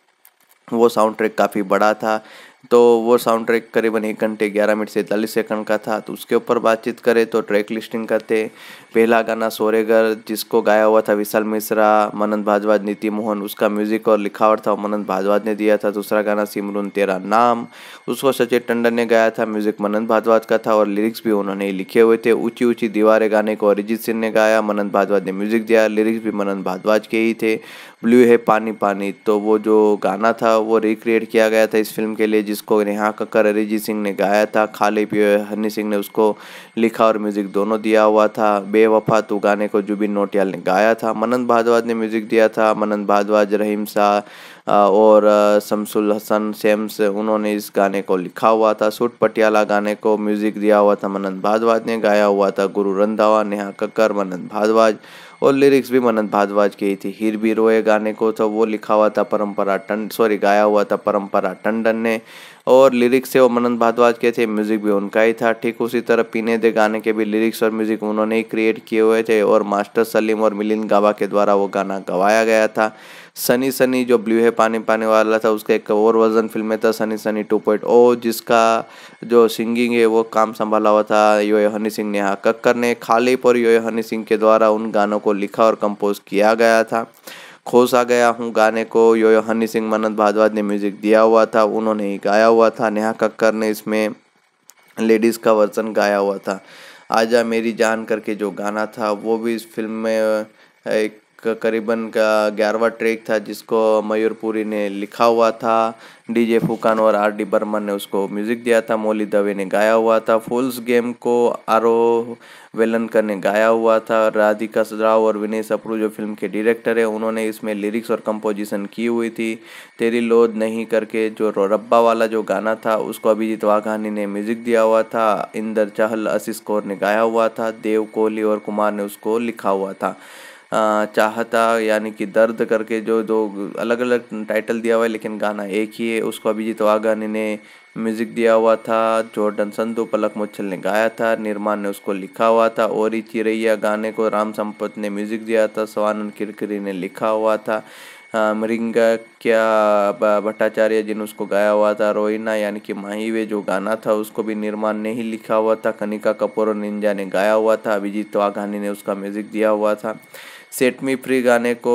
A: वो साउंड ट्रैक काफ़ी बड़ा था तो वो साउंड ट्रैक करीबन एक घंटे ग्यारह मिनट सैंतालीस सेकंड का था तो उसके ऊपर बातचीत करें तो ट्रैक लिस्टिंग करते पहला गाना सोरेगर जिसको गाया हुआ था विशाल मिश्रा मनंद भाजवाज नीति मोहन उसका म्यूजिक और लिखावट था मनन भाजवाज ने दिया था दूसरा गाना सिमरून तेरा नाम उसको सचिन टंडन ने गाया था म्यूजिक मनन भाजवाज का था और लिरिक्स भी उन्होंने लिखे हुए थे ऊँची ऊँची दीवारें गाने को अरिजीत सिंह ने गाया मनंद भाजवाज ने म्यूजिक दिया लिरिक्स भी मनन भारद्वाज के ही थे ब्लू है पानी पानी तो वो जो गाना था वो रिक्रिएट किया गया था इस फिल्म के लिए जिसको नेहा कक्कर अरिजीत सिंह ने गाया था खाली पियो हनी सिंह ने उसको लिखा और म्यूज़िक दोनों दिया हुआ था बेवफा तो गाने को जुबिन नोटियाल ने गाया था मनन भारद्वाज ने म्यूज़िक दिया था मनन भारद्वाज रहीम शाह और शमसुल हसन सेम्स उन्होंने इस गाने को लिखा हुआ था सूट पटियाला गाने को म्यूज़िक दिया हुआ था मनन भारद्वाज ने गाया हुआ था गुरु रंधावा नेहा कक्कर मनन भारद्वाज और लिरिक्स भी मनन भारद्वाज की ही थी हिर भी रोए गाने को तो वो लिखा हुआ था परम्परा टंड सॉरी गाया हुआ था परम्परा टंडन ने और लिरिक्स थे वो मनन भारद्वाज के थे म्यूज़िक भी उनका ही था ठीक उसी तरह पीने दे गाने के भी लिरिक्स और म्यूज़िक उन्होंने ही क्रिएट किए हुए थे और मास्टर सलीम और मिलिंद गावा के द्वारा वो गाना गवाया गया था सनी सनी जो ब्लू है पानी पाने वाला था उसका एक और वर्जन फिल्म में था sunny sunny two point O जिसका जो सिंगिंग है वो काम संभाला हुआ था यो हनी सिंह नेहा कक्कर ने खाली पर यो हनी सिंह के द्वारा उन गानों को लिखा और कंपोज किया गया था खोसा गया हूँ गाने को यो हनी सिंह मनंत भारद्वाज ने म्यूजिक दिया हुआ था उन्होंने ही गाया हुआ था नेहा कक्कर ने इसमें लेडीज़ का वर्जन गाया हुआ था आजा मेरी जान करके जो गाना था वो भी इस फिल्म में एक करीबन का ग्यारहवा ट्रैक था जिसको मयूरपुरी ने लिखा हुआ था डीजे फुकान और आर डी बर्मन ने उसको म्यूज़िक दिया था मोली दवे ने गाया हुआ था फुल्स गेम को आरो वेलनकर ने गाया हुआ था राधिका सजराव और विनय सप्रू जो फिल्म के डायरेक्टर है उन्होंने इसमें लिरिक्स और कंपोजिशन की हुई थी तेरी लोद नहीं करके जो रब्बा वाला जो गाना था उसको अभिजीत वाघानी ने म्यूज़िक दिया हुआ था इंदर चहल असिस कौर ने गाया हुआ था देव कोहली और कुमार ने उसको लिखा हुआ था चाहता यानी कि दर्द करके जो दो अलग अलग टाइटल दिया हुआ है लेकिन गाना एक ही है उसको अभिजीत वाघानी ने म्यूज़िक दिया हुआ था जॉर्डन संधु पलक मुच्छल ने गाया था निर्माण ने उसको लिखा हुआ था और ही चिरैया गाने को राम संपत ने म्यूज़िक दिया था सवानंद किरकिरी ने लिखा हुआ था मृंग क्या भट्टाचार्य ने उसको गाया हुआ था रोहिना यानी कि माही वे जो गाना था उसको भी निर्माण ने ही लिखा हुआ था कनिका कपूर और निंजा ने गाया हुआ था अभिजीत वाघानी ने उसका म्यूज़िक दिया हुआ था सेट मी फ्री गाने को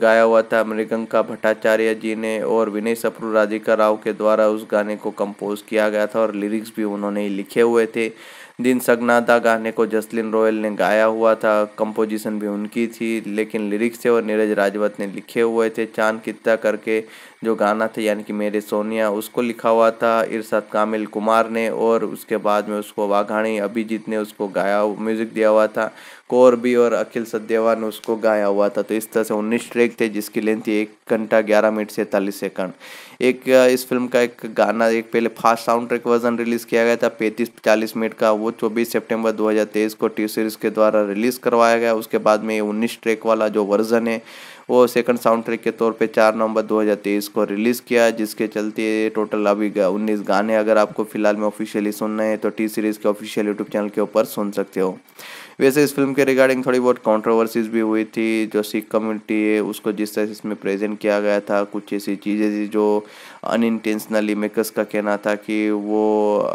A: गाया हुआ था मृगंका भट्टाचार्य जी ने और विनय सप्रू राधिका राव के द्वारा उस गाने को कंपोज किया गया था और लिरिक्स भी उन्होंने ही लिखे हुए थे दिन सगनादा गाने को जसलिन रॉयल ने गाया हुआ था कंपोजिशन भी उनकी थी लेकिन लिरिक्स थे और नीरज राजवत ने लिखे हुए थे चांद कित्ता करके जो गाना था यानी कि मेरे सोनिया उसको लिखा हुआ था इरशाद कामिल कुमार ने और उसके बाद में उसको वाघाणी अभिजीत ने उसको गाया म्यूज़िक दिया हुआ था कोर भी और अखिल सदेवा ने उसको गाया हुआ था तो इस तरह से उन्नीस ट्रैक थे जिसकी लेंथ थी एक घंटा ग्यारह मिनट सैंतालीस सेकंड एक इस फिल्म का एक गाना एक पहले fast sound track version release किया गया था पैंतीस चालीस मिनट का वो चौबीस सितंबर 2023 को टी सीरीज़ के द्वारा रिलीज़ करवाया गया उसके बाद में ये उन्नीस ट्रैक वाला जो वर्जन है वो सेकंड साउंड ट्रैक के तौर पे चार नवंबर 2023 को रिलीज़ किया जिसके चलते टोटल अभी उन्नीस गाने अगर आपको फिलहाल में ऑफिशियली सुनना है तो टी सीरीज़ के ऑफिशियल यूट्यूब चैनल के ऊपर सुन सकते हो वैसे इस फिल्म के रिगार्डिंग थोड़ी बहुत कंट्रोवर्सीज भी हुई थी जो सिख कम्युनिटी है उसको जिस तरह से इसमें प्रेजेंट किया गया था कुछ ऐसी चीज़ें थी जो अन इंटेंशनली मेकर्स का कहना था कि वो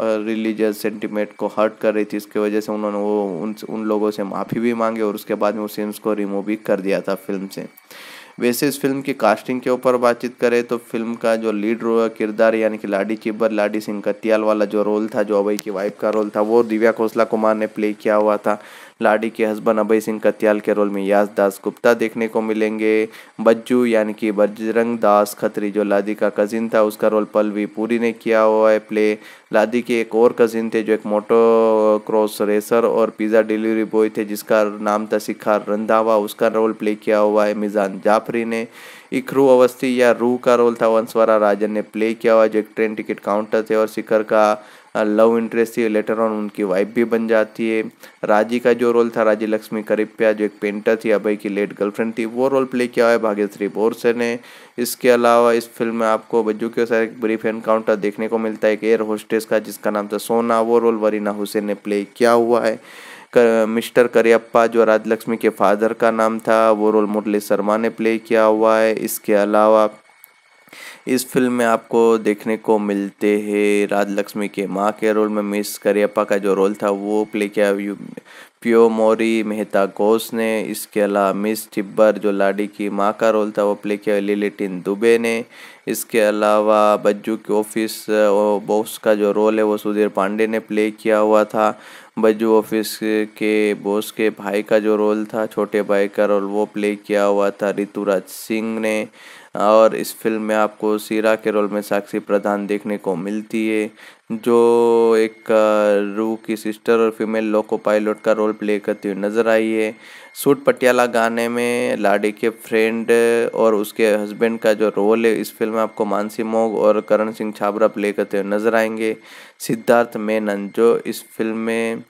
A: रिलीजियस सेंटिमेंट को हर्ट कर रही थी इसकी वजह से उन्होंने वो उन उन लोगों से माफ़ी भी मांगे और उसके बाद में उस सीन्स को रिमूव भी कर दिया था फिल्म से वैसे इस फिल्म की कास्टिंग के ऊपर बातचीत करें तो फिल्म का जो लीड किरदार यानी कि लाडी चिब्बर लाडी सिंह कतियाल वाला जो रोल था जो अभय की वाइफ का रोल था वो दिव्या खोसला कुमार ने प्ले किया हुआ था लाडी के हस्बैंड अभय सिंह कत्याल के रोल में यास दास गुप्ता देखने को मिलेंगे बज्जू यानी कि बजरंग दास खत्री जो लादी का कजिन था उसका रोल पलवी पूरी ने किया हुआ है प्ले लादी के एक और कजिन थे जो एक मोटो क्रॉस रेसर और पिज़्ज़ा डिलीवरी बॉय थे जिसका नाम था शिखर रंधावा उसका रोल प्ले किया हुआ है मिजान जाफरी ने इखरू अवस्थी या रूह का रोल था वंशवरा राजन ने प्ले किया हुआ जो एक ट्रेन टिकट काउंटर थे और शिखर का लव इंटरेस्ट थी लेटर ऑन उनकी वाइफ भी बन जाती है राजी का जो रोल था राजी लक्ष्मी करिप्या जो एक पेंटर थी अभय की लेट गर्लफ्रेंड थी वो रोल प्ले किया है भाग्यश्री बोरसे ने इसके अलावा इस फिल्म में आपको बज्जू के साथ एक ब्रीफ एनकाउंटर देखने को मिलता है एक एयर होस्टेस का जिसका नाम था सोना वो रोल वरीना हुसैन ने प्ले किया हुआ है कर, मिस्टर करियप्पा जो राजलक्ष्मी के फादर का नाम था वो रोल मुरली शर्मा ने प्ले किया हुआ है इसके अलावा इस फिल्म में आपको देखने को मिलते हैं राज लक्ष्मी के माँ के रोल में मिस करियप्पा का जो रोल था वो प्ले किया प्यो मोरी मेहता घोष ने इसके अलावा मिस टिब्बर जो लाडी की माँ का रोल था वो प्ले किया लिलिटिन दुबे ने इसके अलावा बज्जू के ऑफिस बॉस का जो रोल है वो सुधीर पांडे ने प्ले किया हुआ था बज्जू ऑफिस के बॉस के भाई का जो रोल था छोटे भाई का रोल वो प्ले किया हुआ था ऋतुराज सिंह ने और इस फिल्म में आपको सीरा के रोल में साक्षी प्रधान देखने को मिलती है जो एक रू की सिस्टर और फीमेल लोको पायलट का रोल प्ले करती हुई नज़र आई है सूट पटियाला गाने में लाडी के फ्रेंड और उसके हस्बैंड का जो रोल है इस फिल्म में आपको मानसी मोग और करण सिंह छाबरा प्ले करते हुए नज़र आएंगे सिद्धार्थ मेनन जो इस फिल्म में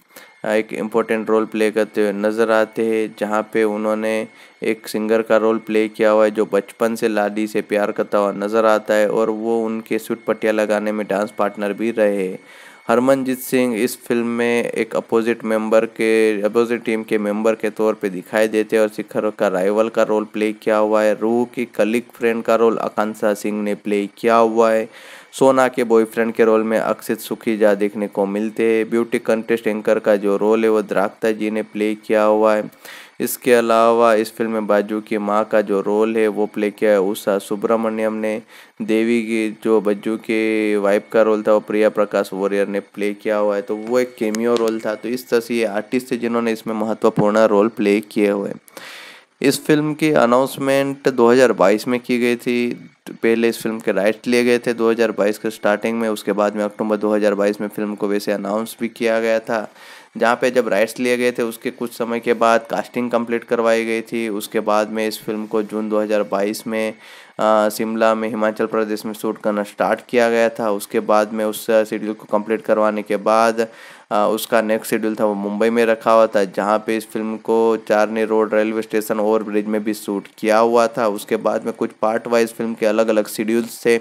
A: एक इम्पोर्टेंट रोल प्ले करते हुए नज़र आते हैं जहाँ पे उन्होंने एक सिंगर का रोल प्ले किया हुआ है जो बचपन से लाडी से प्यार करता हुआ नज़र आता है और वो उनके सुट पट्टियाँ लगाने में डांस पार्टनर भी रहे हरमनजीत सिंह इस फिल्म में एक अपोजिट मेंबर के अपोजिट टीम के मेंबर के तौर पे दिखाई देते हैं और शिखर का राइवल का रोल प्ले किया हुआ है रूह की कलिक फ्रेंड का रोल आकांक्षा सिंह ने प्ले किया हुआ है सोना के बॉयफ्रेंड के रोल में अक्षित सुखीजा देखने को मिलते हैं ब्यूटी कंटेस्ट एंकर का जो रोल है वो द्राक्ता जी ने प्ले किया हुआ है इसके अलावा इस फिल्म में बाजू की माँ का जो रोल है वो प्ले किया है उषा सुब्रमण्यम ने देवी की जो बज्जू के वाइफ का रोल था वो प्रिया प्रकाश वॉरियर ने प्ले किया हुआ है तो वो एक केमियो रोल था तो इस तरह से ये आर्टिस्ट थे जिन्होंने इसमें महत्वपूर्ण रोल प्ले किए हुए इस फिल्म की अनाउंसमेंट 2022 में की गई थी पहले इस फिल्म के राइट लिए गए थे 2022 के स्टार्टिंग में उसके बाद में अक्टूबर 2022 में फिल्म को वैसे अनाउंस भी किया गया था जहाँ पे जब राइट्स लिए गए थे उसके कुछ समय के बाद कास्टिंग कंप्लीट करवाई गई थी उसके बाद में इस फिल्म को जून 2022 में शिमला में हिमाचल प्रदेश में शूट करना स्टार्ट किया गया था उसके बाद में उस शेड्यूल को कंप्लीट करवाने के बाद उसका नेक्स्ट शेड्यूल था वो मुंबई में रखा हुआ था जहाँ पे इस फिल्म को Charni road railway station over bridge में भी शूट किया हुआ था उसके बाद में कुछ पार्ट वाइज फिल्म के अलग अलग शेड्यूल्स थे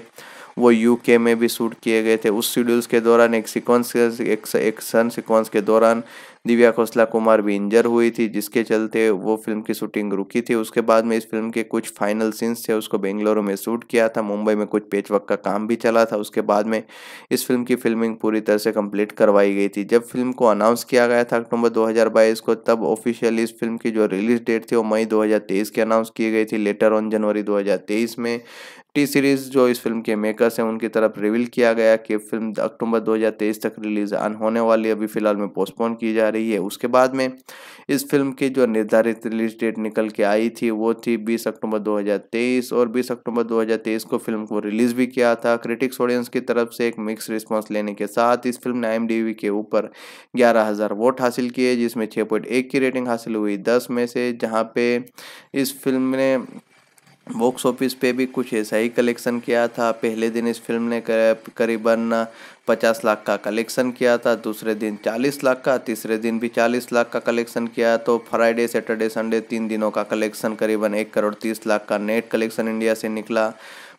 A: वो यूके में भी शूट किए गए थे उस शेड्यूल्स के दौरान एक सिक्वेंस एक एक्शन सिक्वेंस के दौरान दिव्या खोसला कुमार भी इंजर हुई थी जिसके चलते वो फिल्म की शूटिंग रुकी थी उसके बाद में इस फिल्म के कुछ फाइनल सीन्स थे उसको बेंगलुरु में शूट किया था मुंबई में कुछ पेचवर्क का काम भी चला था उसके बाद में इस फिल्म की फिल्मिंग पूरी तरह से कंप्लीट करवाई गई थी जब फिल्म को अनाउंस किया गया था अक्टूबर दो को तब ऑफिशियली इस फिल्म की जो रिलीज डेट थी वो मई दो की अनाउंस की गई थी लेटर ऑन जनवरी दो में टी सीरीज जो इस फिल्म के मेकर्स हैं उनकी तरफ रिवील किया गया कि फिल्म अक्टूबर 2023 तक रिलीज अन होने वाली अभी फिलहाल में पोस्टपोन की जा रही है उसके बाद में इस फिल्म की जो निर्धारित रिलीज डेट निकल के आई थी वो थी 20 अक्टूबर 2023 और 20 अक्टूबर 2023 को फिल्म को रिलीज भी किया था क्रिटिक्स ऑडियंस की तरफ से एक मिक्स रिस्पॉन्स लेने के साथ इस फिल्म ने आई के ऊपर ग्यारह हज़ार वोट हासिल किए जिसमें छः पॉइंट एक की रेटिंग हासिल हुई दस में से जहाँ पे इस फिल्म ने बॉक्स ऑफिस पे भी कुछ ऐसा ही कलेक्शन किया था पहले दिन इस फिल्म ने करीबन पचास लाख का कलेक्शन किया था दूसरे दिन चालीस लाख का तीसरे दिन भी चालीस लाख का कलेक्शन किया तो फ्राइडे सैटरडे संडे तीन दिनों का कलेक्शन करीबन एक करोड़ तीस लाख का नेट कलेक्शन इंडिया से निकला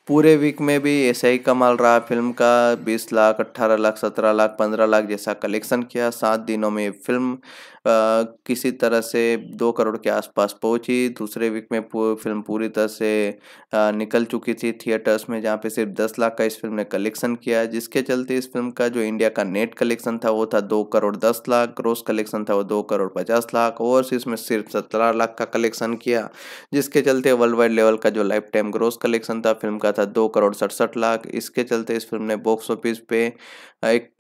A: पूरे वीक में भी ऐसा ही कमाल रहा फिल्म का बीस लाख अट्ठारह लाख सत्रह लाख पंद्रह लाख जैसा कलेक्शन किया सात दिनों में फिल्म किसी तरह से दो करोड़ के आसपास पहुंची दूसरे वीक में फिल्म पूरी तरह से निकल चुकी थी थिएटर्स में जहाँ पे सिर्फ दस लाख का इस फिल्म ने कलेक्शन किया जिसके चलते इस फिल्म का जो इंडिया का नेट कलेक्शन था वो था दो करोड़ दस लाख ग्रोस कलेक्शन था वो दो करोड़ पचास लाख और इसमें सिर्फ सत्रह लाख का कलेक्शन किया जिसके चलते वर्ल्ड वाइड लेवल का जो लाइफ टाइम ग्रोस कलेक्शन था फिल्म का था दो करोड़ सड़सठ लाख इसके चलते इस फिल्म ने बॉक्स ऑफिस पे एक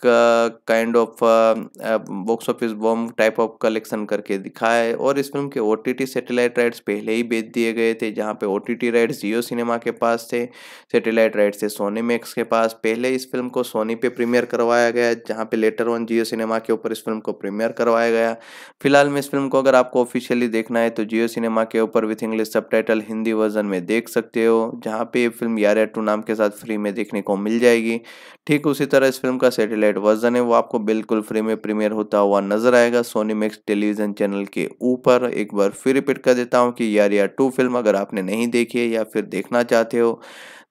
A: kind of box office bomb type of collection करके दिखाए और इस फिल्म के O T T satellite rights पहले ही बेच दिए गए थे जहाँ पे O T T rights Jio cinema के पास थे सेटेलाइट राइट्स थे सोनी मैक्स के पास पहले इस फिल्म को सोनी पे प्रीमियर करवाया गया जहाँ पे लेटर वन जियो सिनेमा के ऊपर इस फिल्म को प्रीमियर करवाया गया फिलहाल में इस फिल्म को अगर आपको ऑफिशियली देखना है तो जियो सिनेमा के ऊपर विथ इंग्लिश सब हिंदी वर्जन में देख सकते हो जहाँ पे ये फिल्म यार टू नाम के साथ फ्री में देखने को मिल जाएगी ठीक उसी तरह इस फिल्म का सेटेलाइट वर्जन है वो आपको बिल्कुल फ्री में प्रीमियर होता हुआ नजर आएगा सोनी मैक्स टेलीविज़न चैनल के ऊपर एक बार फिर रिपीट कर देता हूँ कि यार यार टू फिल्म अगर आपने नहीं देखी है या फिर देखना चाहते हो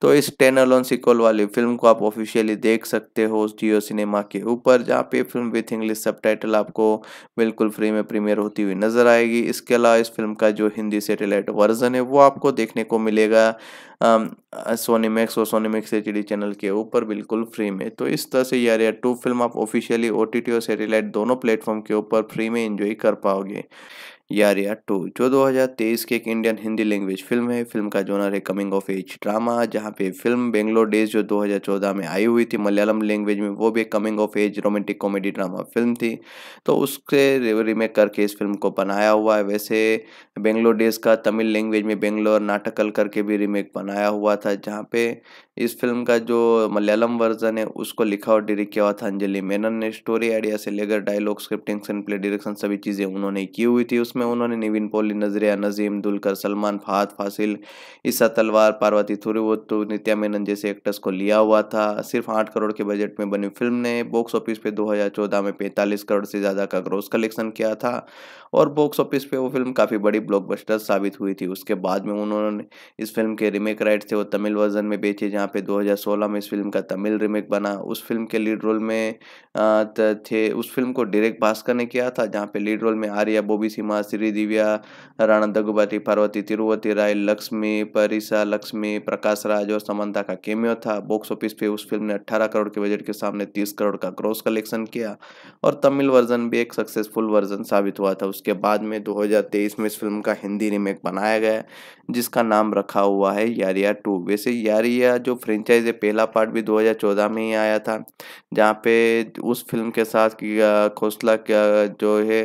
A: तो इस टेन अलोन सिक्वल वाली फिल्म को आप ऑफिशियली देख सकते हो जियो सिनेमा के ऊपर जहाँ पे फिल्म विथ इंग्लिश सब आपको बिल्कुल फ्री में प्रीमियर होती हुई नज़र आएगी इसके अलावा इस फिल्म का जो हिंदी सेटेलाइट वर्जन है वो आपको देखने को मिलेगा सोनी मैक्स और सोनी मैक्स एच चैनल के ऊपर बिल्कुल फ्री में तो इस तरह से यार यार टू फिल्म आप ऑफिशियली ओ और सेटेलाइट दोनों प्लेटफॉर्म के ऊपर फ्री में इंजॉय कर पाओगे यार यार टू तो जो 2023 की एक इंडियन हिंदी लैंग्वेज फिल्म है फिल्म का जोनर है कमिंग ऑफ एज ड्रामा जहाँ पे फिल्म बेंगलोर डेज जो 2014 में आई हुई थी मलयालम लैंग्वेज में वो भी एक coming of age romantic comedy drama film थी तो उसके रीमेक करके इस फिल्म को बनाया हुआ है वैसे बेंगलोर डेज का तमिल लैंग्वेज में बेंगलोर नाटकल करके भी रीमेक बनाया हुआ था जहाँ पे इस फिल्म का जो मलयालम वर्जन है उसको लिखा और डायरेक्ट किया हुआ था अंजलि मेनन ने स्टोरी आइडिया से लेकर डायलॉग स्क्रिप्टिंग प्ले डायरेक्शन सभी चीज़ें उन्होंने की हुई थी उस जिसमें उन्होंने निविन पोली नजरिया नजीम दुलकर सलमान फहाद फासिल ईसा तलवार पार्वती थुरुवत्तु नित्या मेनन जैसे एक्टर्स को लिया हुआ था सिर्फ आठ करोड़ के बजट में बनी फिल्म ने बॉक्स ऑफिस पे दो में पैंतालीस करोड़ से ज़्यादा का ग्रोस कलेक्शन किया था और बॉक्स ऑफिस पे वो फिल्म काफ़ी बड़ी ब्लॉकबस्टर साबित हुई थी उसके बाद में उन्होंने इस फिल्म के रीमेक राइट थे वो तमिल वर्जन में बेचे जहाँ पे 2016 में इस फिल्म का तमिल रीमेक बना उस फिल्म के लीड रोल में थे उस फिल्म को डायरेक्ट भास्कर ने किया था जहाँ पे लीड रोल में आर्या बॉबी सीमा श्री दिव्या राणा दगुबाती पार्वती तिरुवती राय लक्ष्मी परिसा लक्ष्मी प्रकाश राज और समंता का केमियो था बॉक्स ऑफिस पे उस फिल्म ने अट्ठारह करोड़ के बजट के सामने तीस करोड़ का क्रॉस कलेक्शन किया और तमिल वर्जन भी एक सक्सेसफुल वर्जन साबित हुआ था उसके इसके बाद में 2023 में इस फिल्म का हिंदी रीमेक बनाया गया जिसका नाम रखा हुआ है यारिया टू वैसे यारिया जो फ्रेंचाइज है पहला पार्ट भी 2014 में ही आया था जहाँ पे उस फिल्म के साथ खोसला जो है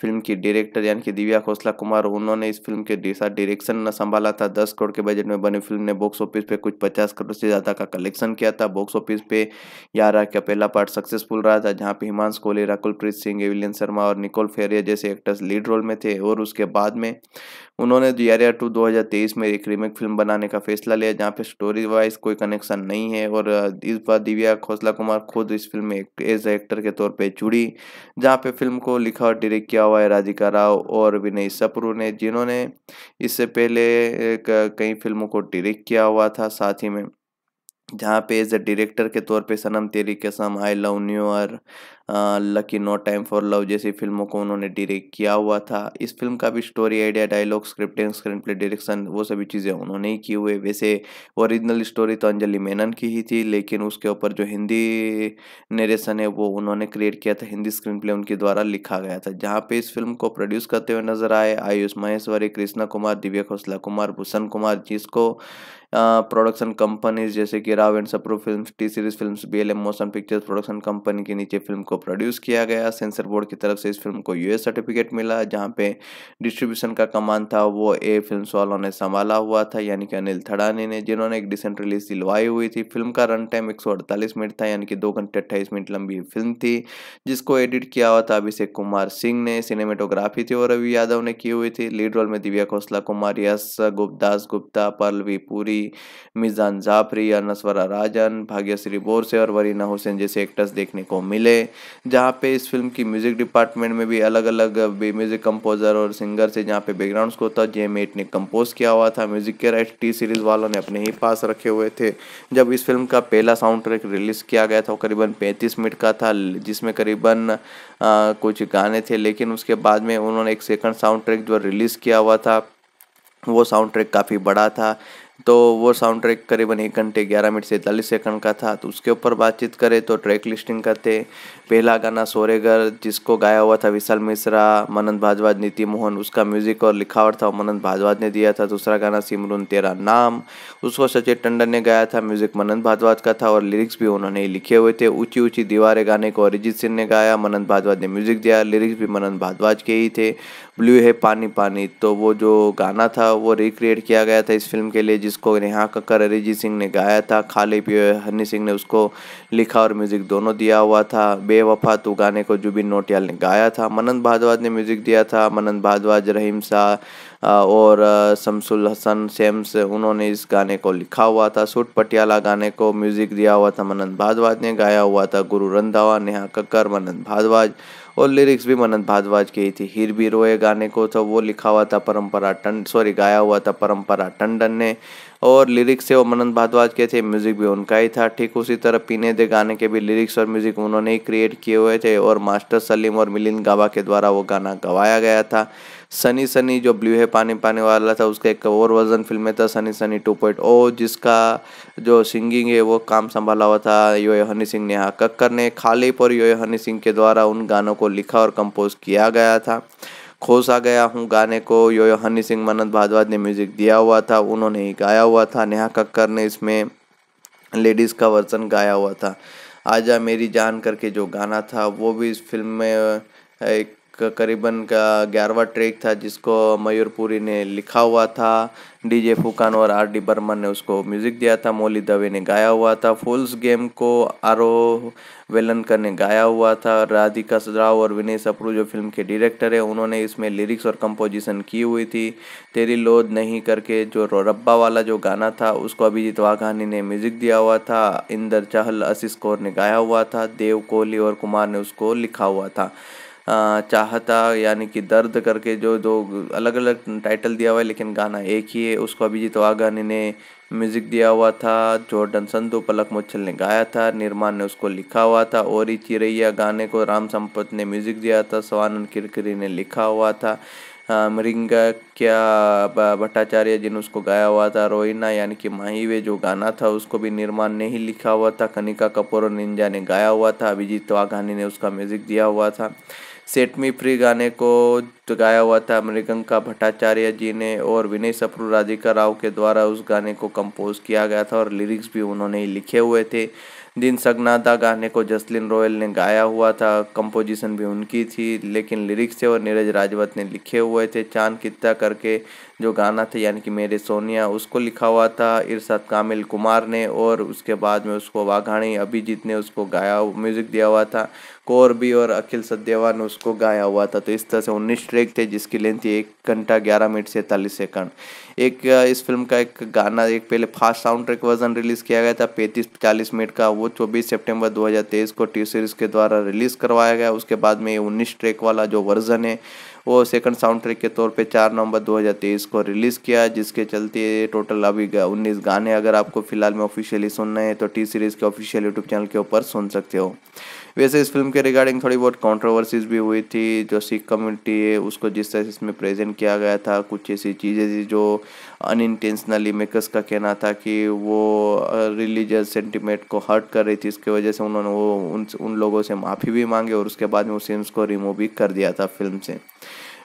A: फिल्म की डायरेक्टर यानी कि दिव्या खोसला कुमार उन्होंने इस फिल्म के साथ डायरेक्शन संभाला था दस करोड़ के बजट में बनी फिल्म ने बॉक्स ऑफिस पे कुछ पचास करोड़ से ज़्यादा का कलेक्शन किया था बॉक्स ऑफिस पे यारा का पहला पार्ट सक्सेसफुल रहा था जहाँ पे हिमांश कोहली राकुलप्रीत सिंह एविलियन शर्मा और निकोल फेरिया जैसे एक्टर्स लीड रोल में थे और उसके बाद में उन्होंने दियारिया टू तेईस में एक रीमेक फिल्म बनाने का फैसला लिया जहाँ पे स्टोरी वाइज कोई कनेक्शन नहीं है और इस बार दिव्या खोसला कुमार खुद इस फिल्म में एज एक्टर के तौर पे जुड़ी जहाँ पे फिल्म को लिखा और डायरेक्ट किया हुआ है राधिका राव और विनय सपरू ने जिन्होंने इससे पहले कई फिल्मों को डायरेक्ट किया हुआ था साथ ही में जहाँ पे एज ए डायरेक्टर के तौर पे Sanam Teri Kasam I love new और lucky no time for love जैसी फिल्मों को उन्होंने डायरेक्ट किया हुआ था इस फिल्म का भी story idea dialogue scripting screenplay direction वो सभी चीज़ें उन्होंने ही की हुए वैसे ओरिजिनल स्टोरी तो अंजलि मेनन की ही थी लेकिन उसके ऊपर जो हिंदी नरेशन है वो उन्होंने क्रिएट किया था हिंदी स्क्रीन प्ले उनके द्वारा लिखा गया था जहाँ पे इस फिल्म को प्रोड्यूस करते हुए नजर आए आयुष महेश्वरी कृष्णा कुमार दिव्या खोसला कुमार भूषण कुमार जिसको प्रोडक्शन कंपनीज जैसे कि Rao and Sapru film T series film B L M motion pictures production company के नीचे फिल्म को प्रोड्यूस किया गया सेंसर बोर्ड की तरफ से इस फिल्म को यूएस सर्टिफिकेट मिला जहाँ पे डिस्ट्रीब्यूशन का कमान था वो ए फिल्म वालों ने संभाला हुआ था यानी कि अनिल थड़ानी ने जिन्होंने एक डिसेंट रिलीज दिलवाई हुई थी फिल्म का रन टाइम एक मिनट था यानी कि दो घंटे अट्ठाईस मिनट लंबी फिल्म थी जिसको एडिट किया हुआ था अभिषेक कुमार सिंह ने सिनेमेटोग्राफी थी और रवि यादव ने की हुई थी लीड रोल में दिव्या खोसला कुमार यश गुप्तास गुप्ता पल्लवी पुरी जाफरी मिजान जाफरी या राजन भाग्यश्री बोरसे और वरीना हुसैन जैसे एक्टर्स देखने को मिले जहाँ पे इस फिल्म की म्यूजिक डिपार्टमेंट में भी अलग अलग म्यूजिक कंपोजर और सिंगर से जहाँ पे बैकग्राउंड को था जेम ने कंपोज किया हुआ था म्यूजिक के राइट टी सीरीज वालों ने अपने ही पास रखे हुए थे जब इस फिल्म का पहला साउंड ट्रैक रिलीज किया गया था करीबन पैंतीस मिनट का था जिसमें करीबन कुछ गाने थे लेकिन उसके बाद में उन्होंने एक सेकंड साउंड ट्रैक जो रिलीज़ किया हुआ था वो साउंड ट्रैक काफ़ी बड़ा था तो वो साउंड ट्रैक करीबन एक घंटे ग्यारह मिनट से सेकंड का था तो उसके ऊपर बातचीत करें तो ट्रैक लिस्टिंग करते पहला गाना सोरेगर जिसको गाया हुआ था विशाल मिश्रा मनन भाजवाज नीति मोहन उसका म्यूजिक और लिखावट था मनन भाजवाज ने दिया था दूसरा गाना सिमरून तेरा नाम उसको सचिन टंडन ने गाया था म्यूजिक मनन भाजवाज का था और लिरिक्स भी उन्होंने ही लिखे हुए थे ऊँची ऊँची दीवारें गाने को अरिजीत सिंह ने गाया मनन भाजवाज ने म्यूजिक दिया लिरिक्स भी मनन भाजवाज के ही थे ब्लू है पानी पानी तो वो जो गाना था वो रिक्रिएट किया गया था इस फिल्म के लिए जिसको नेहा कक्कर अरिजीत सिंह ने गाया था खाली पी हनी सिंह ने उसको लिखा और म्यूज़िक दोनों दिया हुआ था बेवफा तो गाने को जुबिन नोटियाल ने गाया था मनन भारद्वाज ने म्यूज़िक दिया था मनन भारद्वाज रहीम शाह और शमसुल हसन सेम्स उन्होंने इस गाने को लिखा हुआ था सूट पटियाला गाने को म्यूज़िक दिया हुआ था मनन भारद्वाज ने गाया हुआ था गुरु रंधावा नेहा कक्कर मनन भारद्वाज और लिरिक्स भी मनंत भारद्वाज की ही थी हीर भी रोए गाने को तो वो लिखा हुआ था परम्परा टंड सॉरी गाया हुआ था परम्परा टंडन ने और लिरिक्स थे वो मनंत भारद्वाज के थे म्यूज़िक भी उनका ही था ठीक उसी तरह पीने दे गाने के भी लिरिक्स और म्यूज़िक उन्होंने ही क्रिएट किए हुए थे और मास्टर सलीम और मिलिंद गावा के द्वारा वो गाना गवाया गया था सनी सनी जो ब्लू है पानी पाने वाला था उसका एक और वर्जन फिल्म में था sunny sunny two point O जिसका जो सिंगिंग है वो काम संभाला हुआ था यो हनी सिंह नेहा कक्कर ने खाली पर यो हनी सिंह के द्वारा उन गानों को लिखा और कंपोज किया गया था खोसा गया हूँ गाने को यो हनी सिंह मनंत भारद्वाज ने म्यूजिक दिया हुआ था उन्होंने ही गाया हुआ था नेहा कक्कर ने इसमें लेडीज़ का वर्जन गाया हुआ था आजा मेरी जान करके जो गाना था वो भी इस फिल्म में एक करीबन का ग्यारहवा ट्रैक था जिसको मयूरपुरी ने लिखा हुआ था डीजे फुकान और आर डी बर्मन ने उसको म्यूज़िक दिया था मोली दवे ने गाया हुआ था फुल्स गेम को आरो वेलनकर ने गाया हुआ था राधिका सराव और विनय सप्रू जो फिल्म के डायरेक्टर है उन्होंने इसमें लिरिक्स और कंपोजिशन की हुई थी तेरी लोद नहीं करके जो रब्बा वाला जो गाना था उसको अभिजीत वाघानी ने म्यूज़िक दिया हुआ था इंदर चहल असिस कौर ने गाया हुआ था देव कोहली और कुमार ने उसको लिखा हुआ था चाहता यानी कि दर्द करके जो दो अलग अलग टाइटल दिया हुआ है लेकिन गाना एक ही है उसको अभिजीत वाघानी ने म्यूज़िक दिया हुआ था जॉर्डन संधु पलक मुच्छल ने गाया था निर्माण ने उसको लिखा हुआ था और ही चिरैया गाने को राम संपत ने म्यूज़िक दिया था सवानंद किरकिरी ने लिखा हुआ था मृंग क्या भट्टाचार्य जी ने उसको गाया हुआ था रोहिना यानी कि वे जो गाना था उसको भी निर्माण ने ही लिखा हुआ था कनिका कपूर और निंजा ने गाया हुआ था अभिजीत वाघानी ने उसका म्यूज़िक दिया हुआ था सेट मी फ्री गाने को गाया हुआ था मृगंका भट्टाचार्य जी ने और विनय सप्रू राधिका राव के द्वारा उस गाने को कंपोज किया गया था और लिरिक्स भी उन्होंने ही लिखे हुए थे दिन सगनादा गाने को जसलिन रॉयल ने गाया हुआ था कंपोजिशन भी उनकी थी लेकिन लिरिक्स थे और नीरज राजवत ने लिखे हुए थे चांद कित्ता करके जो गाना था यानी कि मेरे सोनिया उसको लिखा हुआ था इरशाद कामिल कुमार ने और उसके बाद में उसको वाघाणी अभिजीत ने उसको गाया म्यूज़िक दिया हुआ था कौर भी और अखिल सत्यवा ने उसको गाया हुआ था तो इस तरह से उन्नीस ट्रैक थे जिसकी लेंथ थी एक घंटा ग्यारह मिनट सैंतालीस सेकंड एक इस फिल्म का एक गाना एक पहले fast sound track version release किया गया था पैंतीस चालीस मिनट का वो चौबीस सितंबर 2023 को टी सीरीज़ के द्वारा रिलीज़ करवाया गया उसके बाद में ये उन्नीस ट्रैक वाला जो वर्जन है वो सेकंड साउंड ट्रैक के तौर पे चार नवंबर 2023 को रिलीज़ किया जिसके चलते टोटल अभी उन्नीस गाने अगर आपको फिलहाल में ऑफिशियली सुनना है तो टी सीरीज़ के ऑफिशियल यूट्यूब चैनल के ऊपर सुन सकते हो वैसे इस फिल्म के रिगार्डिंग थोड़ी बहुत कंट्रोवर्सीज भी हुई थी जो सिख कम्युनिटी है उसको जिस तरह से इसमें प्रेजेंट किया गया था कुछ ऐसी चीज़ें थी जो अन इंटेंशनली मेकर्स का कहना था कि वो रिलीजियस सेंटिमेंट को हर्ट कर रही थी इसकी वजह से उन्होंने वो उन उन लोगों से माफ़ी भी मांगी और उसके बाद में उस सीन्स को रिमूव भी कर दिया था फिल्म से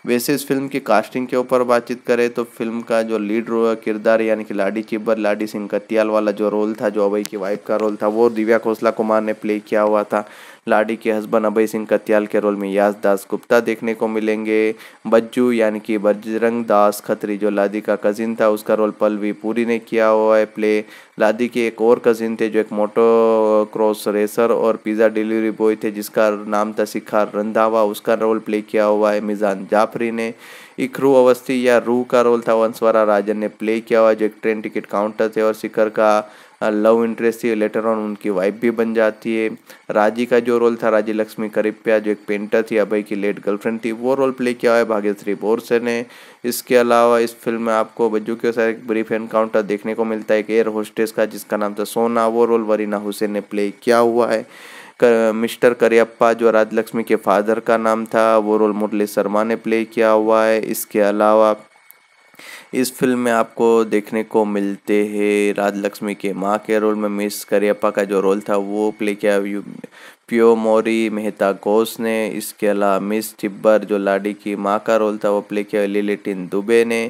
A: वैसे इस फिल्म की कास्टिंग के ऊपर बातचीत करें तो फिल्म का जो लीड किरदार यानी कि लाडी चिब्बर लाडी सिंह कत्याल वाला जो रोल था जो अभय की वाइफ का रोल था वो दिव्या खोसला कुमार ने प्ले किया हुआ था लाडी के हस्बैंड अभय सिंह कत्याल के रोल में यास दास गुप्ता देखने को मिलेंगे बज्जू यानी कि बजरंग दास खत्री जो लादी का कजिन था उसका रोल पलवी पूरी ने किया हुआ है प्ले लादी के एक और कजिन थे जो एक मोटो क्रॉस रेसर और पिज़्ज़ा डिलीवरी बॉय थे जिसका नाम था शिखार रंधावा उसका रोल प्ले किया हुआ है मिजान जाफरी ने इखरू अवस्थी या रूह का रोल था वंशवरा राजन ने प्ले किया हुआ जो एक ट्रेन टिकट काउंटर थे और शिखर का लव इंटरेस्ट थी लेटर ऑन उनकी वाइफ भी बन जाती है राजी का जो रोल था राजी लक्ष्मी करिप्या जो एक पेंटर थी अभय की लेट गर्लफ्रेंड थी वो रोल प्ले किया है भाग्यश्री बोरसे ने इसके अलावा इस फिल्म में आपको बज्जू के साथ एक ब्रीफ एनकाउंटर देखने को मिलता है एक एयर होस्टेस का जिसका नाम था सोना वो रोल वरीना हुसैन ने प्ले किया हुआ है कर, मिस्टर करियप्पा जो राजलक्ष्मी के फादर का नाम था वो रोल मुरली शर्मा ने प्ले किया हुआ है इसके अलावा इस फिल्म में आपको देखने को मिलते हैं राज लक्ष्मी के माँ के रोल में मिस करियप्पा का जो रोल था वो प्ले किया प्यो मोरी मेहता घोष ने इसके अलावा मिस टिब्बर जो लाडी की माँ का रोल था वो प्ले किया लिलिटिन दुबे ने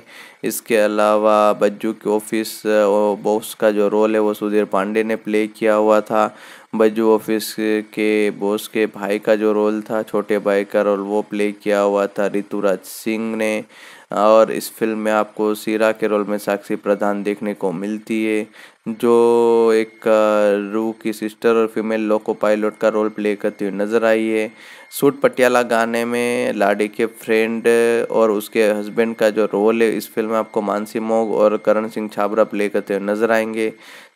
A: इसके अलावा बज्जू के ऑफिस बॉस का जो रोल है वो सुधीर पांडे ने प्ले किया हुआ था बज्जू ऑफिस के बॉस के भाई का जो रोल था छोटे भाई का रोल वो प्ले किया हुआ था ऋतुराज सिंह ने और इस फिल्म में आपको सीरा के रोल में साक्षी प्रधान देखने को मिलती है जो एक रू की सिस्टर और फीमेल लोको पायलट का रोल प्ले करती हुई नज़र आई है सूट पटियाला गाने में लाडी के फ्रेंड और उसके हस्बैंड का जो रोल है इस फिल्म में आपको मानसी मोग और करण सिंह छाबरा प्ले करते हुए नज़र आएंगे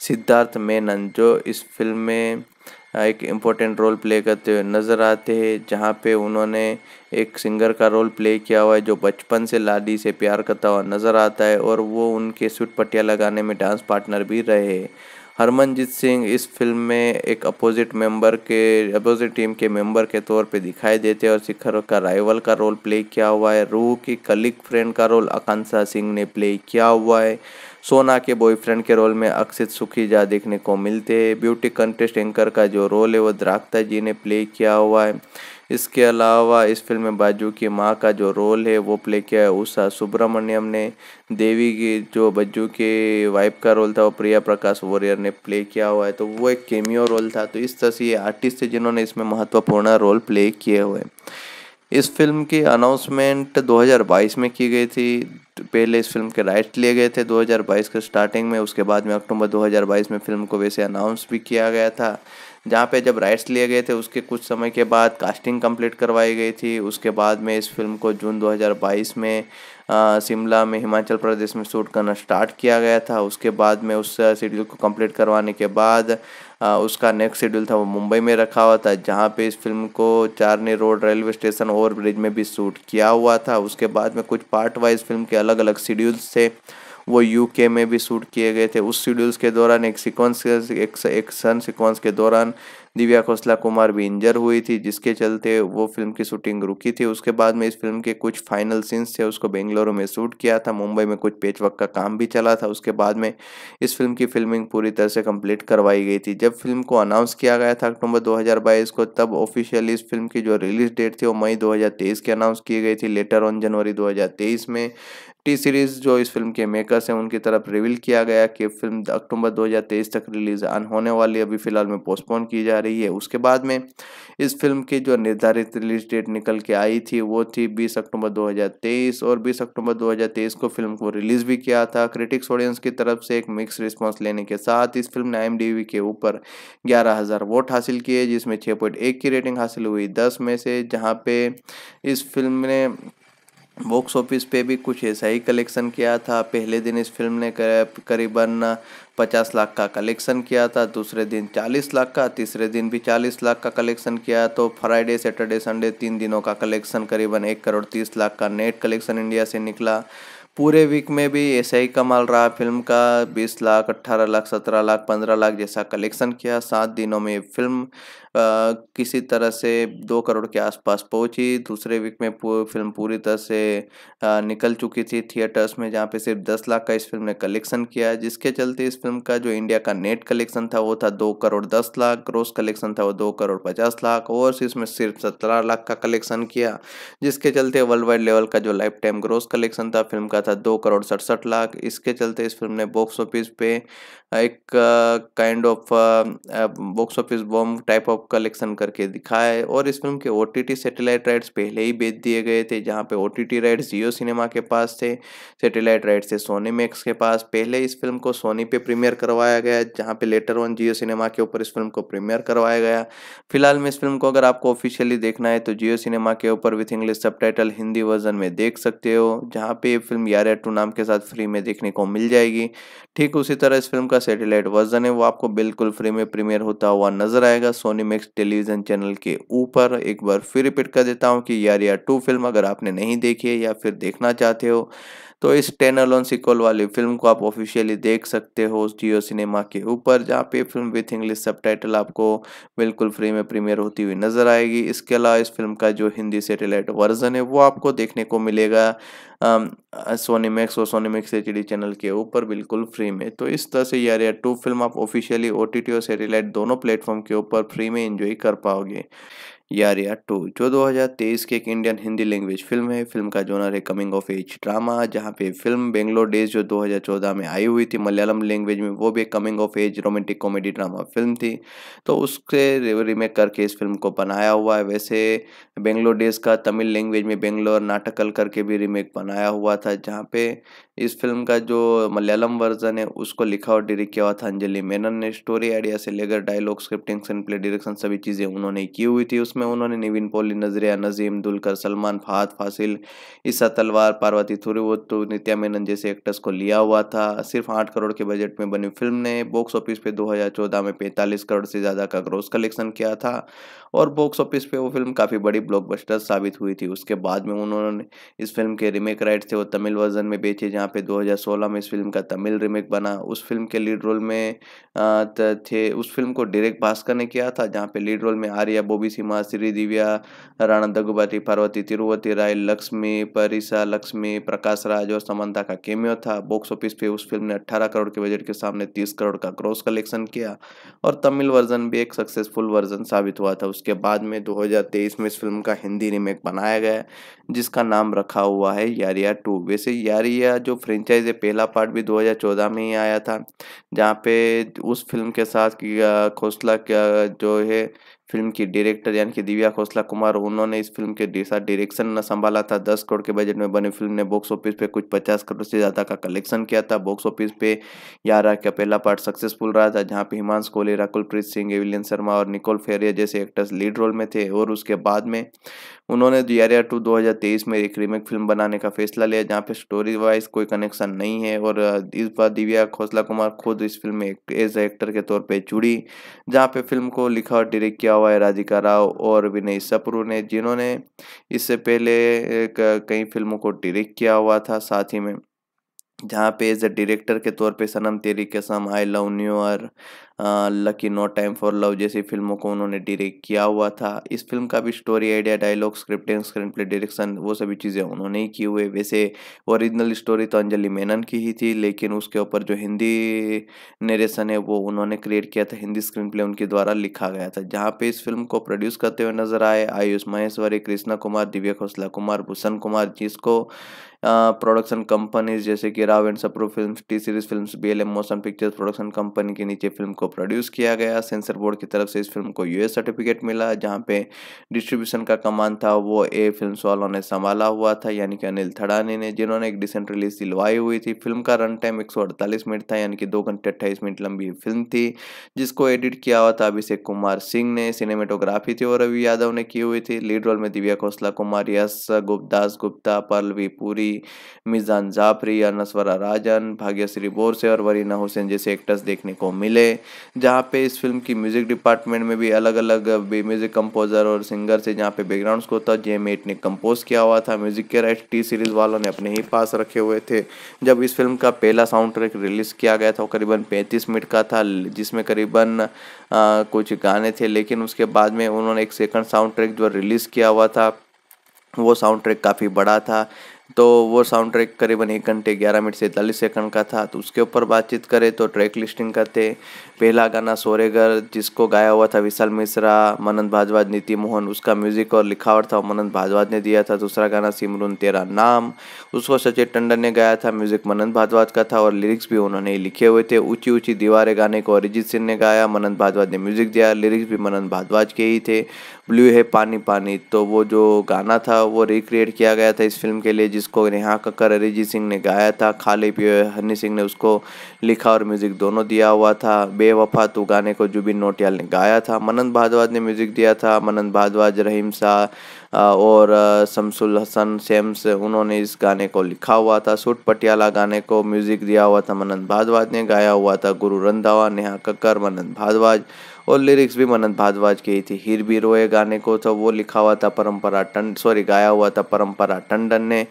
A: सिद्धार्थ मेनन जो इस फिल्म में एक इम्पोर्टेंट रोल प्ले करते हुए नज़र आते हैं जहाँ पे उन्होंने एक सिंगर का रोल प्ले किया हुआ है जो बचपन से लाडी से प्यार करता हुआ नज़र आता है और वो उनके सुट पटिया लगाने में डांस पार्टनर भी रहे हरमनजीत सिंह इस फिल्म में एक अपोजिट मेंबर के अपोजिट टीम के मेंबर के तौर पे दिखाई देते हैं और शिखर का राइवल का रोल प्ले किया हुआ है रूह की कलिक फ्रेंड का रोल आकांक्षा सिंह ने प्ले किया हुआ है सोना के बॉयफ्रेंड के रोल में अक्षित सुखीजा देखने को मिलते हैं ब्यूटी कंटेस्ट एंकर का जो रोल है वो द्राक्ता जी ने प्ले किया हुआ है इसके अलावा इस फिल्म में बाजू की माँ का जो रोल है वो प्ले किया है उषा सुब्रमण्यम ने देवी की जो बज्जू के वाइफ का रोल था वो प्रिया प्रकाश वॉरियर ने प्ले किया हुआ है तो वो एक केमियो रोल था तो इस तरह से ये आर्टिस्ट थे जिन्होंने इसमें महत्वपूर्ण रोल प्ले किए हुए इस फिल्म की अनाउंसमेंट 2022 में की गई थी पहले इस फिल्म के राइट लिए गए थे 2022 के स्टार्टिंग में उसके बाद में अक्टूबर 2022 में फिल्म को वैसे अनाउंस भी किया गया था जहाँ पे जब राइट्स लिए गए थे उसके कुछ समय के बाद कास्टिंग कंप्लीट करवाई गई थी उसके बाद में इस फिल्म को जून 2022 में शिमला में हिमाचल प्रदेश में शूट करना स्टार्ट किया गया था उसके बाद में उस शेड्यूल को कंप्लीट करवाने के बाद उसका नेक्स्ट शेड्यूल था वो मुंबई में रखा हुआ था जहाँ पे इस फिल्म को Charni road railway station over bridge में भी शूट किया हुआ था उसके बाद में कुछ पार्ट वाइज फिल्म के अलग अलग शेड्यूल्स थे वो यूके में भी शूट किए गए थे उस शेड्यूल्स के दौरान एक सिक्वेंस एक एक्शन सिक्वेंस के दौरान दिव्या खोसला कुमार भी इंजर हुई थी जिसके चलते वो फिल्म की शूटिंग रुकी थी उसके बाद में इस फिल्म के कुछ फाइनल सीन्स थे उसको बेंगलुरु में शूट किया था मुंबई में कुछ पेचवर्क का काम भी चला था उसके बाद में इस फिल्म की फिल्मिंग पूरी तरह से कम्प्लीट करवाई गई थी जब फिल्म को अनाउंस किया गया था अक्टूबर दो को तब ऑफिशियली इस फिल्म की जो रिलीज डेट थी वो मई दो की अनाउंस की गई थी लेटर ऑन जनवरी दो में टी सीरीज़ जो इस फिल्म के मेकर्स हैं उनकी तरफ रिवील किया गया कि फिल्म अक्टूबर 2023 तक रिलीज अन होने वाली अभी फ़िलहाल में पोस्टपोन की जा रही है उसके बाद में इस फिल्म की जो निर्धारित रिलीज डेट निकल के आई थी वो थी 20 अक्टूबर 2023 और 20 अक्टूबर 2023 को फिल्म को रिलीज़ भी किया था क्रिटिक्स ऑडियंस की तरफ से एक मिक्स रिस्पॉन्स लेने के साथ इस फिल्म ने आई के ऊपर ग्यारह हज़ार वोट हासिल किए जिसमें छः पॉइंट एक की रेटिंग हासिल हुई दस में से जहाँ पे इस फिल्म ने बॉक्स ऑफिस पे भी कुछ ऐसा ही कलेक्शन किया था पहले दिन इस फिल्म ने करीबन पचास लाख का कलेक्शन किया था दूसरे दिन चालीस लाख का तीसरे दिन भी चालीस लाख का कलेक्शन किया तो फ्राइडे सैटरडे संडे तीन दिनों का कलेक्शन करीबन एक करोड़ तीस लाख का नेट कलेक्शन इंडिया से निकला पूरे वीक में भी ऐसा ही कमाल रहा फिल्म का बीस लाख अट्ठारह लाख सत्रह लाख पंद्रह लाख जैसा कलेक्शन किया सात दिनों में फिल्म किसी तरह से दो करोड़ के आसपास पहुंची दूसरे वीक में फिल्म पूरी तरह से निकल चुकी थी थिएटर्स में जहाँ पे सिर्फ दस लाख का इस फिल्म ने कलेक्शन किया जिसके चलते इस फिल्म का जो इंडिया का नेट कलेक्शन था वो था दो करोड़ दस लाख ग्रोस कलेक्शन था वो दो करोड़ पचास लाख और इसमें सिर्फ सत्रह लाख का कलेक्शन किया जिसके चलते वर्ल्ड वाइड लेवल का जो लाइफ टाइम ग्रोस कलेक्शन था फिल्म का था दो करोड़ सड़सठ लाख इसके चलते इस फिल्म ने बॉक्स ऑफिस पे एक kind of box office bomb type of collection करके दिखाया है और इस फिल्म के ओ टी सैटेलाइट राइट्स पहले ही बेच दिए गए थे जहाँ पे O T rights Jio cinema के पास थे सैटेलाइट राइट्स थे सोनी मैक्स के पास पहले इस फिल्म को सोनी पे प्रीमियर करवाया गया जहाँ पे लेटर ऑन जियो सिनेमा के ऊपर इस फिल्म को प्रीमियर करवाया गया फिलहाल में इस फिल्म को अगर आपको ऑफिशियली देखना है तो जियो सिनेमा के ऊपर विथ इंग्लिश सब हिंदी वर्जन में देख सकते हो जहाँ पे ये फिल्म यार टू नाम के साथ फ्री में देखने को मिल जाएगी ठीक उसी तरह इस फिल्म का सैटेलाइट वर्जन है वो आपको बिल्कुल फ्री में प्रीमियर होता हुआ नजर आएगा सोनी मैक्स टेलीविज़न चैनल के ऊपर एक बार फिर रिपीट कर देता हूँ कि यार यार टू फिल्म अगर आपने नहीं देखी है या फिर देखना चाहते हो तो इस टेन अलोन सिक्वल वाली फिल्म को आप ऑफिशियली देख सकते हो जियो सिनेमा के ऊपर जहाँ पे फिल्म विथ इंग्लिश सब आपको बिल्कुल फ्री में प्रीमियर होती हुई नज़र आएगी इसके अलावा इस फिल्म का जो हिंदी सेटेलाइट वर्जन है वो आपको देखने को मिलेगा सोनीमैक्स और सोनीमैक्स एच डी चैनल के ऊपर बिल्कुल फ्री में तो इस तरह से यार यार टू फिल्म आप ऑफिशियली ओ और सेटेलाइट दोनों प्लेटफॉर्म के ऊपर फ्री में इंजॉय कर पाओगे यार टू तो जो 2023 की एक इंडियन हिंदी लैंग्वेज फिल्म है फिल्म का जोनर है कमिंग ऑफ एज ड्रामा जहाँ पे फिल्म बेंगलोर डेज जो 2014 में आई हुई थी मलयालम लैंग्वेज में वो भी coming of age romantic comedy drama film थी तो उसके रीमेक करके इस फिल्म को बनाया हुआ है वैसे बेंगलोर डेज का तमिल लैंग्वेज में बेंगलोर नाटकल करके भी रीमेक बनाया हुआ था जहाँ पे इस फिल्म का जो मलयालम वर्जन है उसको लिखा और डायरेक्ट किया हुआ था अंजलि मेनन ने स्टोरी आइडिया से लेकर dialogue scripting screenplay direction सभी चीज़ें उन्होंने की हुई थी उसमें उन्होंने निविन पोली नजरिया नजीम दुलकर सलमान फहाद फासिल ईसा तलवार पार्वती थुरुवत्तु नित्या मेनन जैसे एक्टर्स को लिया हुआ था सिर्फ आठ करोड़ के बजट में बनी फिल्म ने बॉक्स ऑफिस पे दो में पैंतालीस करोड़ से ज़्यादा का ग्रोस कलेक्शन किया था और बॉक्स ऑफिस पे वो फिल्म काफ़ी बड़ी ब्लॉकबस्टर साबित हुई थी उसके बाद में उन्होंने इस फिल्म के रीमेक राइट्स थे वो तमिल वर्जन में बेचे जहाँ यहाँ पे 2016 में इस फिल्म का तमिल रीमेक बना उस फिल्म के लीड रोल में थे उस फिल्म को डायरेक्ट भास्कर ने किया था जहाँ पे लीड रोल में आर्या बोबी सिम्हा श्रीदिव्या राणा दग्गुबाती पार्वती तिरुवती राय लक्ष्मी परिसा लक्ष्मी प्रकाश राज और समंता का केमियो था बॉक्स ऑफिस पे उस फिल्म ने अट्ठारह करोड़ के बजट के सामने तीस करोड़ का क्रॉस कलेक्शन किया और तमिल वर्जन भी एक सक्सेसफुल वर्जन साबित हुआ था उसके बाद में दो में इस फिल्म का हिंदी रीमेक बनाया गया जिसका नाम रखा हुआ है यारिया टू वैसे यारिया जो फ्रेंचाइज है पहला पार्ट भी 2014 में ही आया था जहाँ पे उस फिल्म के साथ खोसला जो है फिल्म की डायरेक्टर यानी कि दिव्या खोसला कुमार उन्होंने इस फिल्म के साथ डायरेक्शन संभाला था दस करोड़ के बजट में बनी फिल्म ने बॉक्स ऑफिस पे कुछ पचास करोड़ से ज़्यादा का कलेक्शन किया था बॉक्स ऑफिस पे यारा का पहला पार्ट सक्सेसफुल रहा था जहाँ पे हिमांश कोहली राकुलप्रीत सिंह एविलियन शर्मा और निकोल फेरिया जैसे एक्टर्स लीड रोल में थे और उसके बाद में उन्होंने दियारिया टू में एक रीमेक फिल्म बनाने का फैसला लिया जहाँ पे स्टोरी वाइज कोई कनेक्शन नहीं है और इस बार दिव्या खोसला कुमार खुद इस फिल्म में एज एक्टर के तौर पर जुड़ी जहाँ पे फिल्म को लिखा और डायरेक्ट किया हुआ है राधिका राव और विनय सपरू ने जिन्होंने इससे पहले कई फिल्मों को डिरेक्ट किया हुआ था साथ ही में जहाँ पे एज ए डायरेक्टर के तौर पे Sanam Teri Kasam I love new और lucky no time for love जैसी फिल्मों को उन्होंने डायरेक्ट किया हुआ था इस फिल्म का भी story idea dialogue script and screenplay direction वो सभी चीज़ें उन्होंने ही की हुए वैसे ओरिजिनल स्टोरी तो अंजलि मेनन की ही थी लेकिन उसके ऊपर जो हिंदी नरेशन है वो उन्होंने क्रिएट किया था हिंदी स्क्रीन प्ले उनके द्वारा लिखा गया था जहाँ पे इस फिल्म को प्रोड्यूस करते हुए नजर आए आयुष महेश्वरी कृष्णा कुमार दिव्या खोसला कुमार भूषण कुमार जिसको प्रोडक्शन कंपनीज जैसे कि Rao and सप्रो film T series film B L M motion pictures production company के नीचे फिल्म को को प्रोड्यूस किया गया सेंसर बोर्ड की तरफ से इस फिल्म को यूएस सर्टिफिकेट मिला जहाँ पे डिस्ट्रीब्यूशन का कमान था वो ए फिल्म वालों ने संभाला हुआ था यानी कि अनिल थड़ानी ने जिन्होंने एक डिसेंट रिलीज दिलवाई हुई थी फिल्म का रन टाइम एक मिनट था यानी कि दो घंटे अट्ठाईस मिनट लंबी फिल्म थी जिसको एडिट किया हुआ था अभिषेक कुमार सिंह ने सिनेमेटोग्राफी थी और रवि यादव ने की हुई थी लीड रोल में दिव्या खोसला कुमार यश गुप्तास गुप्ता पल्लवी पुरी मिजान जाफरी अनस्वरा राजन भाग्यश्री बोरसे और वरीना हुसैन जैसे एक्टर्स देखने को मिले जहाँ पे इस फिल्म की म्यूज़िक डिपार्टमेंट में भी अलग अलग म्यूज़िक कंपोज़र और सिंगर से जहाँ पे बैकग्राउंड को था जेम एट ने कंपोज किया हुआ था म्यूज़िक के राइट टी सीरीज़ वालों ने अपने ही पास रखे हुए थे जब इस फिल्म का पहला साउंड ट्रैक रिलीज़ किया गया था वो करीबन पैंतीस मिनट का था जिसमें करीबन कुछ गाने थे लेकिन उसके बाद में उन्होंने एक सेकंड साउंड ट्रैक जो रिलीज़ किया हुआ था वो साउंड ट्रैक काफ़ी बड़ा था तो वो साउंड ट्रैक करीबन एक घंटे ग्यारह मिनट सैंतालीस सेकंड का था तो उसके ऊपर बातचीत करें तो ट्रैक लिस्टिंग करते पहला गाना सोरेगर जिसको गाया हुआ था विशाल मिश्रा मनन भाजवाज नीति मोहन उसका म्यूजिक और लिखावट था मनन भाजवाज ने दिया था दूसरा गाना सिमरून तेरा नाम उसको सचिन टंडन ने गाया था म्यूजिक मनन भाजवाज का था और लिरिक्स भी उन्होंने लिखे हुए थे ऊंची ऊंची दीवारें गाने को अरिजीत सिंह ने गाया मनन भाजवाज ने म्यूजिक दिया लिरिक्स भी मनन भारद्वाज के ही थे ब्लू है पानी पानी तो वो जो गाना था वो रिक्रिएट किया गया था इस फिल्म के लिए जिसको नेहा कक्कर अरिजीत सिंह ने गाया था खाली पियो हनी सिंह ने उसको लिखा और म्यूज़िक दोनों दिया हुआ था बेवफा तो गाने को जुबिन नोटियाल ने गाया था मनन भारद्वाज ने म्यूज़िक दिया था मनन भारद्वाज रहीम शाह और शमसुल हसन सेम्स उन्होंने इस गाने को लिखा हुआ था सूट पटियाला गाने को म्यूज़िक दिया हुआ था मनन भारद्वाज ने गाया हुआ था गुरु रंधावा नेहा कक्कर मनन भारद्वाज और लिरिक्स भी मनन भारद्वाज की थी हीर भी रोए गाने को तो वो लिखा हुआ था परम्परा टन सॉरी गाया हुआ था परम्परा टंडन ने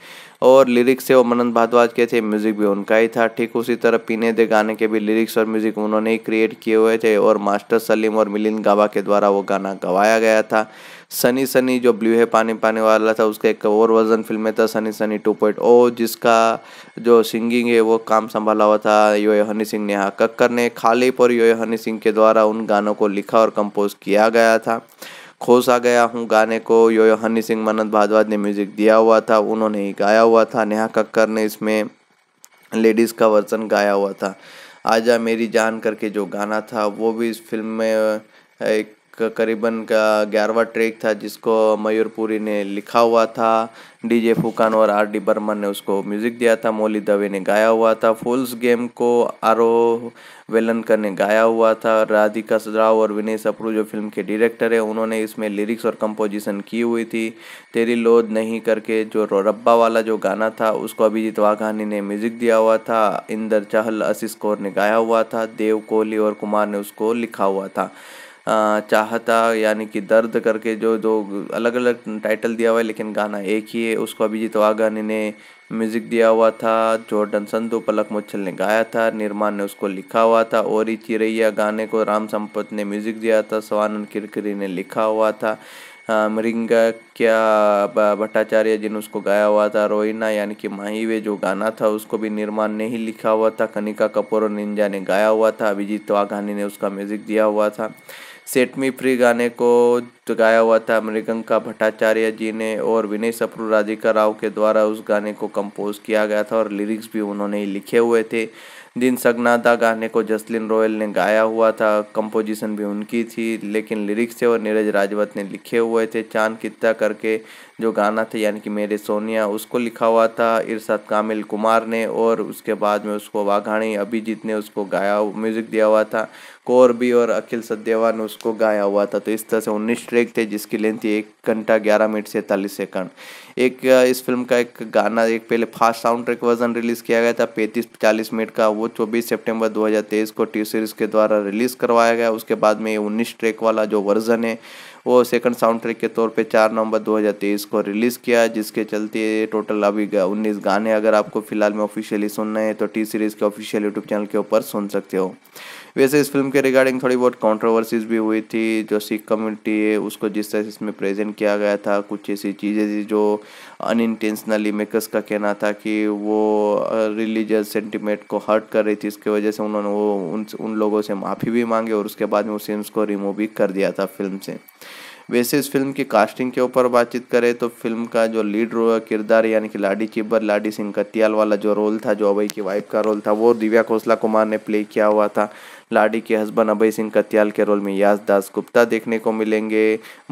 A: और लिरिक्स थे वो मनन भारद्वाज के थे म्यूज़िक भी उनका ही था ठीक उसी तरह पीने दे गाने के भी लिरिक्स और म्यूज़िक उन्होंने ही क्रिएट किए हुए थे और मास्टर सलीम और मिलिंद गावा के द्वारा वो गाना गवाया गया था सनी सनी जो ब्लू है पानी पानी वाला था उसका एक और वर्जन फिल्म में था sunny sunny two point O जिसका जो सिंगिंग है वो काम संभाला हुआ था यो हनी सिंह नेहा कक्कर ने खाली पर यो हनी सिंह के द्वारा उन गानों को लिखा और कंपोज किया गया था खोस आ गया हूँ गाने को यो हनी सिंह मनंत भारद्वाज ने म्यूजिक दिया हुआ था उन्होंने ही गाया हुआ था नेहा कक्कर ने इसमें लेडीज़ का वर्जन गाया हुआ था आजा मेरी जान करके जो गाना था वो भी इस फिल्म में एक करीबन का ग्यारहवा ट्रैक था जिसको मयूरपुरी ने लिखा हुआ था डीजे फुकान और आर डी बर्मन ने उसको म्यूज़िक दिया था मोली दवे ने गाया हुआ था फुल्स गेम को आरो वेलनकर ने गाया हुआ था राधिका सदराव और विनय सप्रू जो फिल्म के डायरेक्टर है उन्होंने इसमें लिरिक्स और कंपोजिशन की हुई थी तेरी लोद नहीं करके जो रब्बा वाला जो गाना था उसको अभिजीत वाघानी ने म्यूज़िक दिया हुआ था इंदर चहल असिस कौर ने गाया हुआ था देव कोहली और कुमार ने उसको लिखा हुआ था चाहता यानी कि दर्द करके जो दो अलग अलग टाइटल दिया हुआ है लेकिन गाना एक ही है उसको अभिजीत वाघानी ने म्यूज़िक दिया हुआ था जॉर्डन संधु पलक मुच्छल ने गाया था निर्माण ने उसको लिखा हुआ था और ही चिरैया गाने को राम संपत ने म्यूज़िक दिया था सवानंद किरकरी ने लिखा हुआ था मृंग क्या भट्टाचार्य जी ने उसको गाया हुआ था रोहिना यानी कि माही वे जो गाना था उसको भी निर्माण ने ही लिखा हुआ था कनिका कपूर और निंजा ने गाया हुआ था अभिजीत वाघानी ने उसका म्यूज़िक दिया हुआ था सेट मी फ्री गाने को गाया हुआ था मृगंका भट्टाचार्य जी ने और विनय सप्रू राधिका राव के द्वारा उस गाने को कंपोज किया गया था और लिरिक्स भी उन्होंने ही लिखे हुए थे दिन सगनादा गाने को जसलिन रॉयल ने गाया हुआ था कंपोजिशन भी उनकी थी लेकिन लिरिक्स थे और नीरज राजवत ने लिखे हुए थे चांद कित्ता करके जो गाना था यानी कि मेरे सोनिया उसको लिखा हुआ था इरशाद कामिल कुमार ने और उसके बाद में उसको वाघाणी अभिजीत ने उसको गाया म्यूज़िक दिया हुआ था कौर भी और अखिल सदेवा ने उसको गाया हुआ था तो इस तरह से उन्नीस ट्रैक थे जिसकी लेंथ थी एक घंटा ग्यारह मिनट सैंतालीस सेकंड एक इस फिल्म का एक गाना एक पहले fast sound track version release किया गया था पैंतीस चालीस मिनट का वो चौबीस सितंबर 2023 को टी सीरीज़ के द्वारा रिलीज़ करवाया गया उसके बाद में ये उन्नीस ट्रैक वाला जो वर्जन है वो सेकंड साउंड ट्रैक के तौर पे चार नवंबर 2023 को रिलीज़ किया जिसके चलते टोटल अभी उन्नीस गाने अगर आपको फिलहाल में ऑफिशियली सुनना है तो टी सीरीज़ के ऑफिशियल यूट्यूब चैनल के ऊपर सुन सकते हो वैसे इस फिल्म के रिगार्डिंग थोड़ी बहुत कंट्रोवर्सीज भी हुई थी जो सिख कम्युनिटी है उसको जिस तरह से इसमें प्रेजेंट किया गया था कुछ ऐसी चीज़ें थी जो अन इंटेंशनली मेकर्स का कहना था कि वो रिलीजियस सेंटिमेंट को हर्ट कर रही थी इसके वजह से उन्होंने वो उन उन लोगों से माफ़ी भी मांगी और उसके बाद में उस सीन्स को रिमूव भी कर दिया था फिल्म से वैसे इस फिल्म की कास्टिंग के ऊपर बातचीत करें तो फिल्म का जो लीड रो किरदार यानी कि लाडी चिब्बर लाडी सिंह कतियाल वाला जो रोल था जो अभय की वाइफ का रोल था वो दिव्या खोसला कुमार ने प्ले किया हुआ था लाडी के हस्बैंड अभय सिंह कत्याल के रोल में यास दास गुप्ता देखने को मिलेंगे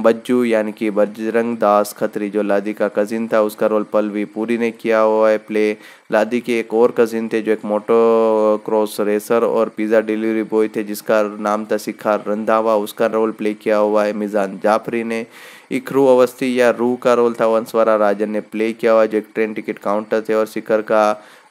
A: बज्जू यानी कि बजरंग दास खत्री जो लादी का कजिन था उसका रोल पलवी पूरी ने किया हुआ है प्ले लादी के एक और कजिन थे जो एक मोटो क्रॉस रेसर और पिज़्ज़ा डिलीवरी बॉय थे जिसका नाम था शिखार रंधावा उसका रोल प्ले किया हुआ है मिजान जाफरी ने इखरू अवस्थी या रूह का रोल था वंशवारा राजन ने प्ले किया हुआ जो एक ट्रेन टिकट काउंटर थे और शिखर का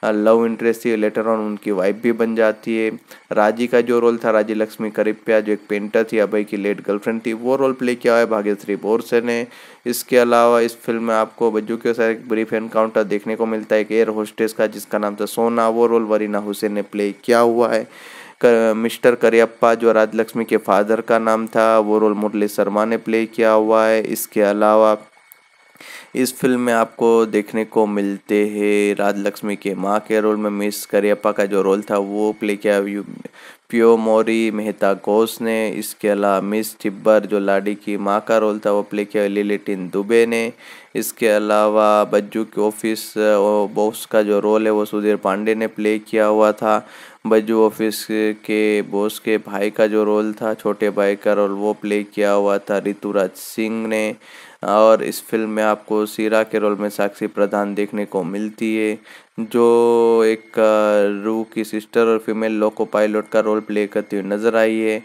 A: लव इंटरेस्ट थी लेटर ऑन उनकी वाइफ भी बन जाती है राजी का जो रोल था राजी लक्ष्मी करिप्या जो एक पेंटर थी अभय की लेट गर्लफ्रेंड थी वो रोल प्ले किया हुआ है भाग्यश्री बोरसे ने इसके अलावा इस फिल्म में आपको बज्जू के साथ एक ब्रीफ एनकाउंटर देखने को मिलता है एक एयर होस्टेस का जिसका नाम था सोना वो रोल वरीना हुसैन ने प्ले किया हुआ है कर, मिस्टर करियप्पा जो राजलक्ष्मी के फादर का नाम था वो रोल मुरली शर्मा ने प्ले किया हुआ है इसके अलावा इस फिल्म में आपको देखने को मिलते हैं राज लक्ष्मी के माँ के रोल में मिस करियप्पा का जो रोल था वो प्ले किया प्यो मोरी मेहता घोष ने इसके अलावा मिस टिब्बर जो लाडी की माँ का रोल था वो प्ले किया लिलेटिन दुबे ने इसके अलावा बज्जू के ऑफिस बॉस का जो रोल है वो सुधीर पांडे ने प्ले किया हुआ था बज्जू ऑफिस के बॉस के भाई का जो रोल था छोटे भाई का रोल वो प्ले किया हुआ था ऋतुराज सिंह ने और इस फिल्म में आपको सीरा के रोल में साक्षी प्रधान देखने को मिलती है जो एक रू की सिस्टर और फीमेल लोको पायलट का रोल प्ले करती हुई नज़र आई है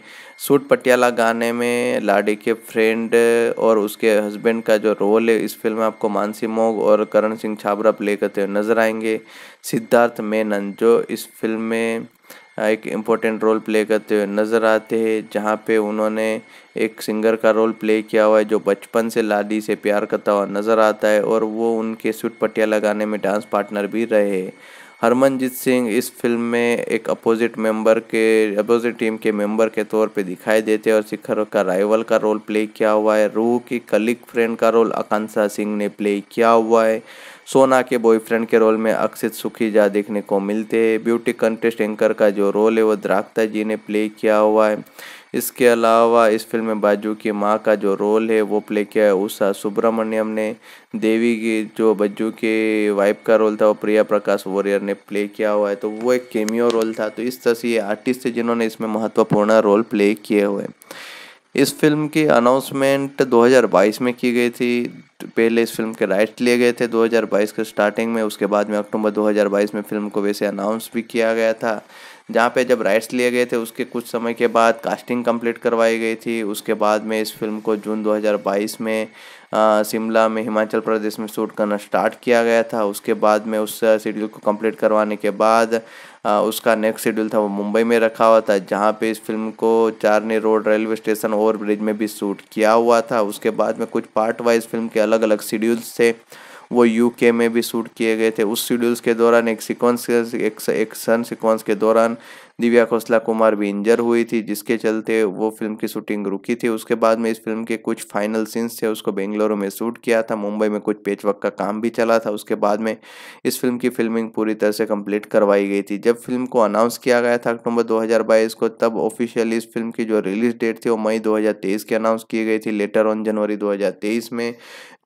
A: सूट पटियाला गाने में लाडी के फ्रेंड और उसके हस्बैंड का जो रोल है इस फिल्म में आपको मानसी मोग और करण सिंह छाबरा प्ले करते हुए नज़र आएंगे सिद्धार्थ मेनन जो इस फिल्म में हाँ, एक इम्पोर्टेंट रोल प्ले करते हुए नज़र आते हैं जहाँ पे उन्होंने एक सिंगर का रोल प्ले किया हुआ है जो बचपन से लाडी से प्यार करता हुआ नज़र आता है और वो उनके सुट पटिया लगाने में डांस पार्टनर भी रहे हरमनजीत सिंह इस फिल्म में एक अपोजिट मेंबर के अपोजिट टीम के मेंबर के तौर पे दिखाई देते हैं और शिखर का राइवल का रोल प्ले किया हुआ है रूह की कलिक फ्रेंड का रोल आकांक्षा सिंह ने प्ले किया हुआ है सोना के बॉयफ्रेंड के रोल में अक्षित सुखीजा देखने को मिलते हैं ब्यूटी कंटेस्ट एंकर का जो रोल है वो द्राक्ता जी ने प्ले किया हुआ है इसके अलावा इस फिल्म में बाजू की माँ का जो रोल है वो प्ले किया है उषा सुब्रमण्यम ने देवी की जो बज्जू के वाइफ का रोल था वो प्रिया प्रकाश वॉरियर ने प्ले किया हुआ है तो वो एक केमियो रोल था तो इस तरह से ये आर्टिस्ट थे जिन्होंने इसमें महत्वपूर्ण रोल प्ले किए हुए इस फिल्म की अनाउंसमेंट 2022 में की गई थी पहले इस फिल्म के राइट्स लिए गए थे 2022 के स्टार्टिंग में उसके बाद में अक्टूबर 2022 में फिल्म को वैसे अनाउंस भी किया गया था जहाँ पे जब राइट्स लिए गए थे उसके कुछ समय के बाद कास्टिंग कंप्लीट करवाई गई थी उसके बाद में इस फिल्म को जून 2022 में शिमला में हिमाचल प्रदेश में शूट करना स्टार्ट किया गया था उसके बाद में उस शेड्यूल को कंप्लीट करवाने के बाद उसका नेक्स्ट शेड्यूल था वो मुंबई में रखा हुआ था जहाँ पे इस फिल्म को Charni road railway station over bridge में भी शूट किया हुआ था उसके बाद में कुछ पार्ट वाइज फिल्म के अलग अलग शेड्यूल्स थे वो यूके में भी शूट किए गए थे उस शेड्यूल्स के दौरान एक सिक्वेंस एक एक्शन सिक्वेंस के दौरान दिव्या खोसला कुमार भी इंजर हुई थी जिसके चलते वो फिल्म की शूटिंग रुकी थी उसके बाद में इस फिल्म के कुछ फाइनल सीन्स थे उसको बेंगलुरु में शूट किया था मुंबई में कुछ पेचवर्क का काम भी चला था उसके बाद में इस फिल्म की फिल्मिंग पूरी तरह से कम्प्लीट करवाई गई थी जब फिल्म को अनाउंस किया गया था अक्टूबर दो को तब ऑफिशियली इस फिल्म की जो रिलीज डेट थी वो मई दो की अनाउंस की गई थी लेटर ऑन जनवरी दो में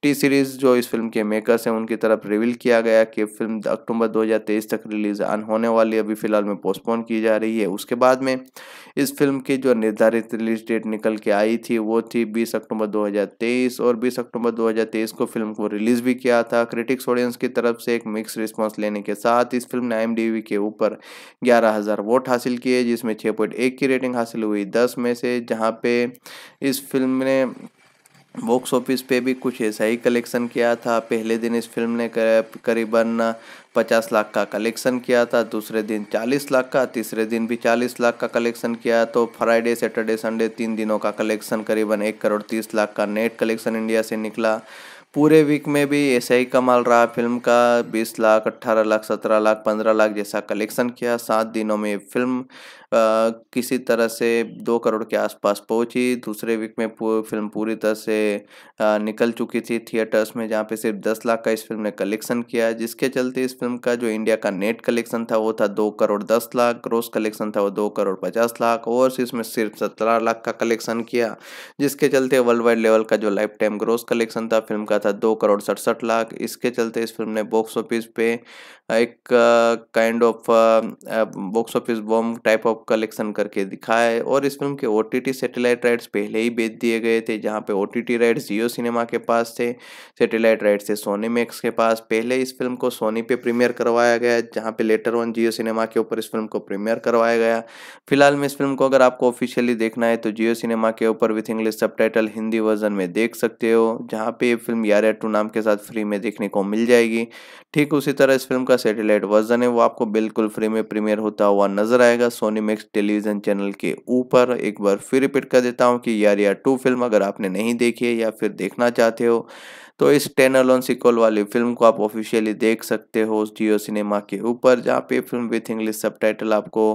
A: टी सीरीज़ जो इस फिल्म के मेकर्स हैं उनकी तरफ रिवील किया गया कि फिल्म अक्टूबर 2023 तक रिलीज अन होने वाली अभी फिलहाल में पोस्टपोन की जा रही है उसके बाद में इस फिल्म की जो निर्धारित रिलीज डेट निकल के आई थी वो थी 20 अक्टूबर 2023 और 20 अक्टूबर 2023 को फिल्म को रिलीज़ भी किया था क्रिटिक्स ऑडियंस की तरफ से एक मिक्स रिस्पांस लेने के साथ इस फिल्म ने एम के ऊपर ग्यारह वोट हासिल किए जिसमें छः की रेटिंग हासिल हुई दस में से जहाँ पे इस फिल्म ने बॉक्स ऑफिस पे भी कुछ ऐसा ही कलेक्शन किया था पहले दिन इस फिल्म ने करीबन पचास लाख का कलेक्शन किया था दूसरे दिन चालीस लाख का तीसरे दिन भी चालीस लाख का कलेक्शन किया तो फ्राइडे सैटरडे संडे तीन दिनों का कलेक्शन करीबन एक करोड़ तीस लाख का नेट कलेक्शन इंडिया से निकला पूरे वीक में भी ऐसा ही कमाल रहा फिल्म का बीस लाख अट्ठारह लाख सत्रह लाख पंद्रह लाख जैसा कलेक्शन किया सात दिनों में फिल्म किसी तरह से दो करोड़ के आसपास पहुंची दूसरे वीक में फिल्म पूरी तरह से निकल चुकी थी थिएटर्स में जहाँ पे सिर्फ दस लाख का इस फिल्म ने कलेक्शन किया जिसके चलते इस फिल्म का जो इंडिया का नेट कलेक्शन था वो था दो करोड़ दस लाख ग्रोस कलेक्शन था वो दो करोड़ पचास लाख और इसमें सिर्फ सत्रह लाख का कलेक्शन किया जिसके चलते वर्ल्ड वाइड लेवल का जो लाइफ टाइम ग्रोस कलेक्शन था फिल्म का था दो करोड़ सड़सठ लाख इसके चलते इस फिल्म ने बॉक्स ऑफिस पे एक kind of box office bomb type of collection करके दिखाया है और इस फिल्म के ओ टी सैटेलाइट राइट्स पहले ही बेच दिए गए थे जहाँ पे O T rights Jio cinema के पास थे सैटेलाइट राइट्स थे सोनी मैक्स के पास पहले इस फिल्म को सोनी पे प्रीमियर करवाया गया जहाँ पे लेटर ऑन जियो सिनेमा के ऊपर इस फिल्म को प्रीमियर करवाया गया फिलहाल में इस फिल्म को अगर आपको ऑफिशियली देखना है तो जियो सिनेमा के ऊपर विथ इंग्लिश सब हिंदी वर्जन में देख सकते हो जहाँ पे फिल्म यार टू नाम के साथ फ्री में देखने को मिल जाएगी ठीक उसी तरह इस फिल्म का सेटेलाइट वर्जन है वो आपको बिल्कुल फ्री में प्रीमियर होता हुआ नजर आएगा सोनी मैक्स टेलीविज़न चैनल के ऊपर एक बार फिर रिपीट कर देता हूँ कि यार यार टू फिल्म अगर आपने नहीं देखी है या फिर देखना चाहते हो तो इस टेन अलोन सिक्वल वाली फिल्म को आप ऑफिशियली देख सकते हो जियो सिनेमा के ऊपर जहाँ पे फिल्म विथ इंग्लिश सबटाइटल आपको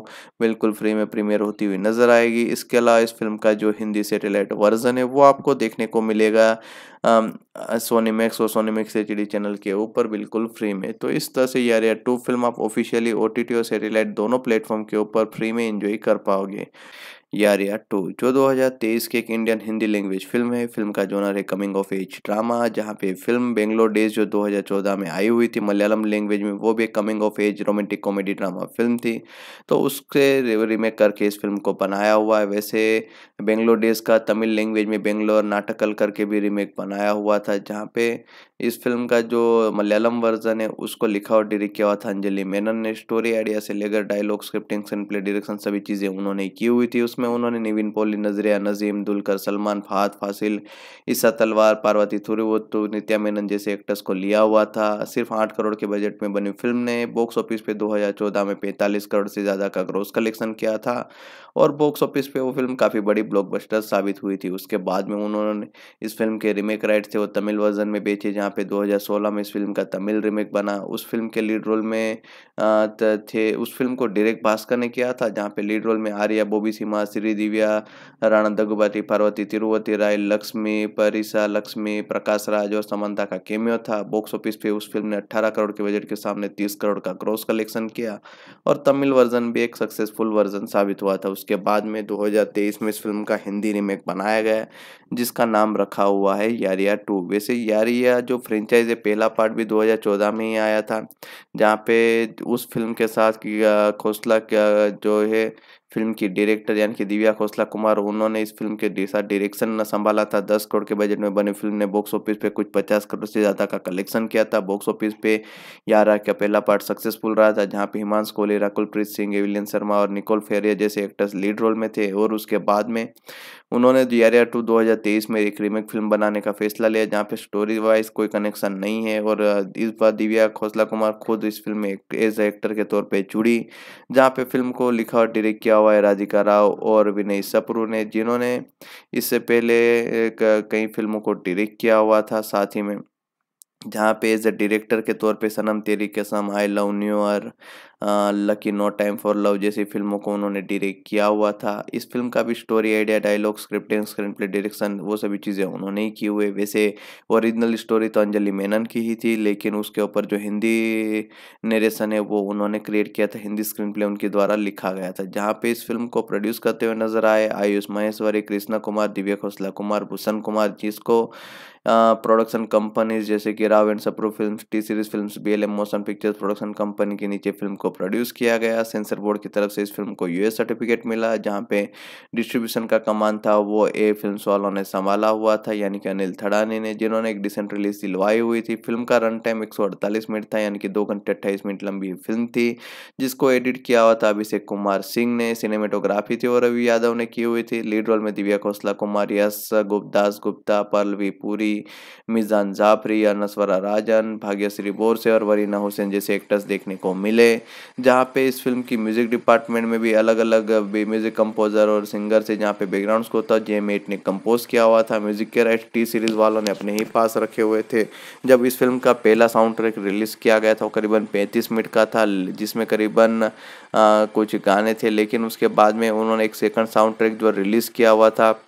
A: बिल्कुल फ्री में प्रीमियर होती हुई नज़र आएगी इसके अलावा इस फिल्म का जो हिंदी सेटेलाइट वर्जन है वो आपको देखने को मिलेगा सोनीमैक्स और सोनीमैक्स एच डी चैनल के ऊपर बिल्कुल फ्री में तो इस तरह से यार टू फिल्म आप ऑफिशियली ओ और सेटेलाइट दोनों प्लेटफॉर्म के ऊपर फ्री में इंजॉय कर पाओगे यार यार टू तो जो 2023 की एक इंडियन हिंदी लैंग्वेज फिल्म है फिल्म का जोनर है कमिंग ऑफ एज ड्रामा जहाँ पे फिल्म बेंगलोर डेज जो 2014 में आई हुई थी मलयालम लैंग्वेज में वो भी एक coming of age romantic comedy drama film थी तो उसके रीमेक करके इस फिल्म को बनाया हुआ है वैसे बेंगलोर डेज का तमिल लैंग्वेज में बेंगलोर नाटकल करके भी रीमेक बनाया हुआ था जहाँ पे इस फिल्म का जो मलयालम वर्जन है उसको लिखा और डायरेक्ट किया हुआ था अंजलि मेनन ने स्टोरी आइडिया से लेकर dialogue scripting screenplay direction सभी चीज़ें उन्होंने की हुई थी उसमें उन्होंने नवीन पोली नजरिया नजीम दुलकर सलमान फात फासिल ईसा तलवार पार्वती तो नित्या मेनन जैसे एक्टर्स को लिया हुआ था सिर्फ आठ करोड़ के बजट में बनी फिल्म ने बॉक्स ऑफिस पे दो में पैंतालीस करोड़ से ज़्यादा का ग्रोस कलेक्शन किया था और बॉक्स ऑफिस पे वो फिल्म काफ़ी बड़ी ब्लॉकबस्टर साबित हुई थी उसके बाद में उन्होंने इस फिल्म के रीमेक राइट थे वो तमिल वर्जन में बेचे जहाँ पे 2016 में इस फिल्म का तमिल रीमेक बना उस फिल्म के लीड रोल में थे उस फिल्म को डायरेक्ट भास्कर ने किया था जहाँ पे लीड रोल में आर्या बोबी सिम्हा श्री दिव्या राणा दगुबाती पार्वती तिरुवती राय लक्ष्मी परिसा लक्ष्मी प्रकाश राज और समंता का केमियो था बॉक्स ऑफिस पे उस फिल्म ने अट्ठारह करोड़ के बजट के सामने तीस करोड़ का क्रॉस कलेक्शन किया और तमिल वर्जन भी एक सक्सेसफुल वर्जन साबित हुआ था उस उसके बाद में 2023 में इस फिल्म का हिंदी रीमेक बनाया गया जिसका नाम रखा हुआ है यारिया टू वैसे यारिया जो फ्रेंचाइज है पहला पार्ट भी 2014 में ही आया था जहाँ पे उस फिल्म के साथ खोसला जो है फिल्म की डायरेक्टर यानी कि दिव्या खोसला कुमार उन्होंने इस फिल्म के साथ डायरेक्शन संभाला था दस करोड़ के बजट में बनी फिल्म ने बॉक्स ऑफिस पे कुछ पचास करोड़ से ज़्यादा का कलेक्शन किया था बॉक्स ऑफिस पे यारा का पहला पार्ट सक्सेसफुल रहा था जहाँ पे हिमांश कोहली राकुलप्रीत सिंह एविलियन शर्मा और निकोल फेरिया जैसे एक्टर्स लीड रोल में थे और उसके बाद में उन्होंने यारा टू दो में एक रीमेक फिल्म बनाने का फैसला लिया जहाँ पे स्टोरी वाइज कोई कनेक्शन नहीं है और इस बार दिव्या खोसला कुमार खुद इस फिल्म में एज एक्टर के तौर पर जुड़ी जहाँ पे फिल्म को लिखा और डायरेक्ट किया हुआ राधिका राव और विनय सपरू ने जिन्होंने इससे पहले कई फिल्मों को डिरेक्ट किया हुआ था साथ ही में जहाँ पे एज अ डायरेक्टर के तौर पे Sanam Teri Kasam I love new और lucky no time for love जैसी फिल्मों को उन्होंने डायरेक्ट किया हुआ था इस फिल्म का भी story idea dialogue script and screenplay direction वो सभी चीज़ें उन्होंने ही की हुए वैसे ओरिजिनल स्टोरी तो अंजलि मेनन की ही थी लेकिन उसके ऊपर जो हिंदी नरेशन है वो उन्होंने क्रिएट किया था हिंदी स्क्रीन प्ले उनके द्वारा लिखा गया था जहाँ पे इस फिल्म को प्रोड्यूस करते हुए नजर आए आयुष महेश्वरी कृष्णा कुमार दिव्या खोसला कुमार भूषण कुमार जिसको प्रोडक्शन कंपनीज जैसे कि Rao and सप्रो film T series film B L M motion pictures production company के नीचे फिल्म को प्रोड्यूस किया गया सेंसर बोर्ड की तरफ से इस फिल्म को यूएस सर्टिफिकेट मिला जहाँ पे डिस्ट्रीब्यूशन का कमान था वो ए फिल्म वालों ने संभाला हुआ था यानी कि अनिल थड़ानी ने जिन्होंने एक डिसेंट रिलीज दिलवाई हुई थी फिल्म का रन टाइम एक मिनट था यानी कि दो घंटे अट्ठाईस मिनट लंबी फिल्म थी जिसको एडिट किया हुआ था अभिषेक कुमार सिंह ने सिनेमेटोग्राफी थी और रवि यादव ने की हुई थी लीड रोल में दिव्या खोसला कुमार यश गुप्तास गुप्ता पल्लवी पुरी मिजान जाफरी अनसवरा राजन भाग्यश्री बोरसे और वरीना हुसैन जैसे एक्टर्स देखने को मिले जहाँ पे इस फिल्म की म्यूजिक डिपार्टमेंट में भी अलग अलग म्यूजिक कंपोजर और सिंगर से जहाँ पे बैकग्राउंड को था जे एट ने कंपोज किया हुआ था म्यूजिक के राइट टी सीरीज वालों ने अपने ही पास रखे हुए थे जब इस फिल्म का पहला साउंड ट्रैक रिलीज़ किया गया था वो करीबन पैंतीस मिनट का था जिसमें करीबन कुछ गाने थे लेकिन उसके बाद में उन्होंने एक सेकंड साउंड ट्रैक जो रिलीज़ किया हुआ था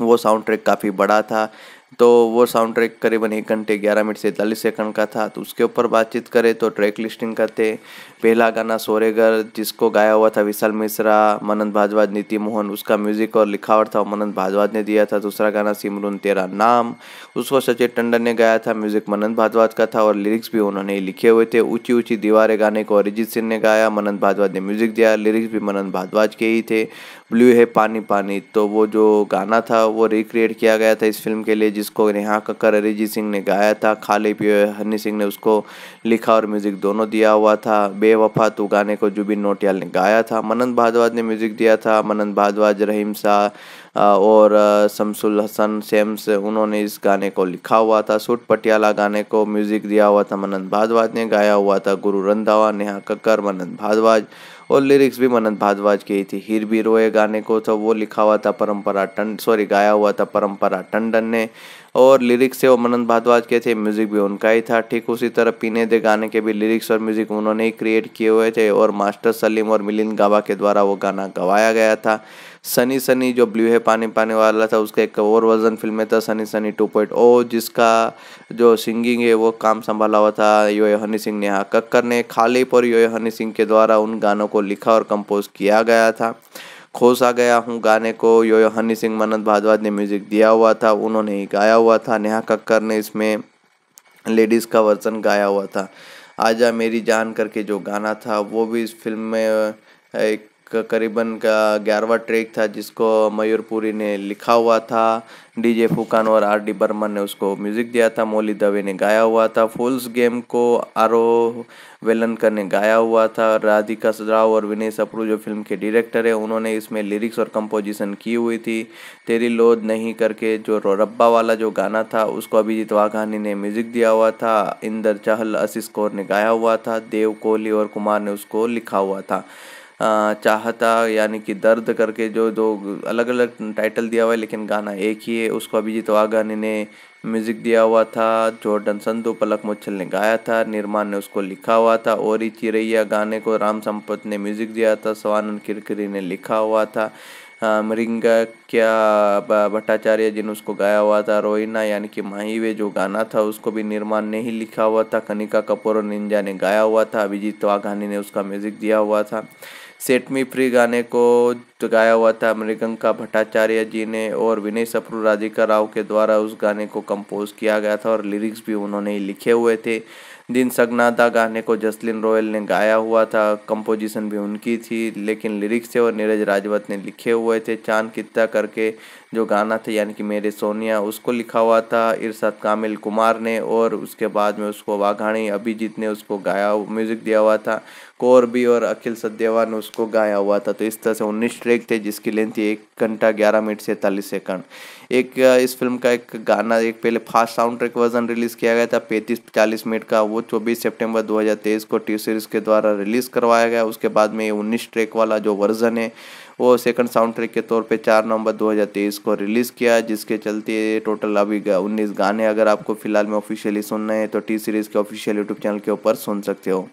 A: वो साउंड ट्रैक काफ़ी बड़ा था तो वो साउंड ट्रैक करीबन एक घंटे ग्यारह मिनट सैंतालीस सेकंड का था तो उसके ऊपर बातचीत करें तो ट्रैक लिस्टिंग करते पहला गाना सोरेगर जिसको गाया हुआ था विशाल मिश्रा मनन भाजवाज नीति मोहन उसका म्यूजिक और लिखावट था मनन भाजवाज ने दिया था दूसरा गाना सिमरून तेरा नाम उसको सचिन टंडन ने गाया था म्यूजिक मनन भाजवाज का था और लिरिक्स भी उन्होंने लिखे हुए थे ऊंची ऊंची दीवारें गाने को अरिजीत सिंह ने गाया मनन भाजवाज ने म्यूजिक दिया लिरिक्स भी मनन भारद्वाज के ही थे ब्लू है पानी पानी तो वो जो गाना था वो रिक्रिएट किया गया था इस फिल्म के लिए जिसको नेहा कक्कर अरिजीत सिंह ने गाया था खाली पी हनी सिंह ने उसको लिखा और म्यूज़िक दोनों दिया हुआ था बेवफा तो गाने को जुबिन नोटियाल ने गाया था मनंद भारद्वाज ने म्यूज़िक दिया था मनंद भारद्वाज रहीम शाह और शमसुल हसन सेम्स उन्होंने इस गाने को लिखा हुआ था सूट पटियाला गाने को म्यूज़िक दिया हुआ था मनंद भारद्वाज ने गाया हुआ था गुरु रंधावा नेहा कक्कर मनंद भारद्वाज और लिरिक्स भी मनन भारद्वाज की थी हीर भी रोए गाने को तो वो लिखा हुआ था परम्परा टंड सॉरी गाया हुआ था परम्परा टंडन ने और लिरिक्स से वो मनन भारद्वाज के थे म्यूज़िक भी उनका ही था ठीक उसी तरह पीने दे गाने के भी लिरिक्स और म्यूज़िक उन्होंने ही क्रिएट किए हुए थे और मास्टर सलीम और मिलिंद गावा के द्वारा वो गाना गवाया गया था सनी सनी जो ब्लू है पानी पाने वाला था उसका एक और वर्जन फिल्म में था sunny sunny two point O जिसका जो सिंगिंग है वो काम संभाला हुआ था यो हनी सिंह नेहा कक्कर ने खालिप और यो हनी सिंह के द्वारा उन गानों को लिखा और कंपोज किया गया था खोस आ गया हूँ गाने को यो यो हनी सिंह मनंत भारद्वाज ने म्यूजिक दिया हुआ था उन्होंने ही गाया हुआ था नेहा कक्कर ने इसमें लेडीज़ का वर्जन गाया हुआ था आजा मेरी जान करके जो गाना था वो भी इस फिल्म में एक करीबन का ग्यारहवा ट्रैक था जिसको मयूरपुरी ने लिखा हुआ था डीजे फुकान और आर डी बर्मन ने उसको म्यूज़िक दिया था मोली दवे ने गाया हुआ था फुल्स गेम को आरो वेलनकर ने गाया हुआ था राधिका राव और विनय सप्रू जो फिल्म के डायरेक्टर है उन्होंने इसमें लिरिक्स और कंपोजिशन की हुई थी तेरी लोद नहीं करके जो रब्बा वाला जो गाना था उसको अभिजीत वाघानी ने म्यूज़िक दिया हुआ था इंदर चहल असिस कौर ने गाया हुआ था देव कोहली और कुमार ने उसको लिखा हुआ था चाहता यानी कि दर्द करके जो दो अलग अलग टाइटल दिया हुआ है लेकिन गाना एक ही है उसको अभिजीत वाघानी ने म्यूज़िक दिया हुआ था जॉर्डन संधु पलक मुच्छल ने गाया था निर्माण ने उसको लिखा हुआ था और ही चिरैया गाने को राम संपत ने म्यूज़िक दिया था सवानंद किरकिरी ने लिखा हुआ था मृंगा क्या भट्टाचार्य जी ने उसको गाया हुआ था रोहिना यानी कि माहीवे जो गाना था उसको भी निर्माण ने ही लिखा हुआ था कनिका कपूर और निंजा ने गाया हुआ था अभिजीत वाघानी ने उसका म्यूज़िक दिया हुआ था सेट मी फ्री गाने को गाया हुआ था मृगंका भट्टाचार्य जी ने और विनय सप्रू राधिका राव के द्वारा उस गाने को कंपोज किया गया था और लिरिक्स भी उन्होंने ही लिखे हुए थे दिन सगनादा गाने को जसलिन रॉयल ने गाया हुआ था कंपोजिशन भी उनकी थी लेकिन लिरिक्स थे और नीरज राजवत ने लिखे हुए थे चांद कित्ता करके जो गाना था यानी कि मेरे सोनिया उसको लिखा हुआ था इरशाद कामिल कुमार ने और उसके बाद में उसको वाघाणी अभिजीत ने उसको गाया म्यूज़िक दिया हुआ था कौर भी और अखिल सद्देवा ने उसको गाया हुआ था तो इस तरह से उन्नीस ट्रैक थे जिसकी लेंथ थी एक घंटा ग्यारह मिनट सैंतालीस सेकंड एक इस फिल्म का एक गाना एक पहले fast sound track version release किया गया था पैंतीस चालीस मिनट का वो चौबीस सेप्टेम्बर दो को टी सीरीज़ के द्वारा रिलीज़ करवाया गया उसके बाद में ये उन्नीस ट्रैक वाला जो वर्जन है वो सेकंड साउंड ट्रैक के तौर पे चार नवंबर 2023 को रिलीज़ किया जिसके चलते टोटल अभी उन्नीस गाने अगर आपको फिलहाल में ऑफिशियली सुनना है तो टी सीरीज़ के ऑफिशियल यूट्यूब चैनल के ऊपर सुन सकते हो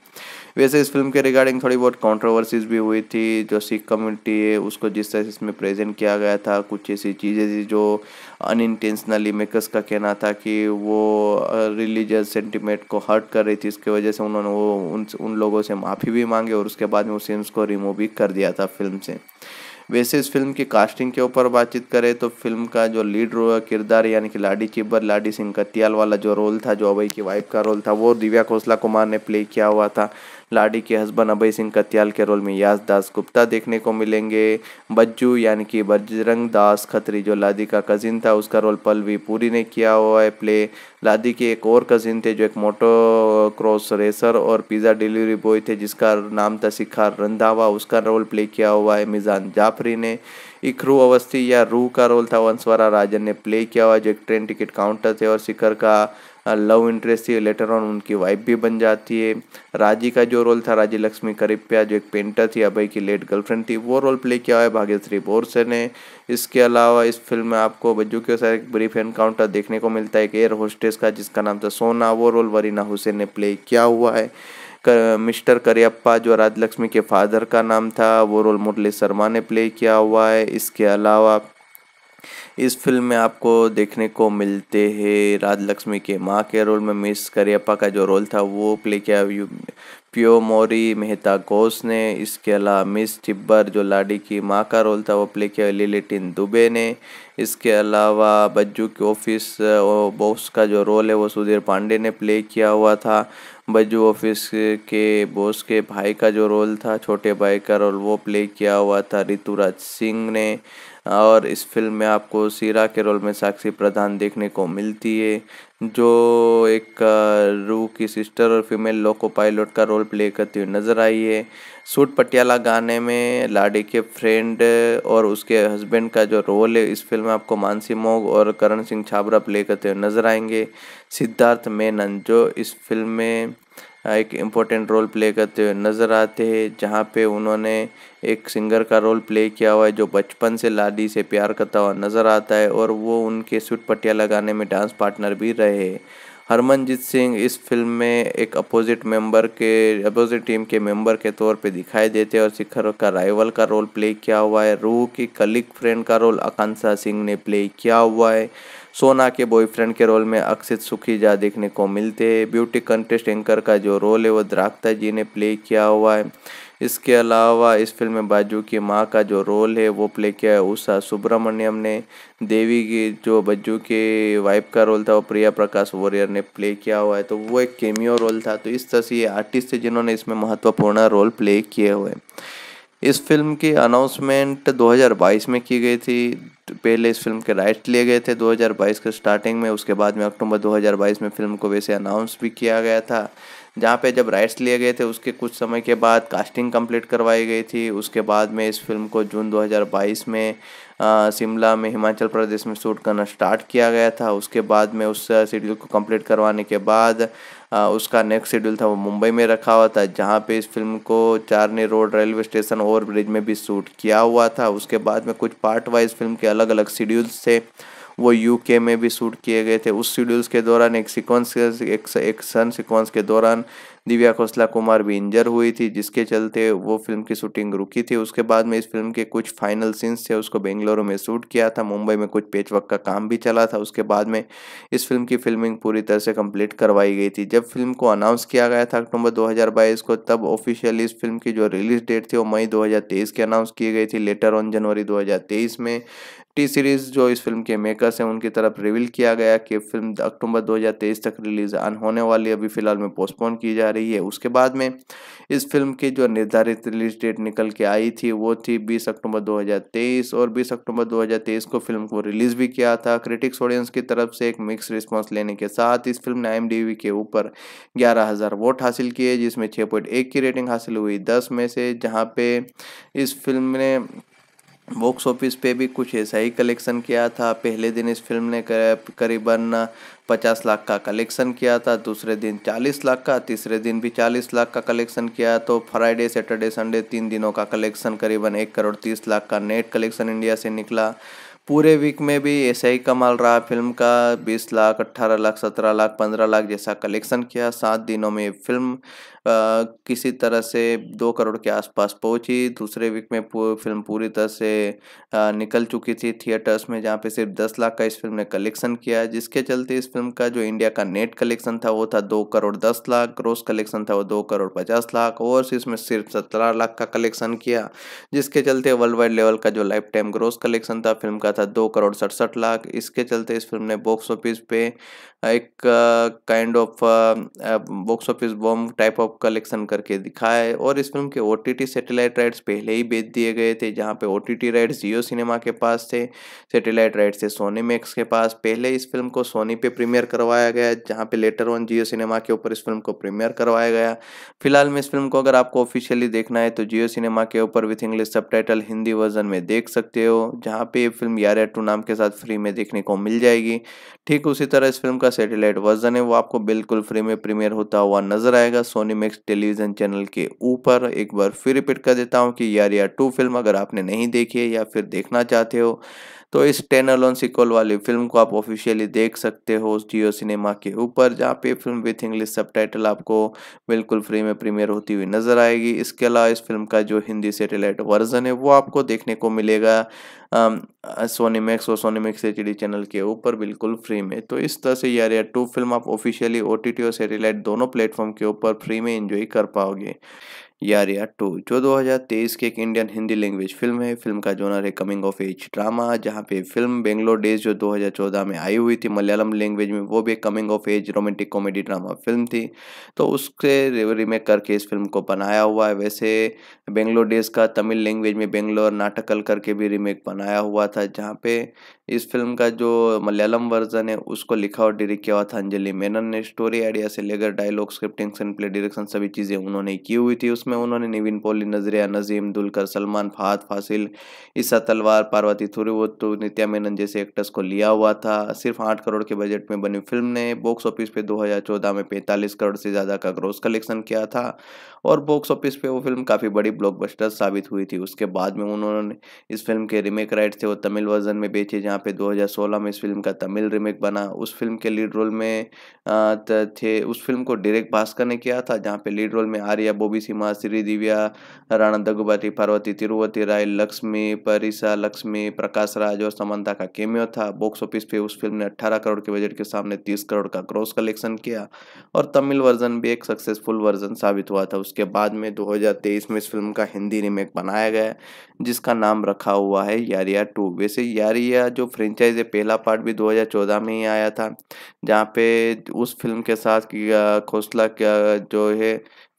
A: वैसे इस फिल्म के रिगार्डिंग थोड़ी बहुत कॉन्ट्रोवर्सीज भी हुई थी जो सिख कम्युनिटी है उसको जिस तरह से इसमें प्रेजेंट किया गया था कुछ ऐसी चीज़ें थी जो अन इंटेंशनली मेकर्स का कहना था कि वो रिलीजियस सेंटिमेंट को हर्ट कर रही थी इसके वजह से उन्होंने वो उन उन लोगों से माफ़ी भी मांगी और उसके बाद में उस सीन्स को रिमूव भी कर दिया था फिल्म से वैसे इस फिल्म की कास्टिंग के ऊपर बातचीत करें तो फिल्म का जो लीड रो किरदार यानी कि लाडी चिब्बर लाडी सिंह कतियाल वाला जो रोल था जो अभय की वाइफ का रोल था वो दिव्या खोसला कुमार ने प्ले किया हुआ था लाडी के हस्बैंड अभय सिंह कत्याल के रोल में यास दास गुप्ता देखने को मिलेंगे बज्जू यानी कि बजरंग दास खत्री जो लादी का कजिन था उसका रोल पलवी पूरी ने किया हुआ है प्ले लादी के एक और कजिन थे जो एक मोटो क्रॉस रेसर और पिज़्ज़ा डिलीवरी बॉय थे जिसका नाम था शिखर रंधावा उसका रोल प्ले किया हुआ है मिजान जाफरी ने इखरू अवस्थी या रूह का रोल था वंशवारा राजन ने प्ले किया हुआ जो एक ट्रेन टिकट काउंटर थे और शिखर का लव इंटरेस्ट थी लेटर ऑन उनकी वाइफ भी बन जाती है राजी का जो रोल था राजी लक्ष्मी करिप्या जो एक पेंटर थी अभय की लेट गर्लफ्रेंड थी वो रोल प्ले किया हुआ है भाग्यश्री बोरसे ने इसके अलावा इस फिल्म में आपको बज्जू के साथ एक ब्रीफ एनकाउंटर देखने को मिलता है एक एयर होस्टेस का जिसका नाम था सोना वो रोल वरीना हुसैन ने प्ले किया हुआ है कर, मिस्टर करियप्पा जो राजलक्ष्मी के फादर का नाम था वो रोल मुरली शर्मा ने प्ले किया हुआ है इसके अलावा इस फिल्म में आपको देखने को मिलते हैं राज लक्ष्मी के माँ के रोल में मिस करियप्पा का जो रोल था वो प्ले किया प्यो मोरी मेहता घोष ने इसके अलावा मिस टिब्बर जो लाडी की माँ का रोल था वो प्ले किया लिलेटिन दुबे ने इसके अलावा बज्जू के ऑफिस बॉस का जो रोल है वो सुधीर पांडे ने प्ले किया हुआ था बज्जू ऑफिस के बॉस के भाई का जो रोल था छोटे भाई का रोल वो प्ले किया हुआ था ऋतुराज सिंह ने और इस फिल्म में आपको सीरा के रोल में साक्षी प्रधान देखने को मिलती है जो एक रू की सिस्टर और फीमेल लोको पायलट का रोल प्ले करती हुई नज़र आई है सूट पटियाला गाने में लाडी के फ्रेंड और उसके हस्बैंड का जो रोल है इस फिल्म में आपको मानसी मोग और करण सिंह छाबरा प्ले करते हुए नज़र आएंगे सिद्धार्थ मेनन जो इस फिल्म में एक इम्पोर्टेंट रोल प्ले करते हुए नज़र आते हैं जहाँ पे उन्होंने एक सिंगर का रोल प्ले किया हुआ है जो बचपन से लाडी से प्यार करता हुआ नजर आता है और वो उनके सुट पट्टिया लगाने में डांस पार्टनर भी रहे हरमनजीत सिंह इस फिल्म में एक अपोजिट मेंबर के अपोजिट टीम के मेंबर के तौर पे दिखाई देते हैं और शिखर का राइवल का रोल प्ले किया हुआ है रूह की कलिक फ्रेंड का रोल आकांक्षा सिंह ने प्ले किया हुआ है सोना के बॉयफ्रेंड के रोल में अक्षित सुखी जा देखने को मिलते हैं ब्यूटी कंटेस्ट एंकर का जो रोल है वो द्राक्ता जी ने प्ले किया हुआ है इसके अलावा इस फिल्म में बाजू की माँ का जो रोल है वो प्ले किया है उषा सुब्रमण्यम ने देवी की जो बज्जू के वाइफ का रोल था वो प्रिया प्रकाश वॉरियर ने प्ले किया हुआ है तो वो एक केमियो रोल था तो इस तरह से ये आर्टिस्ट थे जिन्होंने इसमें महत्वपूर्ण रोल प्ले किए हुए इस फिल्म की अनाउंसमेंट 2022 में की गई थी पहले इस फिल्म के राइट्स लिए गए थे 2022 के स्टार्टिंग में उसके बाद में अक्टूबर 2022 में फिल्म को वैसे अनाउंस भी किया गया था जहाँ पे जब राइट्स लिए गए थे उसके कुछ समय के बाद कास्टिंग कंप्लीट करवाई गई थी उसके बाद में इस फिल्म को जून 2022 में शिमला में हिमाचल प्रदेश में शूट करना स्टार्ट किया गया था उसके बाद में उस शेड्यूल को कंप्लीट करवाने के बाद आ, उसका नेक्स्ट शेड्यूल था वो मुंबई में रखा हुआ था जहाँ पे इस फिल्म को Charni road railway station over bridge में भी शूट किया हुआ था उसके बाद में कुछ पार्ट वाइज फिल्म के अलग अलग शेड्यूल्स थे वो यूके में भी शूट किए गए थे उस शेड्यूल्स के दौरान एक सिक्वेंस एक, एक सन सिक्वेंस के दौरान दिव्या खोसला कुमार भी इंजर हुई थी जिसके चलते वो फिल्म की शूटिंग रुकी थी उसके बाद में इस फिल्म के कुछ फाइनल सीन्स थे उसको बेंगलुरु में शूट किया था मुंबई में कुछ पेचवर्क का काम भी चला था उसके बाद में इस फिल्म की फिल्मिंग पूरी तरह से कंप्लीट करवाई गई थी जब फिल्म को अनाउंस किया गया था अक्टूबर दो को तब ऑफिशियली इस फिल्म की जो रिलीज डेट थी वो मई दो की अनाउंस की गई थी लेटर ऑन जनवरी दो में टी सीरीज जो इस फिल्म के मेकर्स हैं उनकी तरफ रिवील किया गया कि फिल्म अक्टूबर 2023 तक रिलीज अन होने वाली अभी फिलहाल में पोस्टपोन की जा रही है उसके बाद में इस फिल्म की जो निर्धारित रिलीज डेट निकल के आई थी वो थी 20 अक्टूबर 2023 और 20 अक्टूबर 2023 को फिल्म को रिलीज भी किया था क्रिटिक्स ऑडियंस की तरफ से एक मिक्स रिस्पॉन्स लेने के साथ इस फिल्म ने एम के ऊपर ग्यारह वोट हासिल किए जिसमें छः की रेटिंग हासिल हुई दस में से जहाँ पे इस फिल्म ने बॉक्स ऑफिस पे भी कुछ ऐसा ही कलेक्शन किया था पहले दिन इस फिल्म ने करीबन पचास लाख का कलेक्शन किया था दूसरे दिन चालीस लाख का तीसरे दिन भी चालीस लाख का कलेक्शन किया तो फ्राइडे सैटरडे संडे तीन दिनों का कलेक्शन करीबन एक करोड़ तीस लाख का नेट कलेक्शन इंडिया से निकला पूरे वीक में भी ऐसा ही कमाल रहा फिल्म का 20 लाख 18 लाख 17 लाख 15 लाख जैसा कलेक्शन किया सात दिनों में फिल्म आ, किसी तरह से दो करोड़ के आसपास पहुंची दूसरे वीक में पूर, फिल्म पूरी तरह से आ, निकल चुकी थी थिएटर्स में जहां पे सिर्फ दस लाख का इस फिल्म ने कलेक्शन किया जिसके चलते इस फिल्म का जो इंडिया का नेट कलेक्शन था वो था दो करोड़ दस लाख ग्रोस कलेक्शन था वो दो करोड़ पचास लाख और इसमें सिर्फ सत्रह लाख का कलेक्शन किया जिसके चलते वर्ल्ड वाइड लेवल का जो लाइफ टाइम ग्रोस कलेक्शन था फिल्म का था दो करोड़ सड़सठ लाख इसके चलते इस फिल्म ने बॉक्स ऑफिस पे एक kind of box office bomb type of collection करके दिखाया और इस फिल्म के ओ सैटेलाइट राइट्स पहले ही बेच दिए गए थे जहाँ पे ओ राइट्स जियो सिनेमा के पास थे सैटेलाइट राइट्स थे सोनी मैक्स के पास पहले इस फिल्म को सोनी पे प्रीमियर करवाया गया जहाँ पे लेटर ऑन जियो सिनेमा के ऊपर इस फिल्म को प्रीमियर करवाया गया फिलहाल में इस फिल्म को अगर आपको ऑफिशियली देखना है तो जियो सिनेमा के ऊपर विथ इंग्लिश सब हिंदी वर्जन में देख सकते हो जहाँ पे ये फिल्म आर टू नाम के साथ फ्री में देखने को मिल जाएगी ठीक उसी तरह इस फिल्म का सैटेलाइट वर्जन है वो आपको बिल्कुल फ्री में प्रीमियर होता हुआ नजर आएगा सोनी मैक्स टेलीविजन चैनल के ऊपर एक बार फिर रिपीट कर देता हूँ कि यार यार टू फिल्म अगर आपने नहीं देखी है या फिर देखना चाहते हो तो इस टेन अलोन सिकोल वाली फिल्म को आप ऑफिशियली देख सकते हो जियो सिनेमा के ऊपर जहाँ पे फिल्म विथ इंग्लिश सबटाइटल आपको बिल्कुल फ्री में प्रीमियर होती हुई नज़र आएगी इसके अलावा इस फिल्म का जो हिंदी सेटेलाइट वर्जन है वो आपको देखने को मिलेगा सोनीमैक्स और सोनीमैक्स एच चैनल के ऊपर बिल्कुल फ्री में तो इस तरह से यार यार टू फिल्म आप ऑफिशियली ओ और सेटेलाइट दोनों प्लेटफॉर्म के ऊपर फ्री में इंजॉय कर पाओगे यारिया टू तो जो 2023 की एक इंडियन हिंदी लैंग्वेज फिल्म है फिल्म का जोनर है कमिंग ऑफ एज ड्रामा जहां पे फिल्म बेंगलोर डेज जो 2014 में आई हुई थी मलयालम लैंग्वेज में वो भी coming of age romantic comedy drama film थी तो उसके रीमेक करके इस फिल्म को बनाया हुआ है वैसे बेंगलोर डेज का तमिल लैंग्वेज में बेंगलोर नाटकल करके भी रीमेक बनाया हुआ था जहाँ पे इस फिल्म का जो मलयालम वर्जन है उसको लिखा और डायरेक्ट किया हुआ था अंजलि मेनन ने स्टोरी आइडिया से लेकर dialogue scripting screenplay direction सभी चीज़ें उन्होंने की हुई थी उसमें उन्होंने निविन पोली नजरिया नजीम दुलकर सलमान फात फासिल ईसा तलवार पार्वती थुरुवत्तु नित्या मेनन जैसे एक्टर्स को लिया हुआ था सिर्फ आठ करोड़ के बजट में बनी फिल्म ने बॉक्स ऑफिस पे दो में पैंतालीस करोड़ से ज़्यादा का ग्रोस कलेक्शन किया था और बॉक्स ऑफिस पे वो फिल्म काफ़ी बड़ी ब्लॉकबस्टर साबित हुई थी उसके बाद में उन्होंने इस फिल्म के रीमेक राइट थे वो तमिल वर्जन में बेचे जहाँ यहाँ पे 2016 में इस फिल्म का तमिल रीमेक बना उस फिल्म के लीड रोल में थे उस फिल्म को डायरेक्ट भास्कर ने किया था जहाँ पे लीड रोल में आर्या बोबी सिम्हा श्री दिव्या राणा दगुबाटी पार्वती तिरुवति राय लक्ष्मी परिसा लक्ष्मी प्रकाश राज और समंता का केमियो था बॉक्स ऑफिस पे उस फिल्म ने अट्ठारह करोड़ के बजट के सामने तीस करोड़ का क्रॉस कलेक्शन किया और तमिल वर्जन भी एक सक्सेसफुल वर्जन साबित हुआ था उसके बाद में दो में इस फिल्म का हिंदी रीमेक बनाया गया जिसका नाम रखा हुआ है यारिया टू वैसे यारिया जो जो फ्रेंचाइज है पहला पार्ट भी 2014 में ही आया था जहाँ पे उस फिल्म के साथ खोसला जो है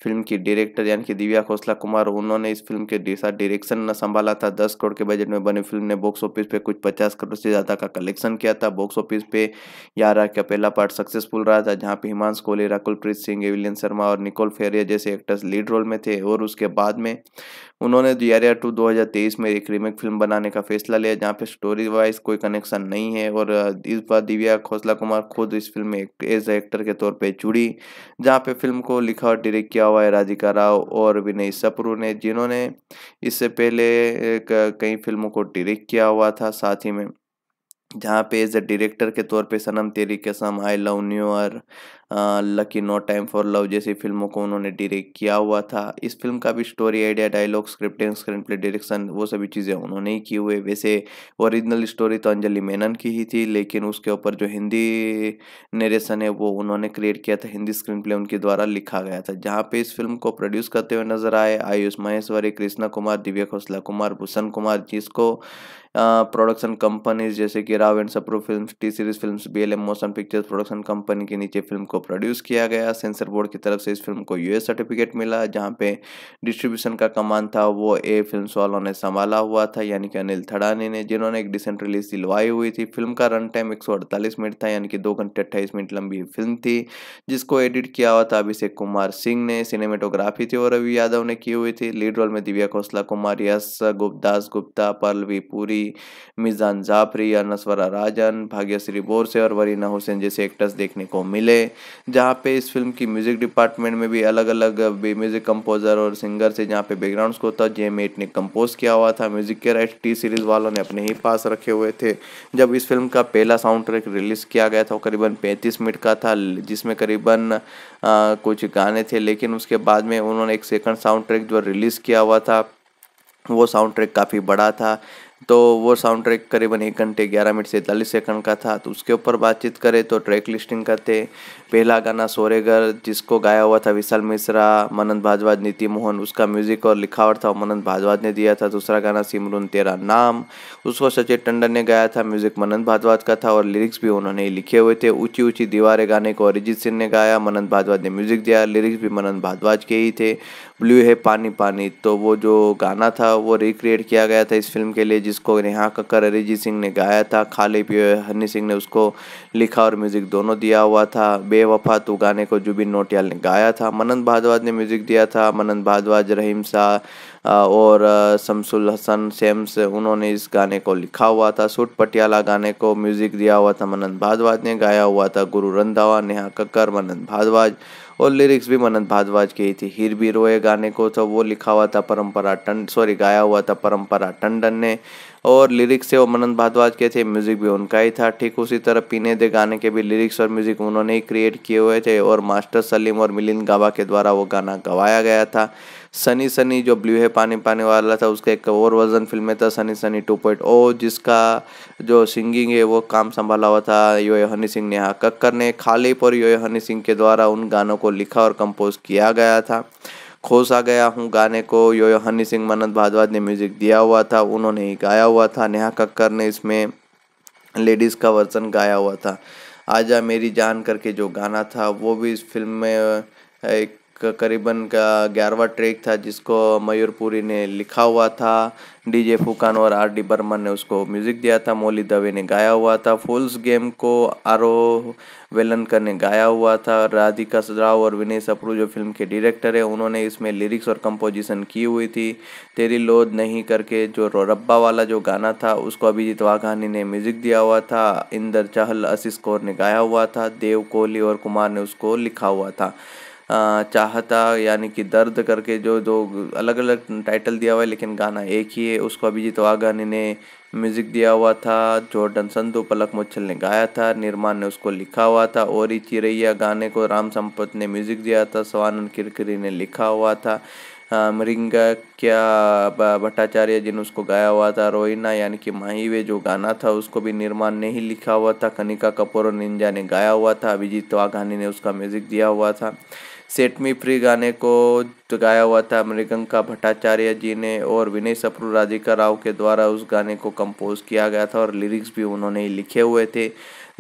A: फिल्म की डायरेक्टर यानी कि दिव्या खोसला कुमार उन्होंने इस फिल्म के साथ डायरेक्शन संभाला था दस करोड़ के बजट में बनी फिल्म ने बॉक्स ऑफिस पे कुछ पचास करोड़ से ज़्यादा का कलेक्शन किया था बॉक्स ऑफिस पे यारा का पहला पार्ट सक्सेसफुल रहा था जहाँ पे हिमांश राकुल प्रीत सिंह एविलियन शर्मा और निकोल फेरिया जैसे एक्टर्स लीड रोल में थे और उसके बाद में उन्होंने यारा टू दो में एक रीमेक फिल्म बनाने का फैसला लिया जहाँ पे स्टोरी वाइज कोई कनेक्शन नहीं है और इस बार दिव्या खोसला कुमार खुद इस फिल्म में एज एक्टर के तौर पर जुड़ी जहाँ पे फिल्म को लिखा और डायरेक्ट किया हुआ है राधिका राव और विनय सपरू ने जिन्होंने इससे पहले कई फिल्मों को डिरेक्ट किया हुआ था साथ ही में जहाँ पे एज ए डायरेक्टर के तौर पे Sanam Teri Kasam I love new lucky no time for love जैसी फिल्मों को उन्होंने डायरेक्ट किया हुआ था इस फिल्म का भी story idea dialogue scripting screenplay direction वो सभी चीज़ें उन्होंने ही की हुए वैसे ओरिजिनल स्टोरी तो अंजलि मेनन की ही थी लेकिन उसके ऊपर जो हिंदी नरेशन है वो उन्होंने क्रिएट किया था हिंदी स्क्रीन प्ले उनके द्वारा लिखा गया था जहाँ पे इस फिल्म को प्रोड्यूस करते हुए नजर आए आयुष महेश्वरी कृष्णा कुमार दिव्या खोसला कुमार भूषण कुमार जिसको प्रोडक्शन कंपनीज जैसे कि Rao and सप्रो film T series film B L M motion pictures production company के नीचे फिल्म को प्रोड्यूस किया गया सेंसर बोर्ड की तरफ से इस फिल्म को यूएस सर्टिफिकेट मिला जहाँ पे डिस्ट्रीब्यूशन का कमान था वो ए फिल्म वालों ने संभाला हुआ था यानी कि अनिल थड़ानी ने जिन्होंने एक डिसेंट रिलीज दिलवाई हुई थी फिल्म का रन टाइम एक मिनट था यानी कि दो घंटे अट्ठाईस मिनट लंबी फिल्म थी जिसको एडिट किया हुआ था अभिषेक कुमार सिंह ने सिनेमेटोग्राफी थी और रवि यादव ने की हुई थी लीड रोल में दिव्या खोसला कुमार यस गुप्तास गुप्ता पल्लवी पुरी मिजान जाफरी अनस्वरा राजन भाग्यश्री बोरसे और वरीना हुसैन जैसे एक्टर्स देखने को मिले जहाँ पे इस फिल्म की म्यूज़िक डिपार्टमेंट में भी अलग अलग म्यूज़िक कंपोज़र और सिंगर से जहाँ पे बैकग्राउंड को था जे एट ने कंपोज किया हुआ था म्यूज़िक के राइट टी सीरीज़ वालों ने अपने ही पास रखे हुए थे जब इस फिल्म का पहला साउंड ट्रैक रिलीज़ किया गया था वो करीबन पैंतीस मिनट का था जिसमें करीबन कुछ गाने थे लेकिन उसके बाद में उन्होंने एक सेकंड साउंड ट्रैक जो रिलीज़ किया हुआ था वो साउंड ट्रैक काफ़ी बड़ा था तो वो साउंड ट्रैक करीबन एक घंटे ग्यारह मिनट से इकतालीस सेकंड का था तो उसके ऊपर बातचीत करें तो ट्रैक लिस्टिंग करते पहला गाना सोरेगर जिसको गाया हुआ था विशाल मिश्रा मनन भाजवाज नीति मोहन उसका म्यूजिक और लिखावट था मनंद भाजवाज ने दिया था दूसरा गाना सिमरून तेरा नाम उसको सचिन टंडन ने गाया था म्यूजिक मनन भाजवाज का था और लिरिक्स भी उन्होंने लिखे हुए थे ऊंची ऊंची दीवारें गाने को अरिजीत सिंह ने गाया मनन भाजवाज ने म्यूजिक दिया लिरिक्स भी मनन भाजवाज के ही थे ब्लू है पानी पानी तो वो जो गाना था वो रिक्रिएट किया गया था इस फिल्म के लिए जिसको नेहा कक्कर अरिजीत सिंह ने गाया था खाले पियो हनी सिंह ने उसको लिखा और म्यूज़िक दोनों दिया हुआ था बेवफा तो गाने को जुबिन नोटियाल ने गाया था मनन भारद्वाज ने म्यूज़िक दिया था मनन भारद्वाज रहीम शाह और शमसुल हसन सेम्स उन्होंने इस गाने को लिखा हुआ था सूट पटियाला गाने को म्यूज़िक दिया हुआ था मनन भारद्वाज ने गाया हुआ था गुरु रंधावा नेहा कक्कर मनन भारद्वाज और लिरिक्स भी मनन भारद्वाज की ही थी हीर भी रोए गाने को तो वो लिखा हुआ था परंपरा टंड सॉरी गाया हुआ था परंपरा टंडन ने और लिरिक्स से वो मनन भारद्वाज के थे म्यूज़िक भी उनका ही था ठीक उसी तरह पीने दे गाने के भी लिरिक्स और म्यूज़िक उन्होंने ही क्रिएट किए हुए थे और मास्टर सलीम और मिलिंद गाबा के द्वारा वो गाना गवाया गया था सनी सनी जो ब्लू है पानी पाने वाला था उसका एक और वर्जन फिल्म में था sunny sunny two point O जिसका जो सिंगिंग है वो काम संभाला हुआ था यो हनी सिंह नेहा कक्कर ने खालिप और यो हनी सिंह के द्वारा उन गानों को लिखा और कंपोज किया गया था खोस आ गया हूँ गाने को यो यो हनी सिंह मनंत भादवाज ने म्यूजिक दिया हुआ था उन्होंने ही गाया हुआ था नेहा कक्कर ने इसमें लेडीज़ का वर्जन गाया हुआ था आजा मेरी जान करके जो गाना था वो भी इस फिल्म में एक करीबन का ग्यारहवा ट्रैक था जिसको मयूरपुरी ने लिखा हुआ था डीजे फुकान और आर डी बर्मन ने उसको म्यूज़िक दिया था मोली दवे ने गाया हुआ था फुल्स गेम को आरो वेलनकर ने गाया हुआ था राधिका सदराव और विनय सप्रू जो फिल्म के डायरेक्टर है उन्होंने इसमें लिरिक्स और कंपोजिशन की हुई थी तेरी लोद नहीं करके जो रब्बा वाला जो गाना था उसको अभिजीत वाघानी ने म्यूज़िक दिया हुआ था इंदर चहल असिस कौर ने गाया हुआ था देव कोहली और कुमार ने उसको लिखा हुआ था चाहता यानी कि दर्द करके जो जो अलग अलग टाइटल दिया हुआ है लेकिन गाना एक ही है उसको अभिजीत वाघानी ने म्यूज़िक दिया हुआ था जॉर्डन संधु पलक मुच्छल ने गाया था निर्माण ने उसको लिखा हुआ था और ही चिरैया गाने को राम संपत ने म्यूज़िक दिया था सवानंद किरकिरी ने लिखा हुआ था मृंग क्या भट्टाचार्य ने उसको गाया हुआ था रोहिना यानी कि वे जो गाना था उसको भी निर्माण ने ही लिखा हुआ था कनिका कपूर और निंजा ने गाया हुआ था अभिजीत वाघानी ने उसका म्यूज़िक दिया हुआ था सेट मी फ्री गाने को गाया हुआ था मृगंका भट्टाचार्य जी ने और विनय सप्रू राधिका राव के द्वारा उस गाने को कंपोज किया गया था और लिरिक्स भी उन्होंने ही लिखे हुए थे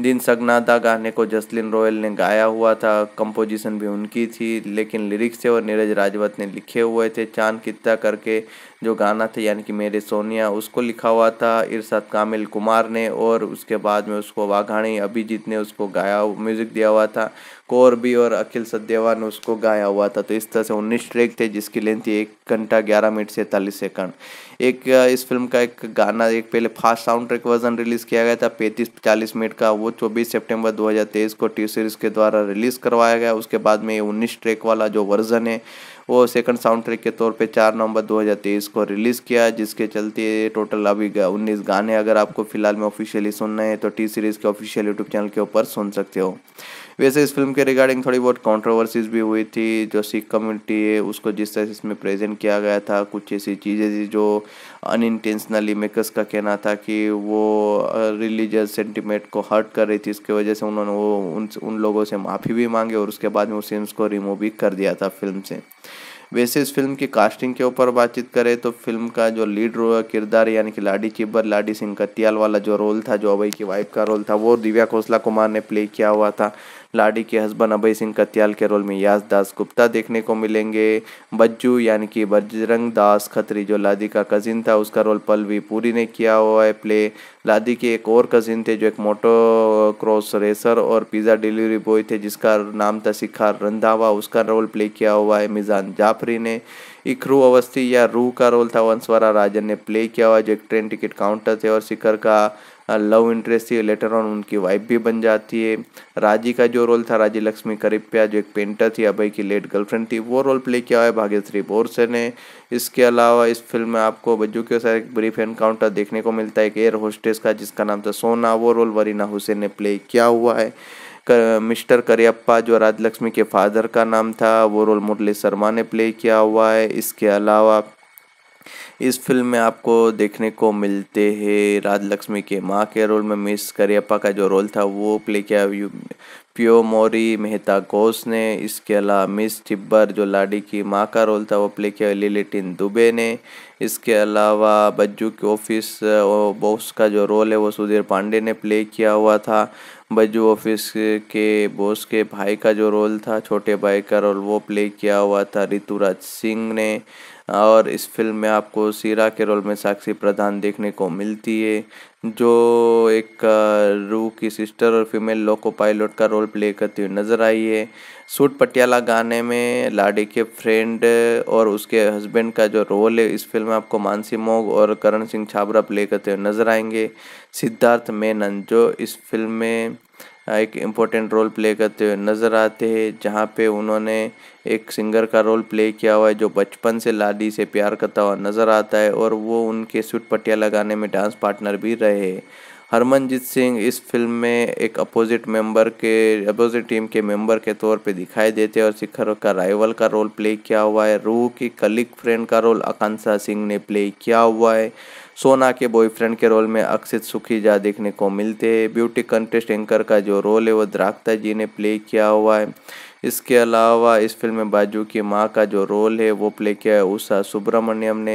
A: दिन सगनादा गाने को जसलिन रॉयल ने गाया हुआ था कंपोजिशन भी उनकी थी लेकिन लिरिक्स थे और नीरज राजवत ने लिखे हुए थे चांद कित्ता करके जो गाना था यानी कि मेरे सोनिया उसको लिखा हुआ था इरशाद कामिल कुमार ने और उसके बाद में उसको वाघाणी अभिजीत ने उसको गाया म्यूज़िक दिया हुआ था भी और अखिल सद्यवा ने उसको गाया हुआ था तो इस तरह से उन्नीस ट्रैक थे जिसकी लेंथ थी एक घंटा ग्यारह मिनट सैंतालीस सेकंड एक इस फिल्म का एक गाना एक पहले fast sound track version release किया गया था पैंतीस चालीस मिनट का वो चौबीस सेप्टेम्बर दो को टी सीरीज़ के द्वारा रिलीज़ करवाया गया उसके बाद में ये उन्नीस ट्रैक वाला जो वर्जन है वो सेकंड साउंड ट्रैक के तौर पे चार नवंबर 2023 को रिलीज़ किया जिसके चलते टोटल अभी उन्नीस गाने अगर आपको फिलहाल में ऑफिशियली सुनना है तो टी सीरीज़ के ऑफिशियल यूट्यूब चैनल के ऊपर सुन सकते हो वैसे इस फिल्म के रिगार्डिंग थोड़ी बहुत कंट्रोवर्सीज भी हुई थी जो सिख कम्युनिटी है उसको जिस तरह से इसमें प्रेजेंट किया गया था कुछ ऐसी चीज़ें थी जो अनइंटेंशनली मेकर्स का कहना था कि वो रिलीजियस सेंटिमेंट को हर्ट कर रही थी इसकी वजह से उन्होंने वो उन उन लोगों से माफ़ी भी मांगी और उसके बाद में उस सीन्स को रिमूव भी कर दिया था फिल्म से वैसे इस फिल्म की कास्टिंग के ऊपर बातचीत करें तो फिल्म का जो लीड किरदार यानी कि लाडी चिब्बर लाडी सिंह कतियाल वाला जो रोल था जो अभय की वाइफ का रोल था वो दिव्या खोसला कुमार ने प्ले किया हुआ था लाडी के हस्बैंड अभय सिंह कत्याल के रोल में यास दास गुप्ता देखने को मिलेंगे बज्जू यानी कि बजरंग दास खत्री जो लादी का कजिन था उसका रोल पलवी पूरी ने किया हुआ है प्ले लादी के एक और कजिन थे जो एक मोटो क्रॉस रेसर और पिज़्ज़ा डिलीवरी बॉय थे जिसका नाम था शिखर रंधावा उसका रोल प्ले किया हुआ है मिज़ान जाफरी ने इखरू अवस्थी या रूह का रोल था वंशवरा राजन ने प्ले किया हुआ जो एक ट्रेन टिकट काउंटर थे और शिखर का लव इंटरेस्ट थी लेटर ऑन उनकी वाइफ भी बन जाती है राजी का जो रोल था राजी लक्ष्मी करिप्या जो एक पेंटर थी अभय की लेट गर्लफ्रेंड थी वो रोल प्ले किया हुआ है भाग्यश्री बोरसे ने इसके अलावा इस फिल्म में आपको बज्जू के साथ एक ब्रीफ एनकाउंटर देखने को मिलता है एक एयर होस्टेस का जिसका नाम था सोना वो रोल वरीना हुसैन ने प्ले किया हुआ है कर, मिस्टर करियप्पा जो राजलक्ष्मी के फादर का नाम था वो रोल मुरली शर्मा ने प्ले किया हुआ है इसके अलावा इस फिल्म में आपको देखने को मिलते हैं राज लक्ष्मी के माँ के रोल में मिस करियप्पा का जो रोल था वो प्ले किया प्यो मोरी मेहता घोष ने इसके अलावा मिस टिब्बर जो लाडी की माँ का रोल था वो प्ले किया लिलिटिन दुबे ने इसके अलावा बज्जू के ऑफिस बॉस का जो रोल है वो सुधीर पांडे ने प्ले किया हुआ था बज्जू ऑफिस के बॉस के भाई का जो रोल था छोटे भाई का रोल वो प्ले किया हुआ था ऋतुराज सिंह ने और इस फिल्म में आपको सीरा के रोल में साक्षी प्रधान देखने को मिलती है जो एक रू की सिस्टर और फीमेल लोको पायलट का रोल प्ले करती हुई नज़र आई है सूट पटियाला गाने में लाडी के फ्रेंड और उसके हस्बैंड का जो रोल है इस फिल्म में आपको मानसी मोग और करण सिंह छाबरा प्ले करते हुए नज़र आएंगे सिद्धार्थ मेनन जो इस फिल्म में हाँ, एक इम्पोर्टेंट रोल प्ले करते हुए नज़र आते हैं जहाँ पे उन्होंने एक सिंगर का रोल प्ले किया हुआ है जो बचपन से लाडी से प्यार करता हुआ नज़र आता है और वो उनके सुट पट्टियाँ लगाने में डांस पार्टनर भी रहे हरमनजीत सिंह इस फिल्म में एक अपोजिट मेंबर के अपोजिट टीम के मेंबर के तौर पे दिखाई देते हैं और शिखर का राइवल का रोल प्ले किया हुआ है रूह की कलिक फ्रेंड का रोल आकांक्षा सिंह ने प्ले किया हुआ है सोना के बॉयफ्रेंड के रोल में अक्षित सुखीजा देखने को मिलते हैं ब्यूटी कंटेस्ट एंकर का जो रोल है वो द्राक्ता जी ने प्ले किया हुआ है इसके अलावा इस फिल्म में बाजू की माँ का जो रोल है वो प्ले किया है उषा सुब्रमण्यम ने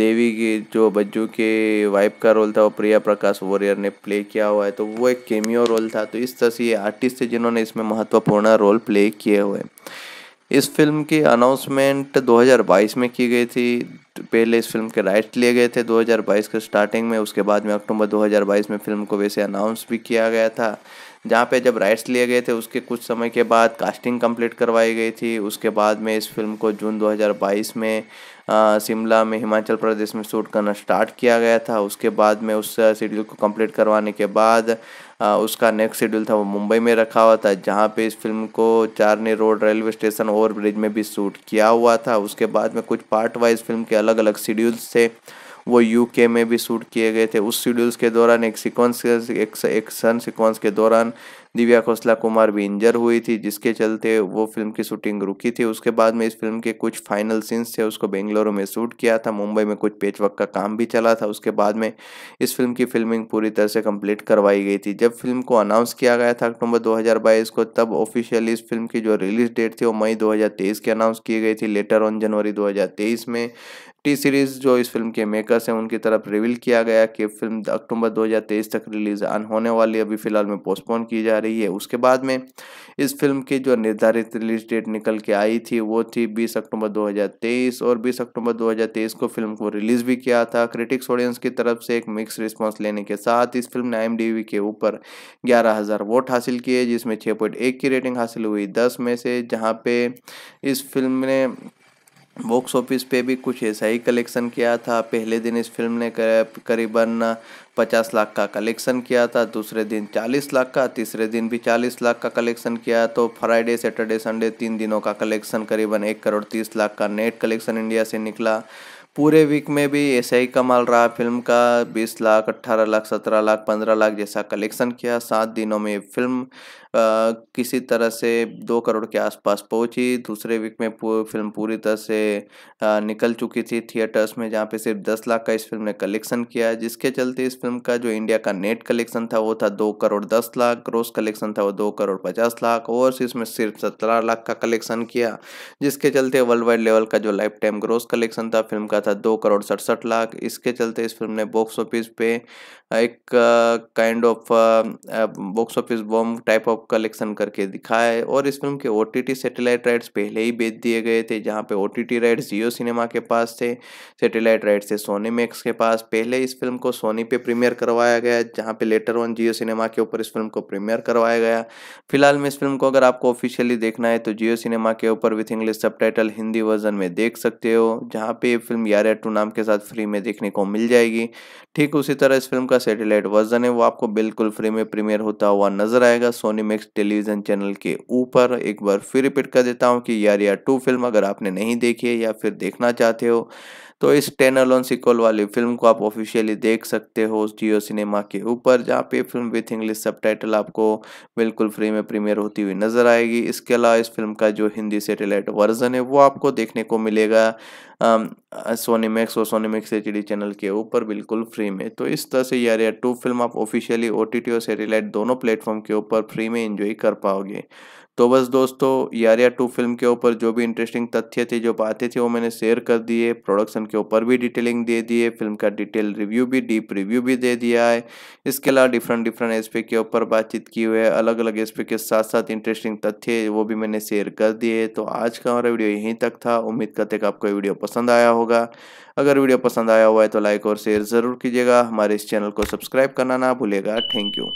A: देवी की जो बज्जू के वाइफ का रोल था वो प्रिया प्रकाश वॉरियर ने प्ले किया हुआ है तो वो एक केमियो रोल था तो इस तरह से ये आर्टिस्ट थे जिन्होंने इसमें महत्वपूर्ण रोल प्ले किए हुए इस फिल्म की अनाउंसमेंट 2022 में की गई थी पहले इस फिल्म के राइट्स लिए गए थे 2022 के स्टार्टिंग में उसके बाद में अक्टूबर 2022 में फिल्म को वैसे अनाउंस भी किया गया था जहाँ पे जब राइट्स लिए गए थे उसके कुछ समय के बाद कास्टिंग कंप्लीट करवाई गई थी उसके बाद में इस फिल्म को जून 2022 में शिमला में हिमाचल प्रदेश में शूट करना स्टार्ट किया गया था उसके बाद में उस शेड्यूल को कंप्लीट करवाने के बाद आ, उसका नेक्स्ट शेड्यूल था वो मुंबई में रखा हुआ था जहाँ पे इस फिल्म को Charni road railway station over bridge में भी शूट किया हुआ था उसके बाद में कुछ पार्ट वाइज फिल्म के अलग अलग शेड्यूल्स थे वो यूके में भी शूट किए गए थे उस शेड्यूल्स के दौरान एक सिक्वेंस एक, एक सन सिक्वेंस के दौरान दिव्या खोसला कुमार भी इंजर हुई थी जिसके चलते वो फिल्म की शूटिंग रुकी थी उसके बाद में इस फिल्म के कुछ फाइनल सीन्स थे उसको बेंगलुरु में शूट किया था मुंबई में कुछ पेचवर्क का काम भी चला था उसके बाद में इस फिल्म की फिल्मिंग पूरी तरह से कंप्लीट करवाई गई थी जब फिल्म को अनाउंस किया गया था अक्टूबर दो को तब ऑफिशियली इस फिल्म की जो रिलीज डेट थी वो मई दो की अनाउंस की गई थी लेटर ऑन जनवरी दो में टी सीरीज जो इस फिल्म के मेकर्स हैं उनकी तरफ रिवील किया गया कि फिल्म अक्टूबर 2023 तक रिलीज अन होने वाली अभी फिलहाल में पोस्टपोन की जा रही है उसके बाद में इस फिल्म की जो निर्धारित रिलीज डेट निकल के आई थी वो थी 20 अक्टूबर 2023 और 20 अक्टूबर 2023 को फिल्म को रिलीज़ भी किया था क्रिटिक्स ऑडियंस की तरफ से एक मिक्स रिस्पॉन्स लेने के साथ इस फिल्म ने एम के ऊपर ग्यारह वोट हासिल किए जिसमें छः की रेटिंग हासिल हुई दस में से जहाँ पे इस फिल्म ने बॉक्स ऑफिस पे भी कुछ ऐसा ही कलेक्शन किया था पहले दिन इस फिल्म ने करीबन पचास लाख का कलेक्शन किया था दूसरे दिन चालीस लाख का तीसरे दिन भी चालीस लाख का कलेक्शन किया तो फ्राइडे सैटरडे संडे तीन दिनों का कलेक्शन करीबन एक करोड़ तीस लाख का नेट कलेक्शन इंडिया से निकला पूरे वीक में भी ऐसा ही कमाल रहा फिल्म का बीस लाख अट्ठारह लाख सत्रह लाख पंद्रह लाख जैसा कलेक्शन किया सात दिनों में फिल्म किसी तरह से दो करोड़ के आसपास पहुंची दूसरे वीक में फिल्म पूरी तरह से निकल चुकी थी थिएटर्स में जहाँ पे सिर्फ दस लाख का इस फिल्म ने कलेक्शन किया जिसके चलते इस फिल्म का जो इंडिया का नेट कलेक्शन था वो था दो करोड़ दस लाख ग्रोस कलेक्शन था वो दो करोड़ पचास लाख और इसमें सिर्फ सत्रह लाख का कलेक्शन किया जिसके चलते वर्ल्ड वाइड लेवल का जो लाइफ टाइम ग्रोस कलेक्शन था फिल्म का था दो करोड़ सड़सठ लाख इसके चलते इस फिल्म ने बॉक्स ऑफिस पे एक kind of box office bomb type of crop collection करके दिखाया है और इस फिल्म के ओ टी सेटेलाइट राइट्स पहले ही बेच दिए गए थे जहाँ पे O T rights Jio cinema के पास थे सेटेलाइट राइट्स थे सोनी मैक्स के पास पहले इस फिल्म को सोनी पे प्रीमियर करवाया गया जहाँ पे लेटर वन जियो सिनेमा के ऊपर इस फिल्म को प्रीमियर करवाया गया फिलहाल में इस फिल्म को अगर आपको ऑफिशियली देखना है तो जियो सिनेमा के ऊपर विथ इंग्लिश सब हिंदी वर्जन में देख सकते हो जहाँ पे ये फिल्म यार टू नाम के साथ फ्री में देखने को मिल जाएगी ठीक उसी तरह इस फिल्म का सेटेलाइट वर्जन है वो आपको बिल्कुल फ्री में प्रीमियर होता हुआ नजर आएगा सोनी मैक्स टेलीविज़न चैनल के ऊपर एक बार फिर रिपीट कर देता हूँ कि यार यार टू फिल्म अगर आपने नहीं देखी है या फिर देखना चाहते हो तो इस टेन अलोन सिक्वल वाली फिल्म को आप ऑफिशियली देख सकते हो जियो सिनेमा के ऊपर जहाँ पे फिल्म विथ इंग्लिश सब आपको बिल्कुल फ्री में प्रीमियर होती हुई नज़र आएगी इसके अलावा इस फिल्म का जो हिंदी सेटेलाइट वर्जन है वो आपको देखने को मिलेगा सोनी मैक्स और सोनी मैक्स एच चैनल के ऊपर बिल्कुल फ्री में तो इस तरह से यार टू फिल्म आप ऑफिशियली ओ और सेटेलाइट दोनों प्लेटफॉर्म के ऊपर फ्री में इंजॉय कर पाओगे तो बस दोस्तों यारिया टू फिल्म के ऊपर जो भी इंटरेस्टिंग तथ्य थे जो बातें थी वो मैंने शेयर कर दिए प्रोडक्शन के ऊपर भी डिटेलिंग दे दिए फिल्म का डिटेल रिव्यू भी डीप रिव्यू भी दे दिया है इसके अलावा डिफरेंट डिफरेंट एस्पेक्ट के ऊपर बातचीत की हुई है अलग अलग एस्पेक्ट के साथ साथ इंटरेस्टिंग तथ्य वो भी मैंने शेयर कर दिए तो आज का हमारा वीडियो यहीं तक था उम्मीद करते कि आपको वीडियो पसंद आया होगा अगर वीडियो पसंद आया हुआ है तो लाइक और शेयर ज़रूर कीजिएगा हमारे इस चैनल को सब्सक्राइब करना ना भूलेगा थैंक यू